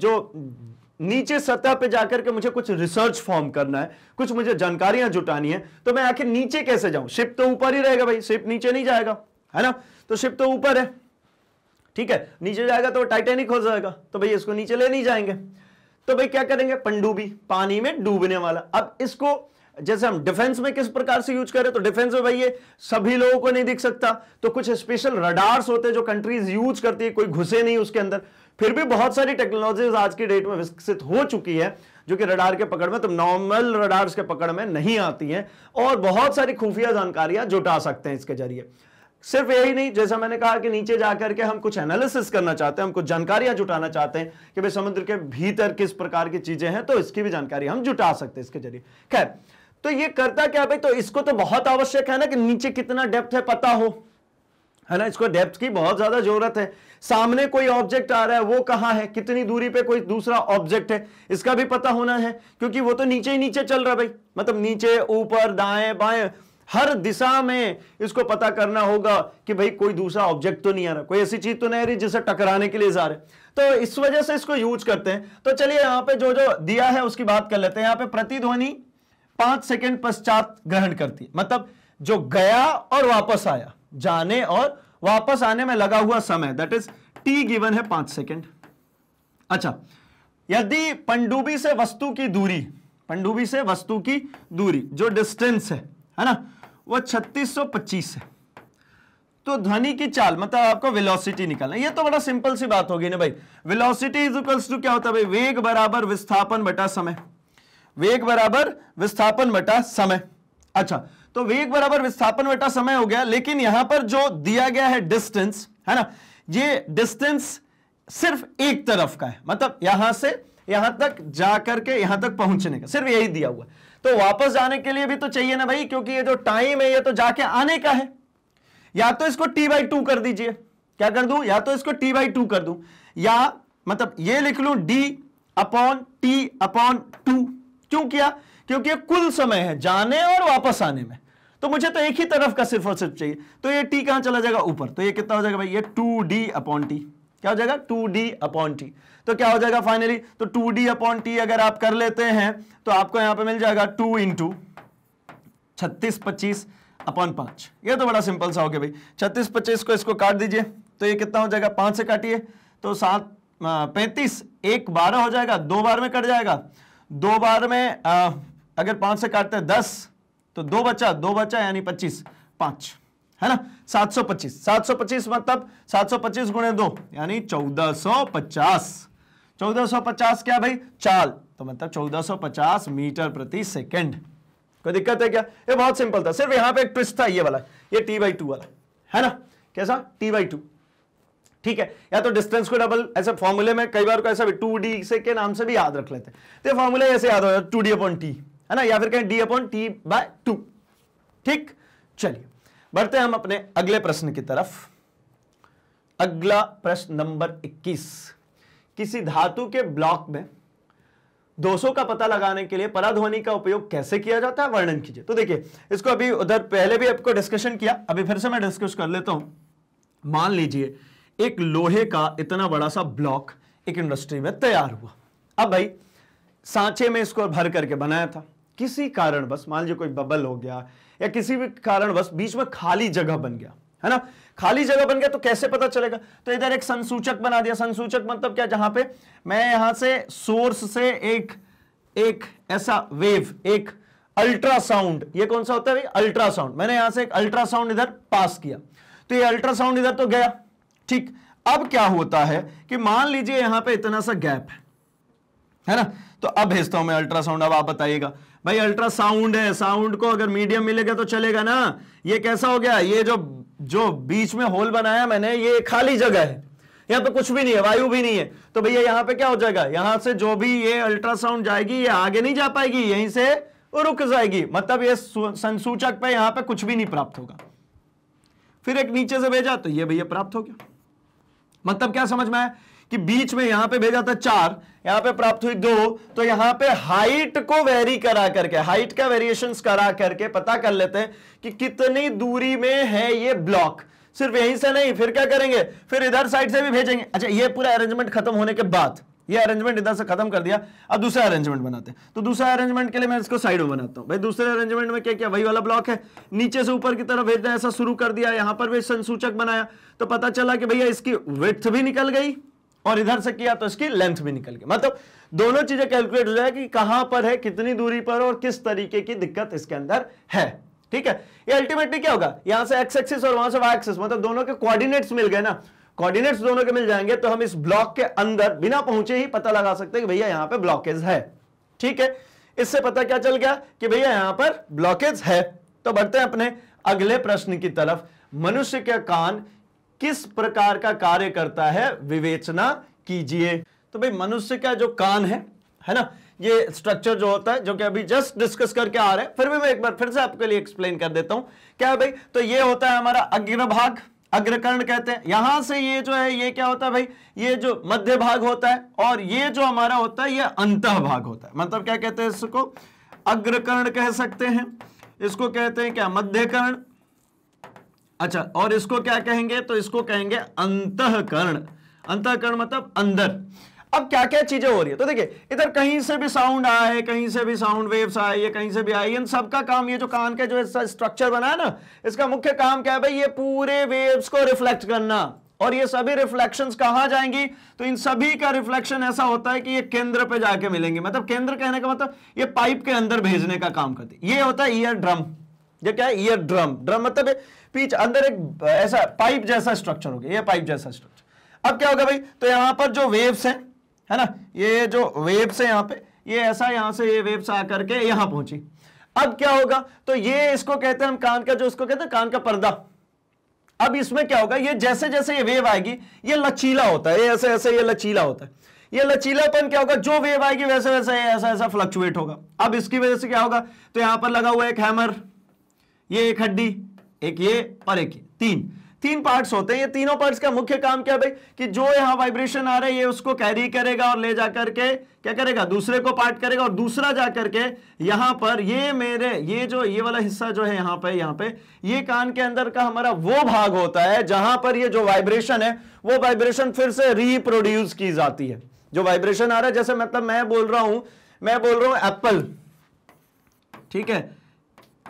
जो नीचे सतह पे जाकर के मुझे कुछ रिसर्च फॉर्म करना है कुछ मुझे जानकारियां जुटानी है तो मैं आखिर नीचे कैसे जाऊं शिप तो ऊपर ही रहेगा भाई शिप नीचे नहीं जाएगा है ना तो शिप तो ऊपर है ठीक है नीचे जाएगा तो टाइटेनिक हो जाएगा तो भाई इसको नीचे ले नहीं जाएंगे तो भाई क्या करेंगे पंडुबी पानी में डूबने वाला अब इसको जैसे हम डिफेंस में किस प्रकार से यूज करें तो डिफेंस में भाई ये सभी लोगों को नहीं दिख सकता तो कुछ स्पेशल रडार्स होते हैं जो कंट्रीज यूज करती है कोई घुसे नहीं उसके अंदर फिर भी बहुत सारी टेक्नोलॉजीज आज की डेट में विकसित हो चुकी है जो कि रडार के पकड़ में तो नॉर्मल रडार्स के पकड़ में नहीं आती हैं और बहुत सारी खुफिया जानकारियां जुटा सकते हैं इसके जरिए सिर्फ यही नहीं जैसा मैंने कहा कि नीचे जाकर के हम कुछ एनालिसिस करना चाहते हैं हम कुछ जानकारियां जुटाना चाहते हैं कि भाई समुद्र के भीतर किस प्रकार की चीजें हैं तो इसकी भी जानकारी हम जुटा सकते हैं इसके जरिए खैर तो ये करता क्या भाई तो इसको तो बहुत आवश्यक है ना कि नीचे कितना डेप्थ है पता हो है ना इसको डेप्थ की बहुत ज्यादा जरूरत है सामने कोई ऑब्जेक्ट आ रहा है वो कहां है कितनी दूरी पे कोई दूसरा ऑब्जेक्ट है इसका भी पता होना है क्योंकि वो तो नीचे ही नीचे चल रहा है भाई मतलब नीचे ऊपर दाएं बाएं हर दिशा में इसको पता करना होगा कि भाई कोई दूसरा ऑब्जेक्ट तो नहीं आ रहा कोई ऐसी चीज तो नहीं आ रही जिसे टकराने के लिए जा रहे तो इस वजह से इसको यूज करते हैं तो चलिए यहां पे जो जो दिया है उसकी बात कर लेते हैं यहां पे प्रतिध्वनि पांच सेकेंड पश्चात ग्रहण करती है मतलब जो गया और वापस आया जाने और वापस आने में लगा हुआ समय दैट इज टी गिवन है पांच सेकेंड अच्छा यदि पंडुबी से वस्तु की दूरी पंडुबी से वस्तु की दूरी जो डिस्टेंस है है ना वो 3625 है तो ध्वनि की चाल मतलब आपको वेलोसिटी निकालना ये तो बड़ा सिंपल सी बात होगी ना भाई वेलोसिटी इज इक्वल्स टू क्या होता है भाई वेग बराबर विस्थापन बटा समय वेग बराबर विस्थापन बटा समय अच्छा तो वेग बराबर विस्थापन बटा समय हो गया लेकिन यहां पर जो दिया गया है डिस्टेंस है ना ये डिस्टेंस सिर्फ एक तरफ का है मतलब यहां से यहां तक जाकर के यहां तक पहुंचने का सिर्फ यही दिया हुआ है तो वापस जाने के लिए भी तो चाहिए ना भाई क्योंकि ये जो टाइम है ये तो जाके आने का है या तो इसको टी बाई टू कर दीजिए क्या कर दू या तो इसको टी बाई टू कर दू या मतलब ये लिख लू D upon T upon two क्यों किया क्योंकि ये कुल समय है जाने और वापस आने में तो मुझे तो एक ही तरफ का सिर्फ और सिर्फ चाहिए तो ये टी कहां चला जाएगा ऊपर तो ये कितना हो जाएगा भाई ये टू डी अपॉन टी क्या हो जाएगा टू डी अपॉन टी तो क्या हो जाएगा फाइनली तो टू डी अपॉन टी अगर आप कर लेते हैं तो आपको यहां पे मिल जाएगा टू इंटू छत्तीस पच्चीस अपॉन पांच ये तो बड़ा सिंपल सा हो गया भाई छत्तीस पच्चीस को इसको काट दीजिए तो ये कितना हो जाएगा पांच से काटिए तो सात पैंतीस एक बारह हो जाएगा दो बार में कट जाएगा दो बार में आ, अगर पांच से काटते हैं दस तो दो बचा दो बचा यानी पच्चीस पांच है ना 725 725 मतलब 725 सौ पच्चीस गुणे दो यानी 1450 1450 क्या भाई चाल तो मतलब 1450 मीटर प्रति सेकंड कोई दिक्कत है क्या ये बहुत सिंपल था सिर्फ यहां पे एक ट्विस्ट था ये वाला ये टी बाई टू वाला है ना कैसा टी बाई टू ठीक है या तो डिस्टेंस को डबल ऐसे फॉर्मूले में कई बार को ऐसा टू डी से के नाम से भी याद रख लेते तो फॉर्मूले ऐसे याद हो जाए टू डी अपॉन टी है ना या फिर कहें D upon T by two ठीक चलिए बढ़ते हैं हम अपने अगले प्रश्न की तरफ अगला प्रश्न नंबर 21 किसी धातु के ब्लॉक में दोषों का पता लगाने के लिए पराध्वनि का उपयोग कैसे किया जाता है वर्णन कीजिए तो देखिए इसको अभी उधर पहले भी आपको डिस्कशन किया अभी फिर से मैं डिस्कस कर लेता हूं मान लीजिए एक लोहे का इतना बड़ा सा ब्लॉक एक इंडस्ट्री में तैयार हुआ अब भाई सांचे में इसको भर करके बनाया था किसी कारणवश मान लीजिए कोई बबल हो गया या किसी भी कारणवश बीच में खाली जगह बन गया है ना खाली जगह बन गया तो कैसे पता चलेगा तो इधर एक संसूचक बना दिया संसूचक मतलब क्या जहां पे मैं यहां से सोर्स से एक एक ऐसा वेव एक अल्ट्रासाउंड ये कौन सा होता है भाई अल्ट्रासाउंड मैंने यहां से एक अल्ट्रासाउंड इधर पास किया तो ये अल्ट्रासाउंड इधर तो गया ठीक अब क्या होता है कि मान लीजिए यहां पे इतना सा गैप है है ना तो अब भेजता हूं मैं अल्ट्रासाउंड अब आप बताइएगा भाई अल्ट्रासाउंड है साउंड को अगर मीडियम मिलेगा तो चलेगा ना ये कैसा हो गया ये जो जो बीच में होल बनाया मैंने ये खाली जगह है यहां पे कुछ भी नहीं है वायु भी नहीं है तो भैया यहाँ पे क्या हो जाएगा यहाँ से जो भी ये अल्ट्रासाउंड जाएगी ये आगे नहीं जा पाएगी यहीं से रुक जाएगी मतलब ये संसूचक पे यहां पे कुछ भी नहीं प्राप्त होगा फिर एक नीचे से भेजा तो ये भैया प्राप्त हो गया मतलब क्या समझ में आया कि बीच में यहां पे भेजा था चार यहां पे प्राप्त हुई दो तो यहां पे हाइट को वेरी करा करके हाइट का वेरिएशन करा करके पता कर लेते हैं कि कितनी दूरी में है ये ब्लॉक सिर्फ यहीं से नहीं फिर क्या करेंगे फिर इधर साइड से भी भेजेंगे अच्छा ये पूरा अरेंजमेंट खत्म होने के बाद ये अरेंजमेंट इधर से खत्म कर दिया अब दूसरा अरेंजमेंट बनाते हैं तो दूसरा अरेंजमेंट के लिए मैं इसको साइड में बनाता हूं भाई दूसरे अरेंजमेंट में क्या क्या वही वाला ब्लॉक है नीचे से ऊपर की तरफ भेजना ऐसा शुरू कर दिया यहां पर भी संसूचक बनाया तो पता चला कि भैया इसकी विथ भी निकल गई और इधर से किया तो इसकी लेंथ भी निकल गई मतलब दोनों चीजें कैलकुलेट हो जाएगी कहां पर है कितनी दूरी पर और किस तरीके की दिक्कत इसके अंदर है ठीक है ये अल्टीमेटली क्या होगा यहां से एक्स एक्सिस और वहां से वाई एक्सिस मतलब दोनों के कोऑर्डिनेट्स मिल गए ना कोऑर्डिनेट्स दोनों के मिल जाएंगे तो हम इस ब्लॉक के अंदर बिना पहुंचे ही पता लगा सकते हैं कि भैया यहां पर ब्लॉकेज है ठीक है इससे पता क्या चल गया कि भैया यहां पर ब्लॉकेज है तो बढ़ते हैं अपने अगले प्रश्न की तरफ मनुष्य के कान किस प्रकार का कार्य करता है विवेचना कीजिए तो भाई मनुष्य का जो कान है है ना ये स्ट्रक्चर जो होता है जो कि अभी जस्ट डिस्कस करके आ रहे हैं फिर भी मैं एक बार फिर से आपके लिए एक्सप्लेन कर देता हूं क्या है भाई तो ये होता है हमारा अग्रभाग अग्रकर्ण कहते हैं यहां से ये जो है ये क्या होता है भाई ये जो मध्य भाग होता है और ये जो हमारा होता है ये अंत भाग होता है मतलब क्या कहते हैं इसको अग्रकर्ण कह सकते हैं इसको कहते हैं क्या मध्यकर्ण अच्छा और इसको क्या कहेंगे तो इसको कहेंगे अंतकर्ण अंतकर्ण मतलब अंदर अब क्या क्या चीजें हो रही है तो देखिए इधर कहीं से भी साउंड आया है कहीं से भी साउंड वेव्स आए ये कहीं से भी आई इन सबका काम ये जो कान के जो स्ट्रक्चर बना है ना इसका मुख्य काम क्या है भाई ये पूरे वेव्स को रिफ्लेक्ट करना और ये सभी रिफ्लेक्शन कहा जाएंगी तो इन सभी का रिफ्लेक्शन ऐसा होता है कि ये केंद्र पे जाके मिलेंगे मतलब केंद्र कहने का मतलब ये पाइप के अंदर भेजने का काम करती ये होता है ईयर ड्रम ये क्या है ईयर ड्रम ड्रम मतलब पीछे अंदर एक ऐसा पाइप जैसा स्ट्रक्चर हो गया ये पाइप जैसा स्ट्रक्चर अब क्या होगा भाई तो यहां पर जो वेव्स हैं है ना ये जो वेव्स है यहां पे ये ऐसा यहां से ये वेव्स आकर के यहां पहुंची अब क्या होगा तो ये इसको कहते हैं हम कान का जो इसको कहते हैं कान का पर्दा अब इसमें क्या होगा ये जैसे जैसे ये वेव आएगी ये लचीला होता है ये ऐसे ऐसे ये लचीला होता है ये लचीलापन क्या होगा जो वेव आएगी वैसे वैसे ऐसा ऐसा फ्लक्चुएट होगा अब इसकी वजह से क्या होगा तो यहां पर लगा हुआ एक हैमर ये एक हड्डी एक ये और एक ये तीन तीन पार्ट्स होते हैं ये तीनों पार्ट्स का मुख्य काम क्या भाई कि जो यहां वाइब्रेशन आ रहा है ये उसको कैरी करेगा और ले जाकर के क्या करेगा दूसरे को पार्ट करेगा और दूसरा जा करके यहां पर ये मेरे ये जो ये वाला हिस्सा जो है यहां पे यहां पे ये कान के अंदर का हमारा वो भाग होता है जहां पर ये जो वाइब्रेशन है वो वाइब्रेशन फिर से रिप्रोड्यूस की जाती है जो वाइब्रेशन आ रहा है जैसे मतलब मैं बोल रहा हूं मैं बोल रहा हूं एप्पल ठीक है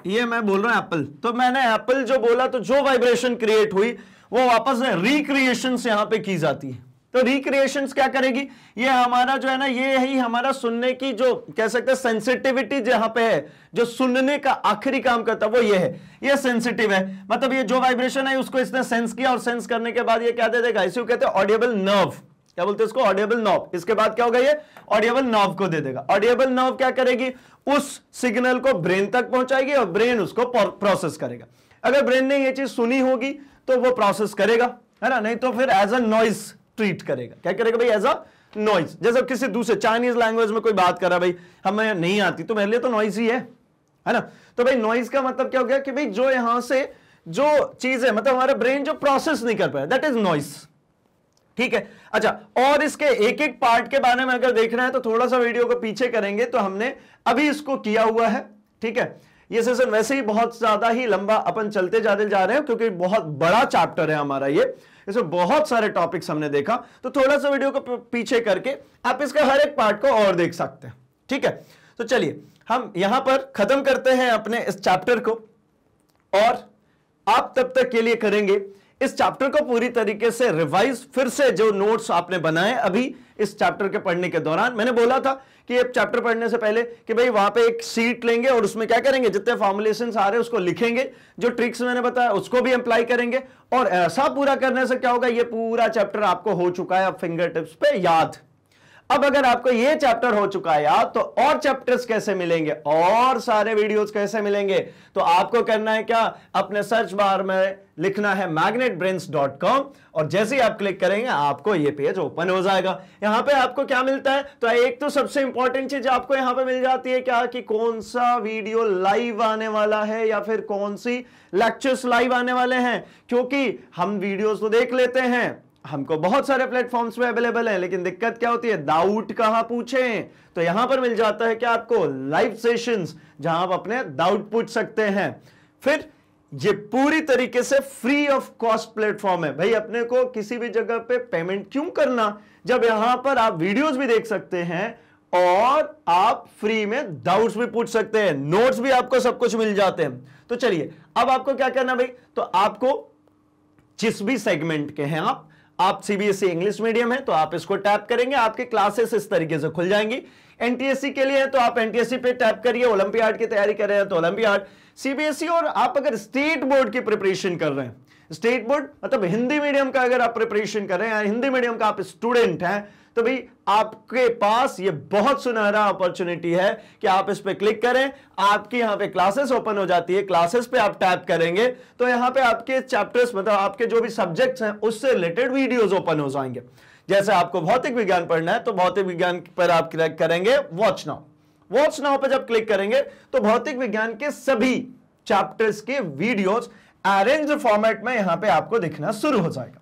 ये मैं बोल रहा हूं एप्पल तो मैंने एप्पल जो बोला तो जो वाइब्रेशन क्रिएट हुई वो वापस रिक्रिएशन यहां पे की जाती है तो रिक्रिएशन क्या करेगी ये हमारा जो है ना ये ही हमारा सुनने की जो कह सकते हैं सेंसिटिविटी जहां पे है जो सुनने का आखिरी काम करता है वो ये है ये सेंसिटिव है मतलब ये जो वाइब्रेशन है उसको इसने सेंस किया और सेंस करने के बाद ये क्या दे देगा इसी कहते हैं ऑडियबल नर्व क्या बोलते हैं इसको ऑडियबल नॉब इसके बाद क्या होगा ये ऑडियबल नॉब को दे देगा ऑडियबल नॉब क्या करेगी उस सिग्नल को ब्रेन तक पहुंचाएगी और ब्रेन उसको प्रोसेस करेगा अगर ब्रेन ने ये चीज सुनी होगी तो वो प्रोसेस करेगा है ना नहीं तो फिर एज अ नॉइज ट्रीट करेगा क्या करेगा भाई एज अ नॉइज जैसे किसी दूसरे चाइनीज लैंग्वेज में कोई बात कर रहा भाई हमें नहीं आती तो मेरे लिए तो नॉइज ही है है ना तो भाई नॉइज का मतलब क्या हो गया कि भाई जो यहां से जो चीज है मतलब हमारा ब्रेन जो प्रोसेस नहीं कर पाया दैट इज नॉइज ठीक है अच्छा और इसके एक एक पार्ट के बारे में अगर देखना है तो थोड़ा सा वीडियो को पीछे करेंगे तो हमने अभी इसको किया हुआ है ठीक है ये सेशन वैसे ही बहुत ज्यादा ही लंबा अपन चलते जाते जा रहे हैं क्योंकि बहुत बड़ा चैप्टर है हमारा ये इसमें बहुत सारे टॉपिक्स हमने देखा तो थोड़ा सा वीडियो को पीछे करके आप इसके हर एक पार्ट को और देख सकते हैं ठीक है तो चलिए हम यहां पर खत्म करते हैं अपने इस चैप्टर को और आप तब तक के लिए करेंगे इस चैप्टर को पूरी तरीके से रिवाइज फिर से जो नोट्स आपने बनाए अभी इस चैप्टर के पढ़ने के दौरान मैंने बोला था कि ये चैप्टर पढ़ने से पहले कि भाई वहां पे एक सीट लेंगे और उसमें क्या करेंगे जितने फॉर्मुलेशन आ रहे हैं उसको लिखेंगे जो ट्रिक्स मैंने बताया उसको भी अप्लाई करेंगे और ऐसा पूरा करने से क्या होगा ये पूरा चैप्टर आपको हो चुका है अब फिंगर टिप्स पे याद अब अगर आपको ये चैप्टर हो चुका है याद तो और चैप्टर्स कैसे मिलेंगे और सारे वीडियोस कैसे मिलेंगे तो आपको करना है क्या अपने सर्च बार में लिखना है magnetbrains.com और जैसे ही आप क्लिक करेंगे आपको ये पेज ओपन हो जाएगा यहां पे आपको क्या मिलता है तो एक तो सबसे इंपॉर्टेंट चीज आपको यहां पे मिल जाती है क्या कि कौन सा वीडियो लाइव आने वाला है या फिर कौन सी लेक्चर्स लाइव आने वाले हैं क्योंकि हम वीडियोस तो देख लेते हैं हमको बहुत सारे प्लेटफॉर्म्स में अवेलेबल है लेकिन दिक्कत क्या होती है दाउट कहाँ पूछे तो यहां पर मिल जाता है कि आपको लाइव सेशंस जहां आप अपने दाउट पूछ सकते हैं फिर ये पूरी तरीके से फ्री ऑफ कॉस्ट प्लेटफॉर्म है भाई अपने को किसी भी जगह पे पेमेंट क्यों करना जब यहां पर आप वीडियोज भी देख सकते हैं और आप फ्री में डाउट्स भी पूछ सकते हैं नोट्स भी आपको सब कुछ मिल जाते हैं तो चलिए अब आपको क्या करना भाई तो आपको जिस भी सेगमेंट के हैं आप आप सीबीएसई इंग्लिश मीडियम है तो आप इसको टैप करेंगे आपके क्लासेस इस तरीके से खुल जाएंगी एनटीएससी के लिए है तो आप एनटीएससी पे टैप करिए ओलंपियाड की तैयारी कर रहे हैं तो ओलंपियाड सीबीएसई e और आप अगर स्टेट बोर्ड की प्रिपरेशन कर रहे हैं स्टेट बोर्ड मतलब हिंदी मीडियम का अगर आप प्रिपरेशन कर रहे हैं हिंदी मीडियम का आप स्टूडेंट हैं तो भाई आपके पास ये बहुत सुनहरा अपॉर्चुनिटी है कि आप इस पर क्लिक करें आपकी यहां पे क्लासेस ओपन हो जाती है क्लासेस पे आप टैप करेंगे तो यहां पे आपके चैप्टर्स मतलब आपके जो भी सब्जेक्ट्स हैं उससे रिलेटेड वीडियोज ओपन हो जाएंगे जैसे आपको भौतिक विज्ञान पढ़ना है तो भौतिक विज्ञान पर आप क्लिक करेंगे वॉच नाउ वॉच नाउ पर जब क्लिक करेंगे तो भौतिक विज्ञान के सभी चैप्टर्स के वीडियोज अरेंज फॉर्मेट में यहां पे आपको दिखना शुरू हो जाएगा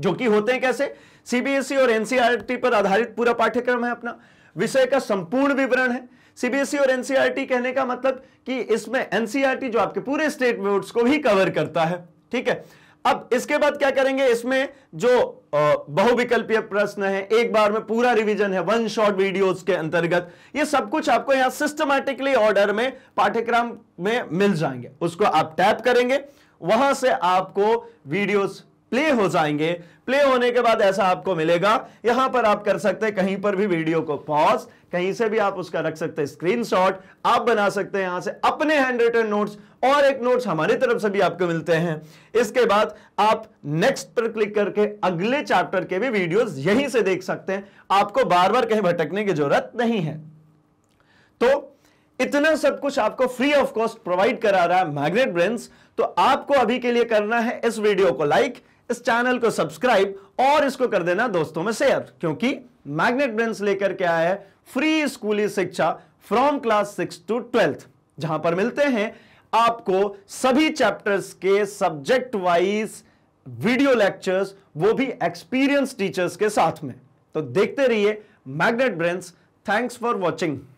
जो कि होते हैं कैसे सीबीएसई और एनसीईआरटी पर आधारित पूरा पाठ्यक्रम है अपना विषय का संपूर्ण विवरण है सीबीएसई और एनसीईआरटी कहने का मतलब कि इसमें एनसीईआरटी जो आपके पूरे स्टेट बोर्ड्स को भी कवर करता है ठीक है अब इसके बाद क्या करेंगे इसमें जो बहुविकल्पीय प्रश्न है एक बार में पूरा रिवीजन है वन शॉट वीडियोस के अंतर्गत ये सब कुछ आपको यहां सिस्टमैटिकली ऑर्डर में पाठ्यक्रम में मिल जाएंगे उसको आप टैप करेंगे वहां से आपको वीडियोस प्ले हो जाएंगे प्ले होने के बाद ऐसा आपको मिलेगा यहां पर आप कर सकते हैं कहीं पर भी वीडियो को पॉज कहीं से भी आप उसका रख सकते हैं स्क्रीनशॉट आप बना सकते हैं यहां से अपने हैंड रिटन नोट्स और एक नोट्स हमारी तरफ से भी आपको मिलते हैं इसके बाद आप नेक्स्ट पर क्लिक करके अगले चैप्टर के भी वीडियोस यहीं से देख सकते हैं आपको बार बार कहीं भटकने की जरूरत नहीं है तो इतना सब कुछ आपको फ्री ऑफ कॉस्ट प्रोवाइड करा रहा है मैग्नेट ब्रेन तो आपको अभी के लिए करना है इस वीडियो को लाइक like, इस चैनल को सब्सक्राइब और इसको कर देना दोस्तों में शेयर क्योंकि मैग्नेट ब्रेंस लेकर के आया है फ्री स्कूली शिक्षा from class six to twelfth जहां पर मिलते हैं आपको सभी चैप्टर्स के सब्जेक्ट वाइज वीडियो लेक्चर्स वो भी एक्सपीरियंस टीचर्स के साथ में तो देखते रहिए Magnet Brains thanks for watching